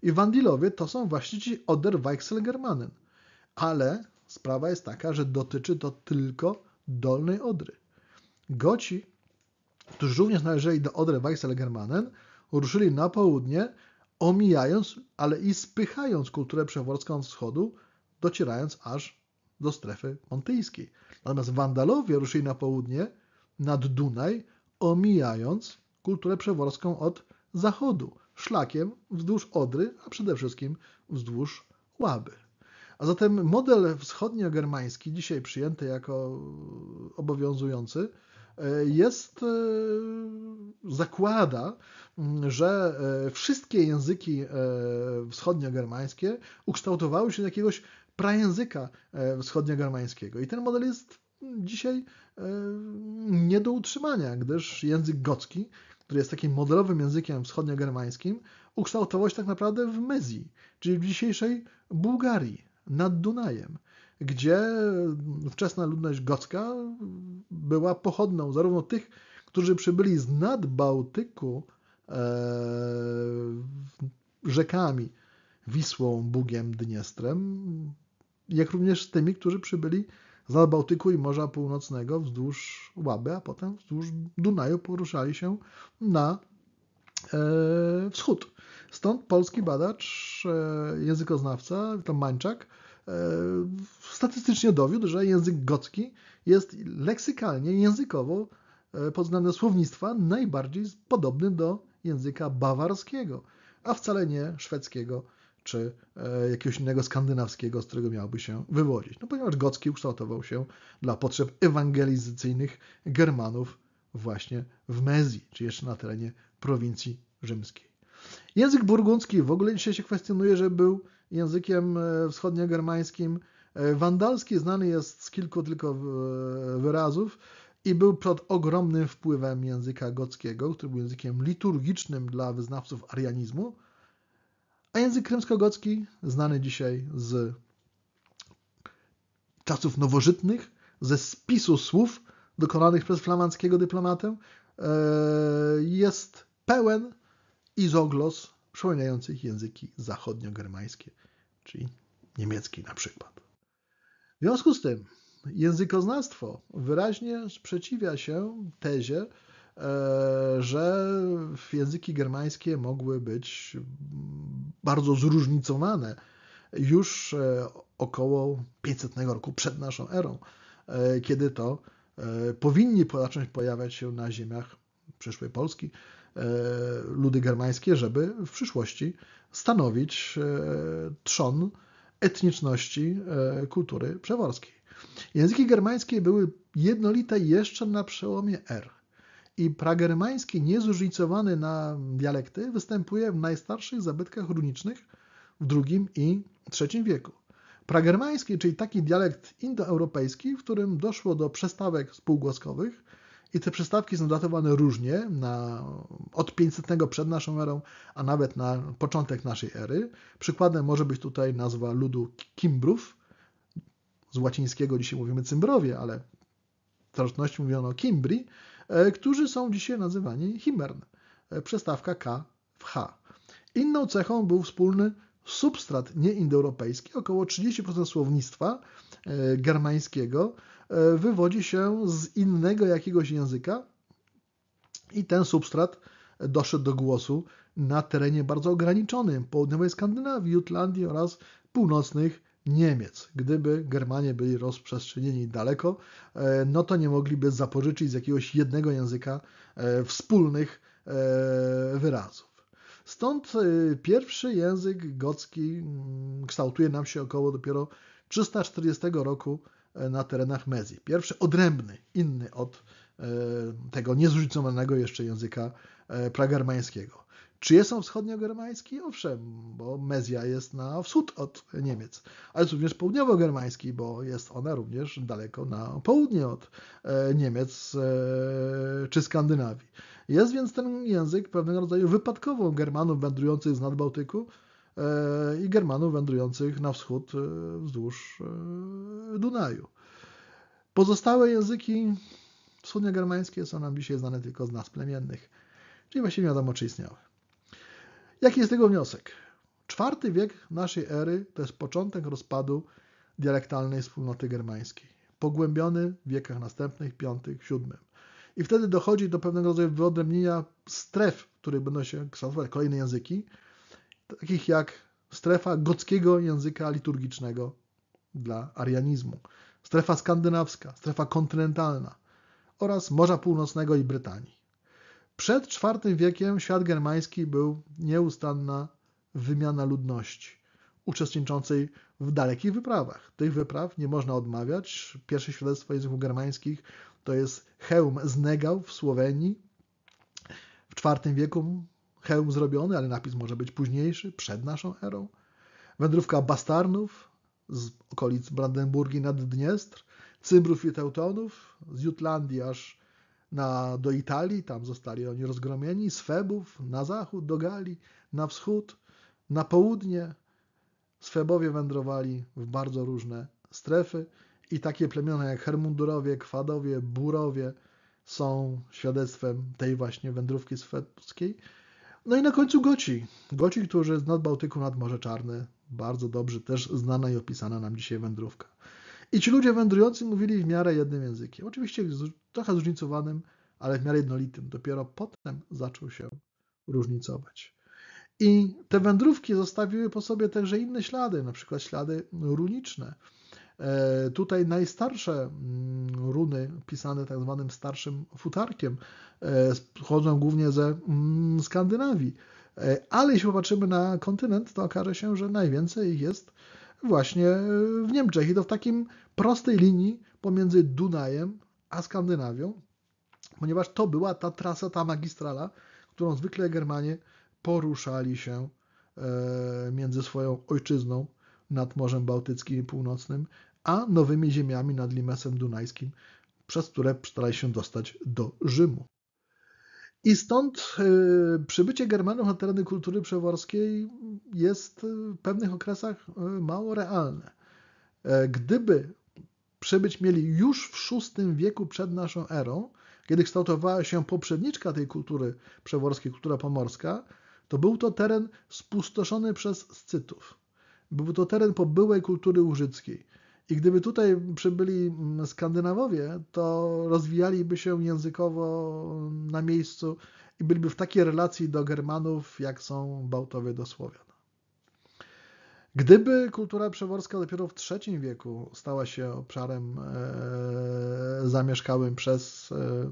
I Wandilowie to są właśnie ci Oder Weichsel Germanen ale sprawa jest taka, że dotyczy to tylko dolnej Odry. Goci, którzy również należeli do Odry Weisselgermanen, ruszyli na południe, omijając, ale i spychając kulturę przeworską od wschodu, docierając aż do strefy montyjskiej. Natomiast Wandalowie ruszyli na południe, nad Dunaj, omijając kulturę przeworską od zachodu, szlakiem wzdłuż Odry, a przede wszystkim wzdłuż Łaby. A zatem model wschodnio-germański, dzisiaj przyjęty jako obowiązujący, e, jest, e, zakłada, mm, że e, wszystkie języki wschodnio-germańskie ukształtowały się do jakiegoś prajęzyka wschodnio-germańskiego. I ten model jest dzisiaj nie do utrzymania, gdyż język gocki, który jest takim modelowym językiem wschodnio-germańskim, ukształtował się tak naprawdę w Mezji, czyli w dzisiejszej Bułgarii nad Dunajem, gdzie wczesna ludność gocka była pochodną zarówno tych, którzy przybyli z nad Bałtyku e, rzekami Wisłą, Bugiem, Dniestrem, jak również z tymi, którzy przybyli z nad Bałtyku i Morza Północnego wzdłuż Łaby, a potem wzdłuż Dunaju poruszali się na e, wschód. Stąd polski badacz, e, językoznawca, tam Mańczak, e, statystycznie dowiódł, że język gocki jest leksykalnie, językowo e, pod względem słownictwa najbardziej podobny do języka bawarskiego, a wcale nie szwedzkiego czy jakiegoś innego skandynawskiego, z którego miałby się wywodzić. No ponieważ gocki ukształtował się dla potrzeb ewangelizacyjnych Germanów właśnie w Mezji, czy jeszcze na terenie prowincji rzymskiej. Język burgundzki w ogóle dzisiaj się kwestionuje, że był językiem e, wschodniogermańskim. E, wandalski znany jest z kilku tylko e, wyrazów i był pod ogromnym wpływem języka gockiego, który był językiem liturgicznym dla wyznawców arianizmu. A język krymskogocki, znany dzisiaj z czasów nowożytnych, ze spisu słów dokonanych przez flamandzkiego dyplomatę, jest pełen izoglos przypominających języki zachodniogermańskie, czyli niemiecki na przykład. W związku z tym językoznawstwo wyraźnie sprzeciwia się tezie, e, że języki germańskie mogły być bardzo zróżnicowane już e, około 500 roku przed naszą erą, e, kiedy to powinni zacząć pojawiać się na ziemiach przyszłej Polski E, ludy germańskie, żeby w przyszłości stanowić e, trzon etniczności e, kultury przeworskiej. Języki germańskie były jednolite jeszcze na przełomie R. I pragermański niezróżnicowany na dialekty występuje w najstarszych zabytkach runicznych w II i III wieku. Pragermański, czyli taki dialekt indoeuropejski, w którym doszło do przestawek spółgłoskowych, i te przystawki są datowane różnie, na, od 500 przed naszą erą, a nawet na początek naszej ery. Przykładem może być tutaj nazwa ludu Kimbrów. Z łacińskiego dzisiaj mówimy Cymbrowie, ale w starożytności mówiono Kimbri, e, którzy są dzisiaj nazywani Himern. E, Przestawka K w H. Inną cechą był wspólny substrat nieindoeuropejski, około 30% słownictwa e, germańskiego E, wywodzi się z innego jakiegoś języka i ten substrat doszedł do głosu na terenie bardzo ograniczonym południowej Skandynawii, Jutlandii oraz północnych Niemiec. Gdyby Germanie byli rozprzestrzenieni daleko, e, no to nie mogliby zapożyczyć z jakiegoś jednego języka e, wspólnych wyrazów. Stąd pierwszy język gocki mm, kształtuje nam się około dopiero 340 roku na terenach Mezji. Pierwszy odrębny, inny od e, tego niezróżnicowanego jeszcze języka e, pragermańskiego. Czy jest on wschodniogermański? Owszem, bo Mezja jest na wschód od Niemiec, ale jest również południowo-germański, bo jest ona również daleko na południe od e, Niemiec czy Skandynawii. Jest więc ten język pewnego rodzaju wypadkową Germanów wędrujących z Nadbałtyku, Bałtyku, i Germanów wędrujących na wschód e, wzdłuż e, Dunaju. Pozostałe języki wschodniogermańskie są nam dzisiaj znane tylko z nas plemiennych, czyli właściwie wiadomo, czy istniały. Jaki jest tego wniosek? Czwarty wiek naszej ery to jest początek rozpadu dialektalnej wspólnoty germańskiej, pogłębiony w wiekach następnych, piątych, siódmym. I wtedy dochodzi do pewnego rodzaju wyodrębnienia stref, w których będą się kształtować kolejne języki, takich jak strefa gockiego języka liturgicznego dla arianizmu, strefa skandynawska, strefa kontynentalna oraz Morza Północnego i Brytanii. Przed IV wiekiem świat germański był nieustanna wymiana ludności uczestniczącej w dalekich wyprawach. Tych wypraw nie można odmawiać. Pierwsze świadectwo języków germańskich to jest Heum z Negał w Słowenii w IV wieku hełm zrobiony, ale napis może być późniejszy, przed naszą erą. Wędrówka Bastarnów z okolic Brandenburgii nad Dniestr, Cybrów i Teutonów, z Jutlandii aż na, do Italii, tam zostali oni rozgromieni, z Febów na zachód, do Galii, na wschód, na południe. Swebowie wędrowali w bardzo różne strefy i takie plemiona jak Hermundurowie, Kwadowie, Burowie są świadectwem tej właśnie wędrówki swebskiej. No i na końcu Goci. Goci, którzy z nad Bałtyku, nad Morze Czarne. Bardzo dobrze też znana i opisana nam dzisiaj wędrówka. I ci ludzie wędrujący mówili w miarę jednym językiem. Oczywiście trochę zróżnicowanym, ale w miarę jednolitym. Dopiero potem zaczął się różnicować. I te wędrówki zostawiły po sobie także inne ślady, na przykład ślady runiczne. E, tutaj najstarsze mm, runy pisane tak zwanym starszym futarkiem e, pochodzą głównie ze mm, Skandynawii. E, ale jeśli popatrzymy na kontynent, to okaże się, że najwięcej ich jest właśnie w Niemczech i to w takim prostej linii pomiędzy Dunajem a Skandynawią, ponieważ to była ta trasa, ta magistrala, którą zwykle Germanie poruszali się między swoją ojczyzną nad Morzem Bałtyckim i Północnym, a nowymi ziemiami nad Limesem Dunajskim, przez które starali się dostać do Rzymu. I stąd y, przybycie Germanów na tereny kultury przeworskiej jest w pewnych okresach y, mało realne. E, gdyby przybyć mieli już w VI wieku przed naszą erą, kiedy kształtowała się poprzedniczka tej kultury przeworskiej, kultura pomorska, to był to teren spustoszony przez Scytów. Był to teren po byłej kultury łużyckiej. I gdyby tutaj przybyli mm, Skandynawowie, to rozwijaliby się językowo na miejscu i byliby w takiej relacji do Germanów, jak są Bałtowie do Słowian. Gdyby kultura przeworska dopiero w III wieku stała się obszarem e, zamieszkałym przez e,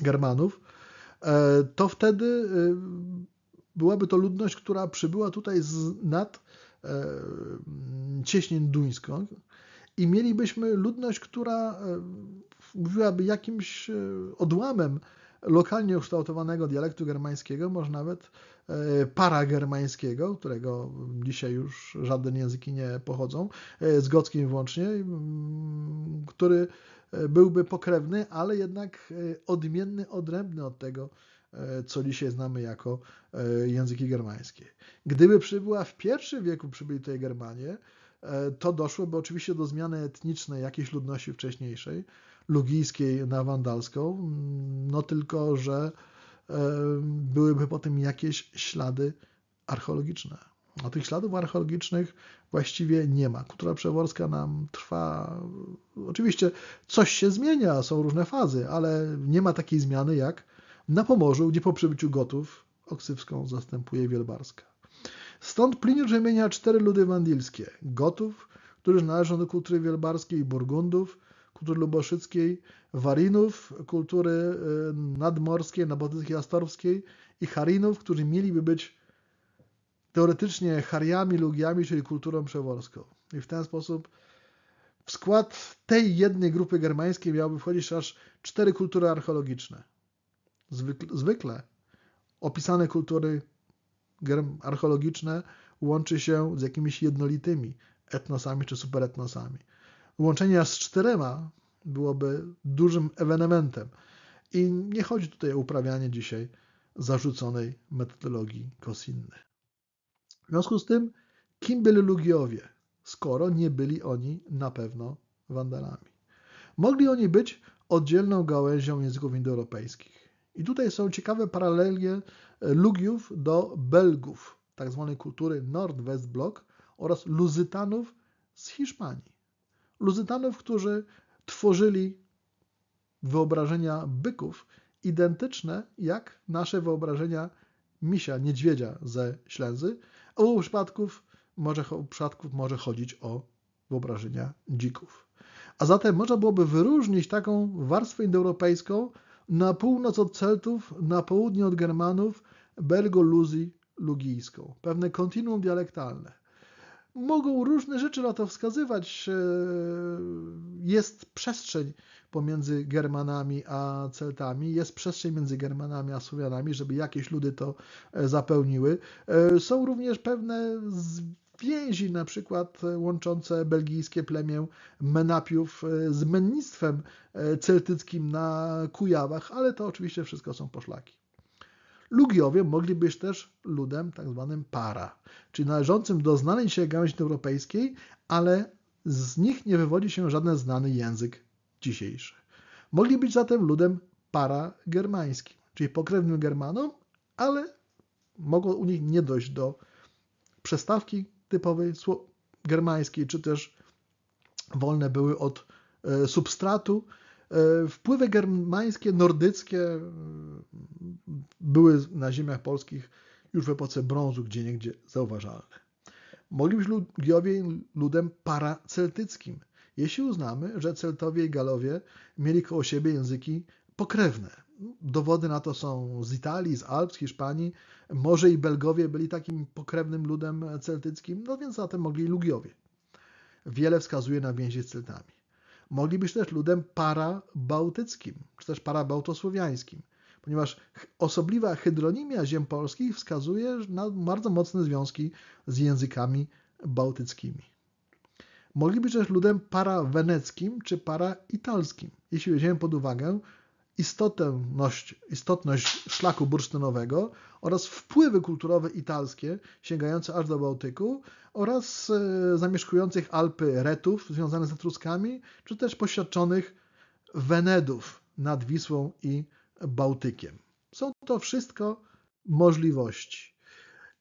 Germanów, e, to wtedy byłaby to ludność, która przybyła tutaj z nad cieśnin duńską, i mielibyśmy ludność, która e, mówiłaby jakimś e, odłamem lokalnie ukształtowanego dialektu germańskiego, może nawet e, paragermańskiego, którego dzisiaj już żadne języki nie pochodzą, z gockim włącznie, który byłby pokrewny, ale jednak odmienny, odrębny od tego, co dzisiaj znamy jako języki germańskie. Gdyby przybyła w pierwszym wieku przybyli tutaj Germanie, to doszłoby oczywiście do zmiany etnicznej jakiejś ludności wcześniejszej, lugijskiej na wandalską, no tylko, że e, byłyby po tym jakieś ślady archeologiczne. A tych śladów archeologicznych właściwie nie ma. Kultura przeworska nam trwa. Oczywiście coś się zmienia, są różne fazy, ale nie ma takiej zmiany jak na Pomorzu, gdzie po przybyciu Gotów Oksywską zastępuje Wielbarska. Stąd Pliniusz wymienia cztery ludy wandilskie: Gotów, którzy należą do kultury wielbarskiej i Burgundów, kultury luboszyckiej, Warinów, kultury y, nadmorskiej, nabotyckiej, astorskiej i Harinów, którzy mieliby być teoretycznie Hariami, Lugiami, czyli kulturą przeworską. I w ten sposób w skład tej jednej grupy germańskiej miałoby wchodzić aż cztery kultury archeologiczne. Zwykle, zwykle opisane kultury gerb archeologiczne łączy się z jakimiś jednolitymi etnosami czy superetnosami. Łączenie z czterema byłoby dużym ewenementem. I nie chodzi tutaj o uprawianie dzisiaj zarzuconej metodologii kosinny. W związku z tym, kim byli Lugiowie, skoro nie byli oni na pewno Wandalami? Mogli oni być oddzielną gałęzią języków indoeuropejskich. I tutaj są ciekawe paralelie e, Lugiów do Belgów, tzw. Tak kultury Nordwestblock oraz Luzytanów z Hiszpanii. Luzytanów, którzy tworzyli wyobrażenia byków identyczne jak nasze wyobrażenia misia, niedźwiedzia ze Ślęzy. O przypadków może, przypadków może chodzić o wyobrażenia dzików. A zatem można byłoby wyróżnić taką warstwę indoeuropejską, na północ od Celtów, na południe od Germanów, Belgo-Luzji lugijską. Pewne kontinuum dialektalne. Mogą różne rzeczy na to wskazywać. E, jest przestrzeń pomiędzy Germanami a Celtami, jest przestrzeń między Germanami a Słowianami, żeby jakieś ludy to e, zapełniły. E, są również pewne więzi na przykład e, łączące belgijskie plemię Menapiów e, z mennictwem e, celtyckim na Kujawach, ale to oczywiście wszystko są poszlaki. Lugiowie mogli być też ludem tak zwanym para, czyli należącym do znanej się gałęzi europejskiej, ale z nich nie wywodzi się żaden znany język dzisiejszy. Mogli być zatem ludem para germańskim, czyli pokrewnym Germanom, ale mogło u nich nie dojść do przestawki, typowej germańskiej, czy też wolne były od e, substratu. E, wpływy germańskie, nordyckie mm, były na ziemiach polskich już w epoce brązu, gdzie niegdzie zauważalne. Mogli być Lugiowie ludem paraceltyckim, jeśli uznamy, że Celtowie i Galowie mieli koło siebie języki pokrewne. Dowody na to są z Italii, z Alp, z Hiszpanii, może i Belgowie byli takim pokrewnym ludem celtyckim, no więc zatem mogli i Lugiowie. Wiele wskazuje na więzi z Celtami. Mogli być też ludem parabałtyckim, czy też parabałtosłowiańskim, ponieważ osobliwa hydronimia ziem polskich wskazuje na bardzo mocne związki z językami bałtyckimi. Mogli być też ludem paraweneckim czy paraitalskim, jeśli weźmiemy pod uwagę, istotność, istotność szlaku bursztynowego oraz wpływy kulturowe italskie sięgające aż do Bałtyku oraz e, zamieszkujących Alpy Retów związanych z Etruskami, czy też poświadczonych Wenedów nad Wisłą i Bałtykiem. Są to wszystko możliwości.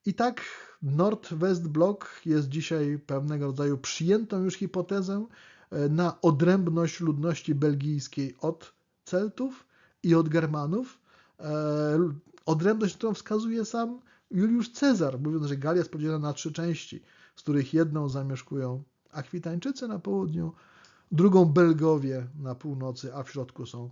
I tak Nord-West Block jest dzisiaj pewnego rodzaju przyjętą już hipotezę e, na odrębność ludności belgijskiej od Celtów i od Germanów. E, odrębność, którą wskazuje sam Juliusz Cezar, mówiąc, że Galia jest podzielona na trzy części, z których jedną zamieszkują Akwitańczycy na południu, drugą Belgowie na północy, a w środku są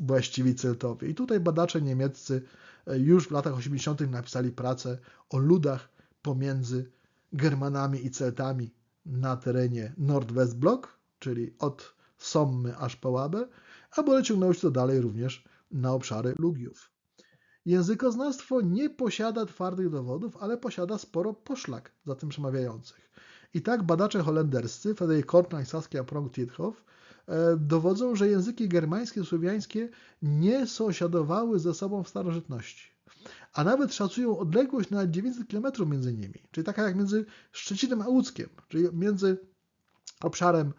właściwi Celtowie. I tutaj badacze niemieccy e, już w latach 80. napisali pracę o ludach pomiędzy Germanami i Celtami na terenie nordwestblock czyli od Sommy aż po Łabę, a boleciągnęło się to dalej również na obszary Lugiów. Językoznawstwo nie posiada twardych dowodów, ale posiada sporo poszlak za tym przemawiających. I tak badacze holenderscy, Frederik i Saskia Prong, Tiethoff, e, dowodzą, że języki germańskie, słowiańskie nie sąsiadowały ze sobą w starożytności. A nawet szacują odległość na 900 km między nimi, czyli taka jak między Szczecinem a Łódzkiem, czyli między obszarem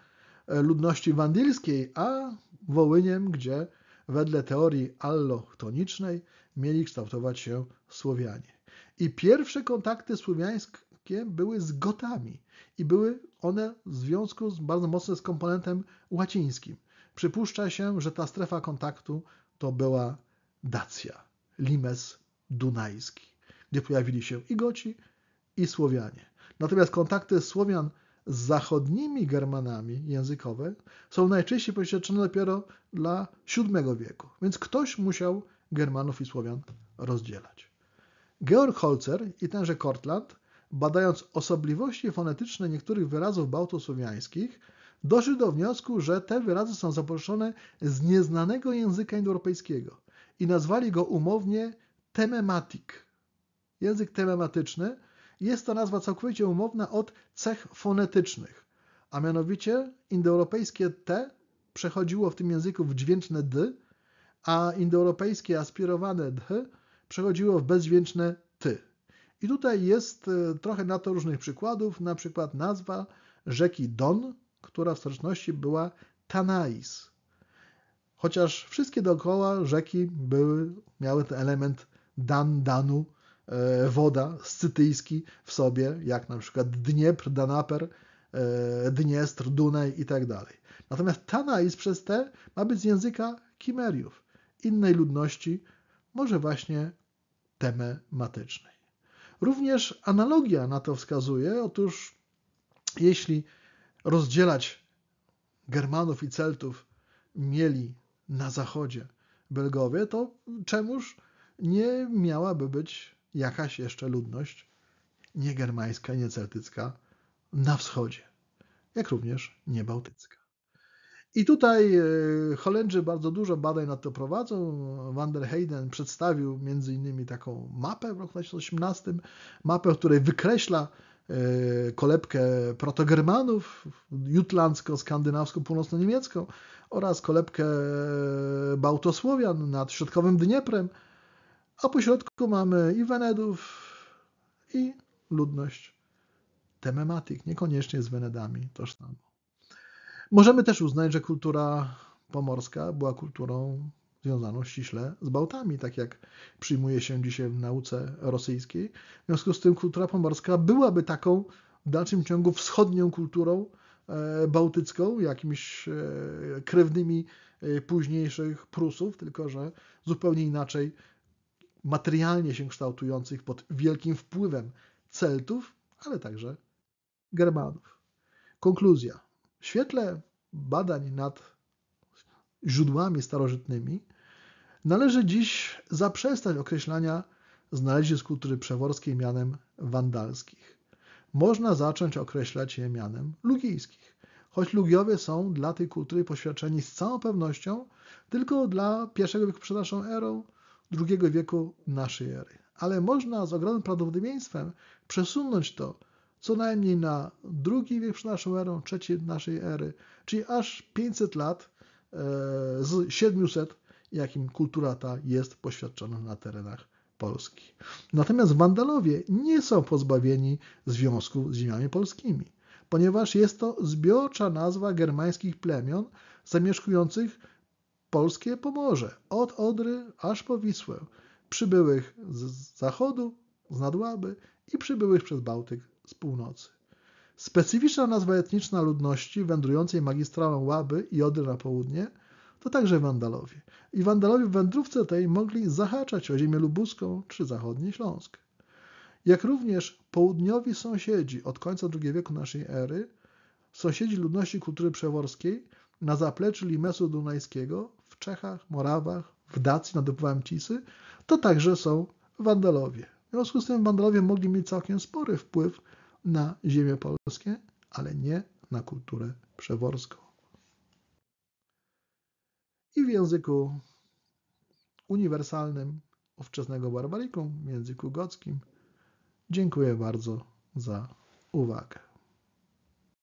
e, ludności wandylskiej a Wołyniem, gdzie wedle teorii allochtonicznej mieli kształtować się Słowianie. I pierwsze kontakty słowiańskie były z Gotami i były one w związku z, bardzo mocno z komponentem łacińskim. Przypuszcza się, że ta strefa kontaktu to była Dacja, Limes Dunajski, gdzie pojawili się i Goci, i Słowianie. Natomiast kontakty Słowian z zachodnimi Germanami językowe są najczęściej poświadczone dopiero dla VII wieku, więc ktoś musiał Germanów i Słowian rozdzielać. Georg Holzer i tenże Kortland, badając osobliwości fonetyczne niektórych wyrazów bałtosłowiańskich, doszli do wniosku, że te wyrazy są zaproszone z nieznanego języka indoeuropejskiego i nazwali go umownie temematik. Język temematyczny jest to nazwa całkowicie umowna od cech fonetycznych, a mianowicie indoeuropejskie T przechodziło w tym języku w dźwięczne D, a indoeuropejskie aspirowane D przechodziło w bezdźwięczne Ty. I tutaj jest e, trochę na to różnych przykładów, na przykład nazwa rzeki Don, która w starożytności była Tanais. Chociaż wszystkie dookoła rzeki były, miały ten element dan, danu, E, woda scytyjski w sobie, jak na przykład Dniepr, Danaper, e, Dniestr, Dunaj i tak dalej. Natomiast Tanais przez te ma być z języka Kimeriów, innej ludności, może właśnie tematycznej. Również analogia na to wskazuje, otóż jeśli rozdzielać Germanów i Celtów mieli na zachodzie Belgowie, to czemuż nie miałaby być jakaś jeszcze ludność niegermańska, nieceltycka na wschodzie, jak również niebałtycka. I tutaj e, Holendrzy bardzo dużo badań nad to prowadzą. Van der Heyden przedstawił między innymi taką mapę w roku 2018, mapę, w której wykreśla e, kolebkę protogermanów jutlandzko-skandynawsko-północno-niemiecką oraz kolebkę e, bałtosłowian nad środkowym Dnieprem a pośrodku mamy i Wenedów, i ludność temematik, niekoniecznie z Wenedami tożsamo. Możemy też uznać, że kultura pomorska była kulturą związaną ściśle z Bałtami, tak jak przyjmuje się dzisiaj w nauce rosyjskiej. W związku z tym kultura pomorska byłaby taką w dalszym ciągu wschodnią kulturą e, bałtycką, jakimiś e, krewnymi e, późniejszych Prusów, tylko że zupełnie inaczej materialnie się kształtujących pod wielkim wpływem Celtów, ale także Germanów. Konkluzja. W świetle badań nad źródłami starożytnymi należy dziś zaprzestać określania znalezisk kultury przeworskiej mianem wandalskich. Można zacząć określać je mianem lugijskich, choć lugiowie są dla tej kultury poświadczeni z całą pewnością tylko dla pierwszego wieku przed naszą erą II wieku naszej ery. Ale można z ogromnym prawdopodobieństwem przesunąć to co najmniej na II wiek przed naszą erą, III naszej ery, czyli aż 500 lat e, z 700, jakim kultura ta jest poświadczona na terenach Polski. Natomiast Wandalowie nie są pozbawieni związku z ziemiami polskimi, ponieważ jest to zbiorcza nazwa germańskich plemion zamieszkujących polskie Pomorze, od Odry aż po Wisłę, przybyłych z zachodu, z nadłaby i przybyłych przez Bałtyk z północy. Specyficzna nazwa etniczna ludności wędrującej magistralą Łaby i Odry na południe to także Wandalowie. I Wandalowie w wędrówce tej mogli zahaczać o ziemię lubuską czy zachodni Śląsk. Jak również południowi sąsiedzi od końca II wieku naszej ery, sąsiedzi ludności kultury przeworskiej na zapleczu Limesu Dunajskiego w Czechach, Morawach, w Dacji nadobywałem cisy, to także są Wandalowie. W związku z tym Wandalowie mogli mieć całkiem spory wpływ na ziemię polskie, ale nie na kulturę przeworską. I w języku uniwersalnym ówczesnego barbarikum, w języku gockim, dziękuję bardzo za uwagę.